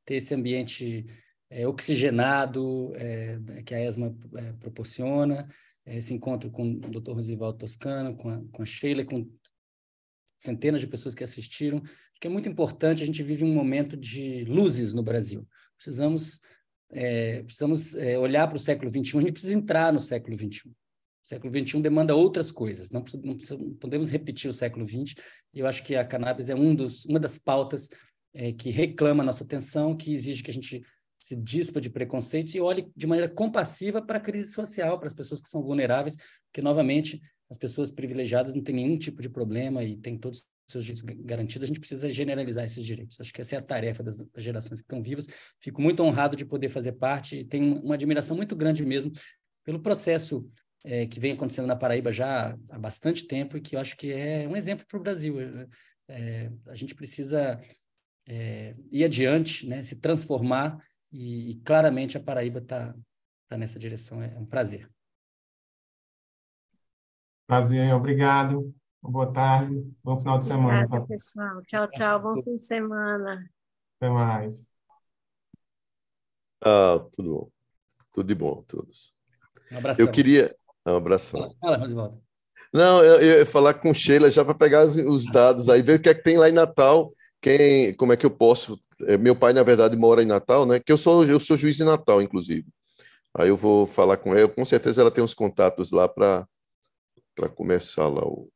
Speaker 3: ter esse ambiente é, oxigenado é, que a ESMA é, proporciona, é, esse encontro com o doutor Rosivaldo Toscano, com a, com a Sheila, com centenas de pessoas que assistiram, que é muito importante. A gente vive um momento de luzes no Brasil. Precisamos é, precisamos é, olhar para o século XXI, a gente precisa entrar no século XXI. O século XXI demanda outras coisas, não, precisa, não, precisa, não podemos repetir o século XX. Eu acho que a cannabis é um dos, uma das pautas é, que reclama a nossa atenção, que exige que a gente se dispa de preconceitos e olhe de maneira compassiva para a crise social, para as pessoas que são vulneráveis, porque, novamente, as pessoas privilegiadas não têm nenhum tipo de problema e têm todos seus direitos garantidos, a gente precisa generalizar esses direitos. Acho que essa é a tarefa das gerações que estão vivas. Fico muito honrado de poder fazer parte e tenho uma admiração muito grande mesmo pelo processo é, que vem acontecendo na Paraíba já há bastante tempo e que eu acho que é um exemplo para o Brasil. É, a gente precisa é, ir adiante, né, se transformar e, e claramente a Paraíba está tá nessa direção. É, um
Speaker 2: prazer. Prazer, obrigado. Boa tarde, bom final de semana. Obrigada, tá?
Speaker 1: pessoal. Tchau, tchau. Bom fim de semana. Até
Speaker 2: mais.
Speaker 4: Ah, tudo bom. Tudo de bom a todos. Um abraço. Eu queria. Um abração. Fala, fala de volta. Não, eu, eu, ia falar com Sheila já para pegar os dados aí, ver o que é que tem lá em Natal. Quem, como é que eu posso? É, meu pai, na verdade, mora em Natal, né? Que eu sou, eu sou juiz em Natal, inclusive. Aí eu vou falar com ela, com certeza ela tem os contatos lá para começar lá o,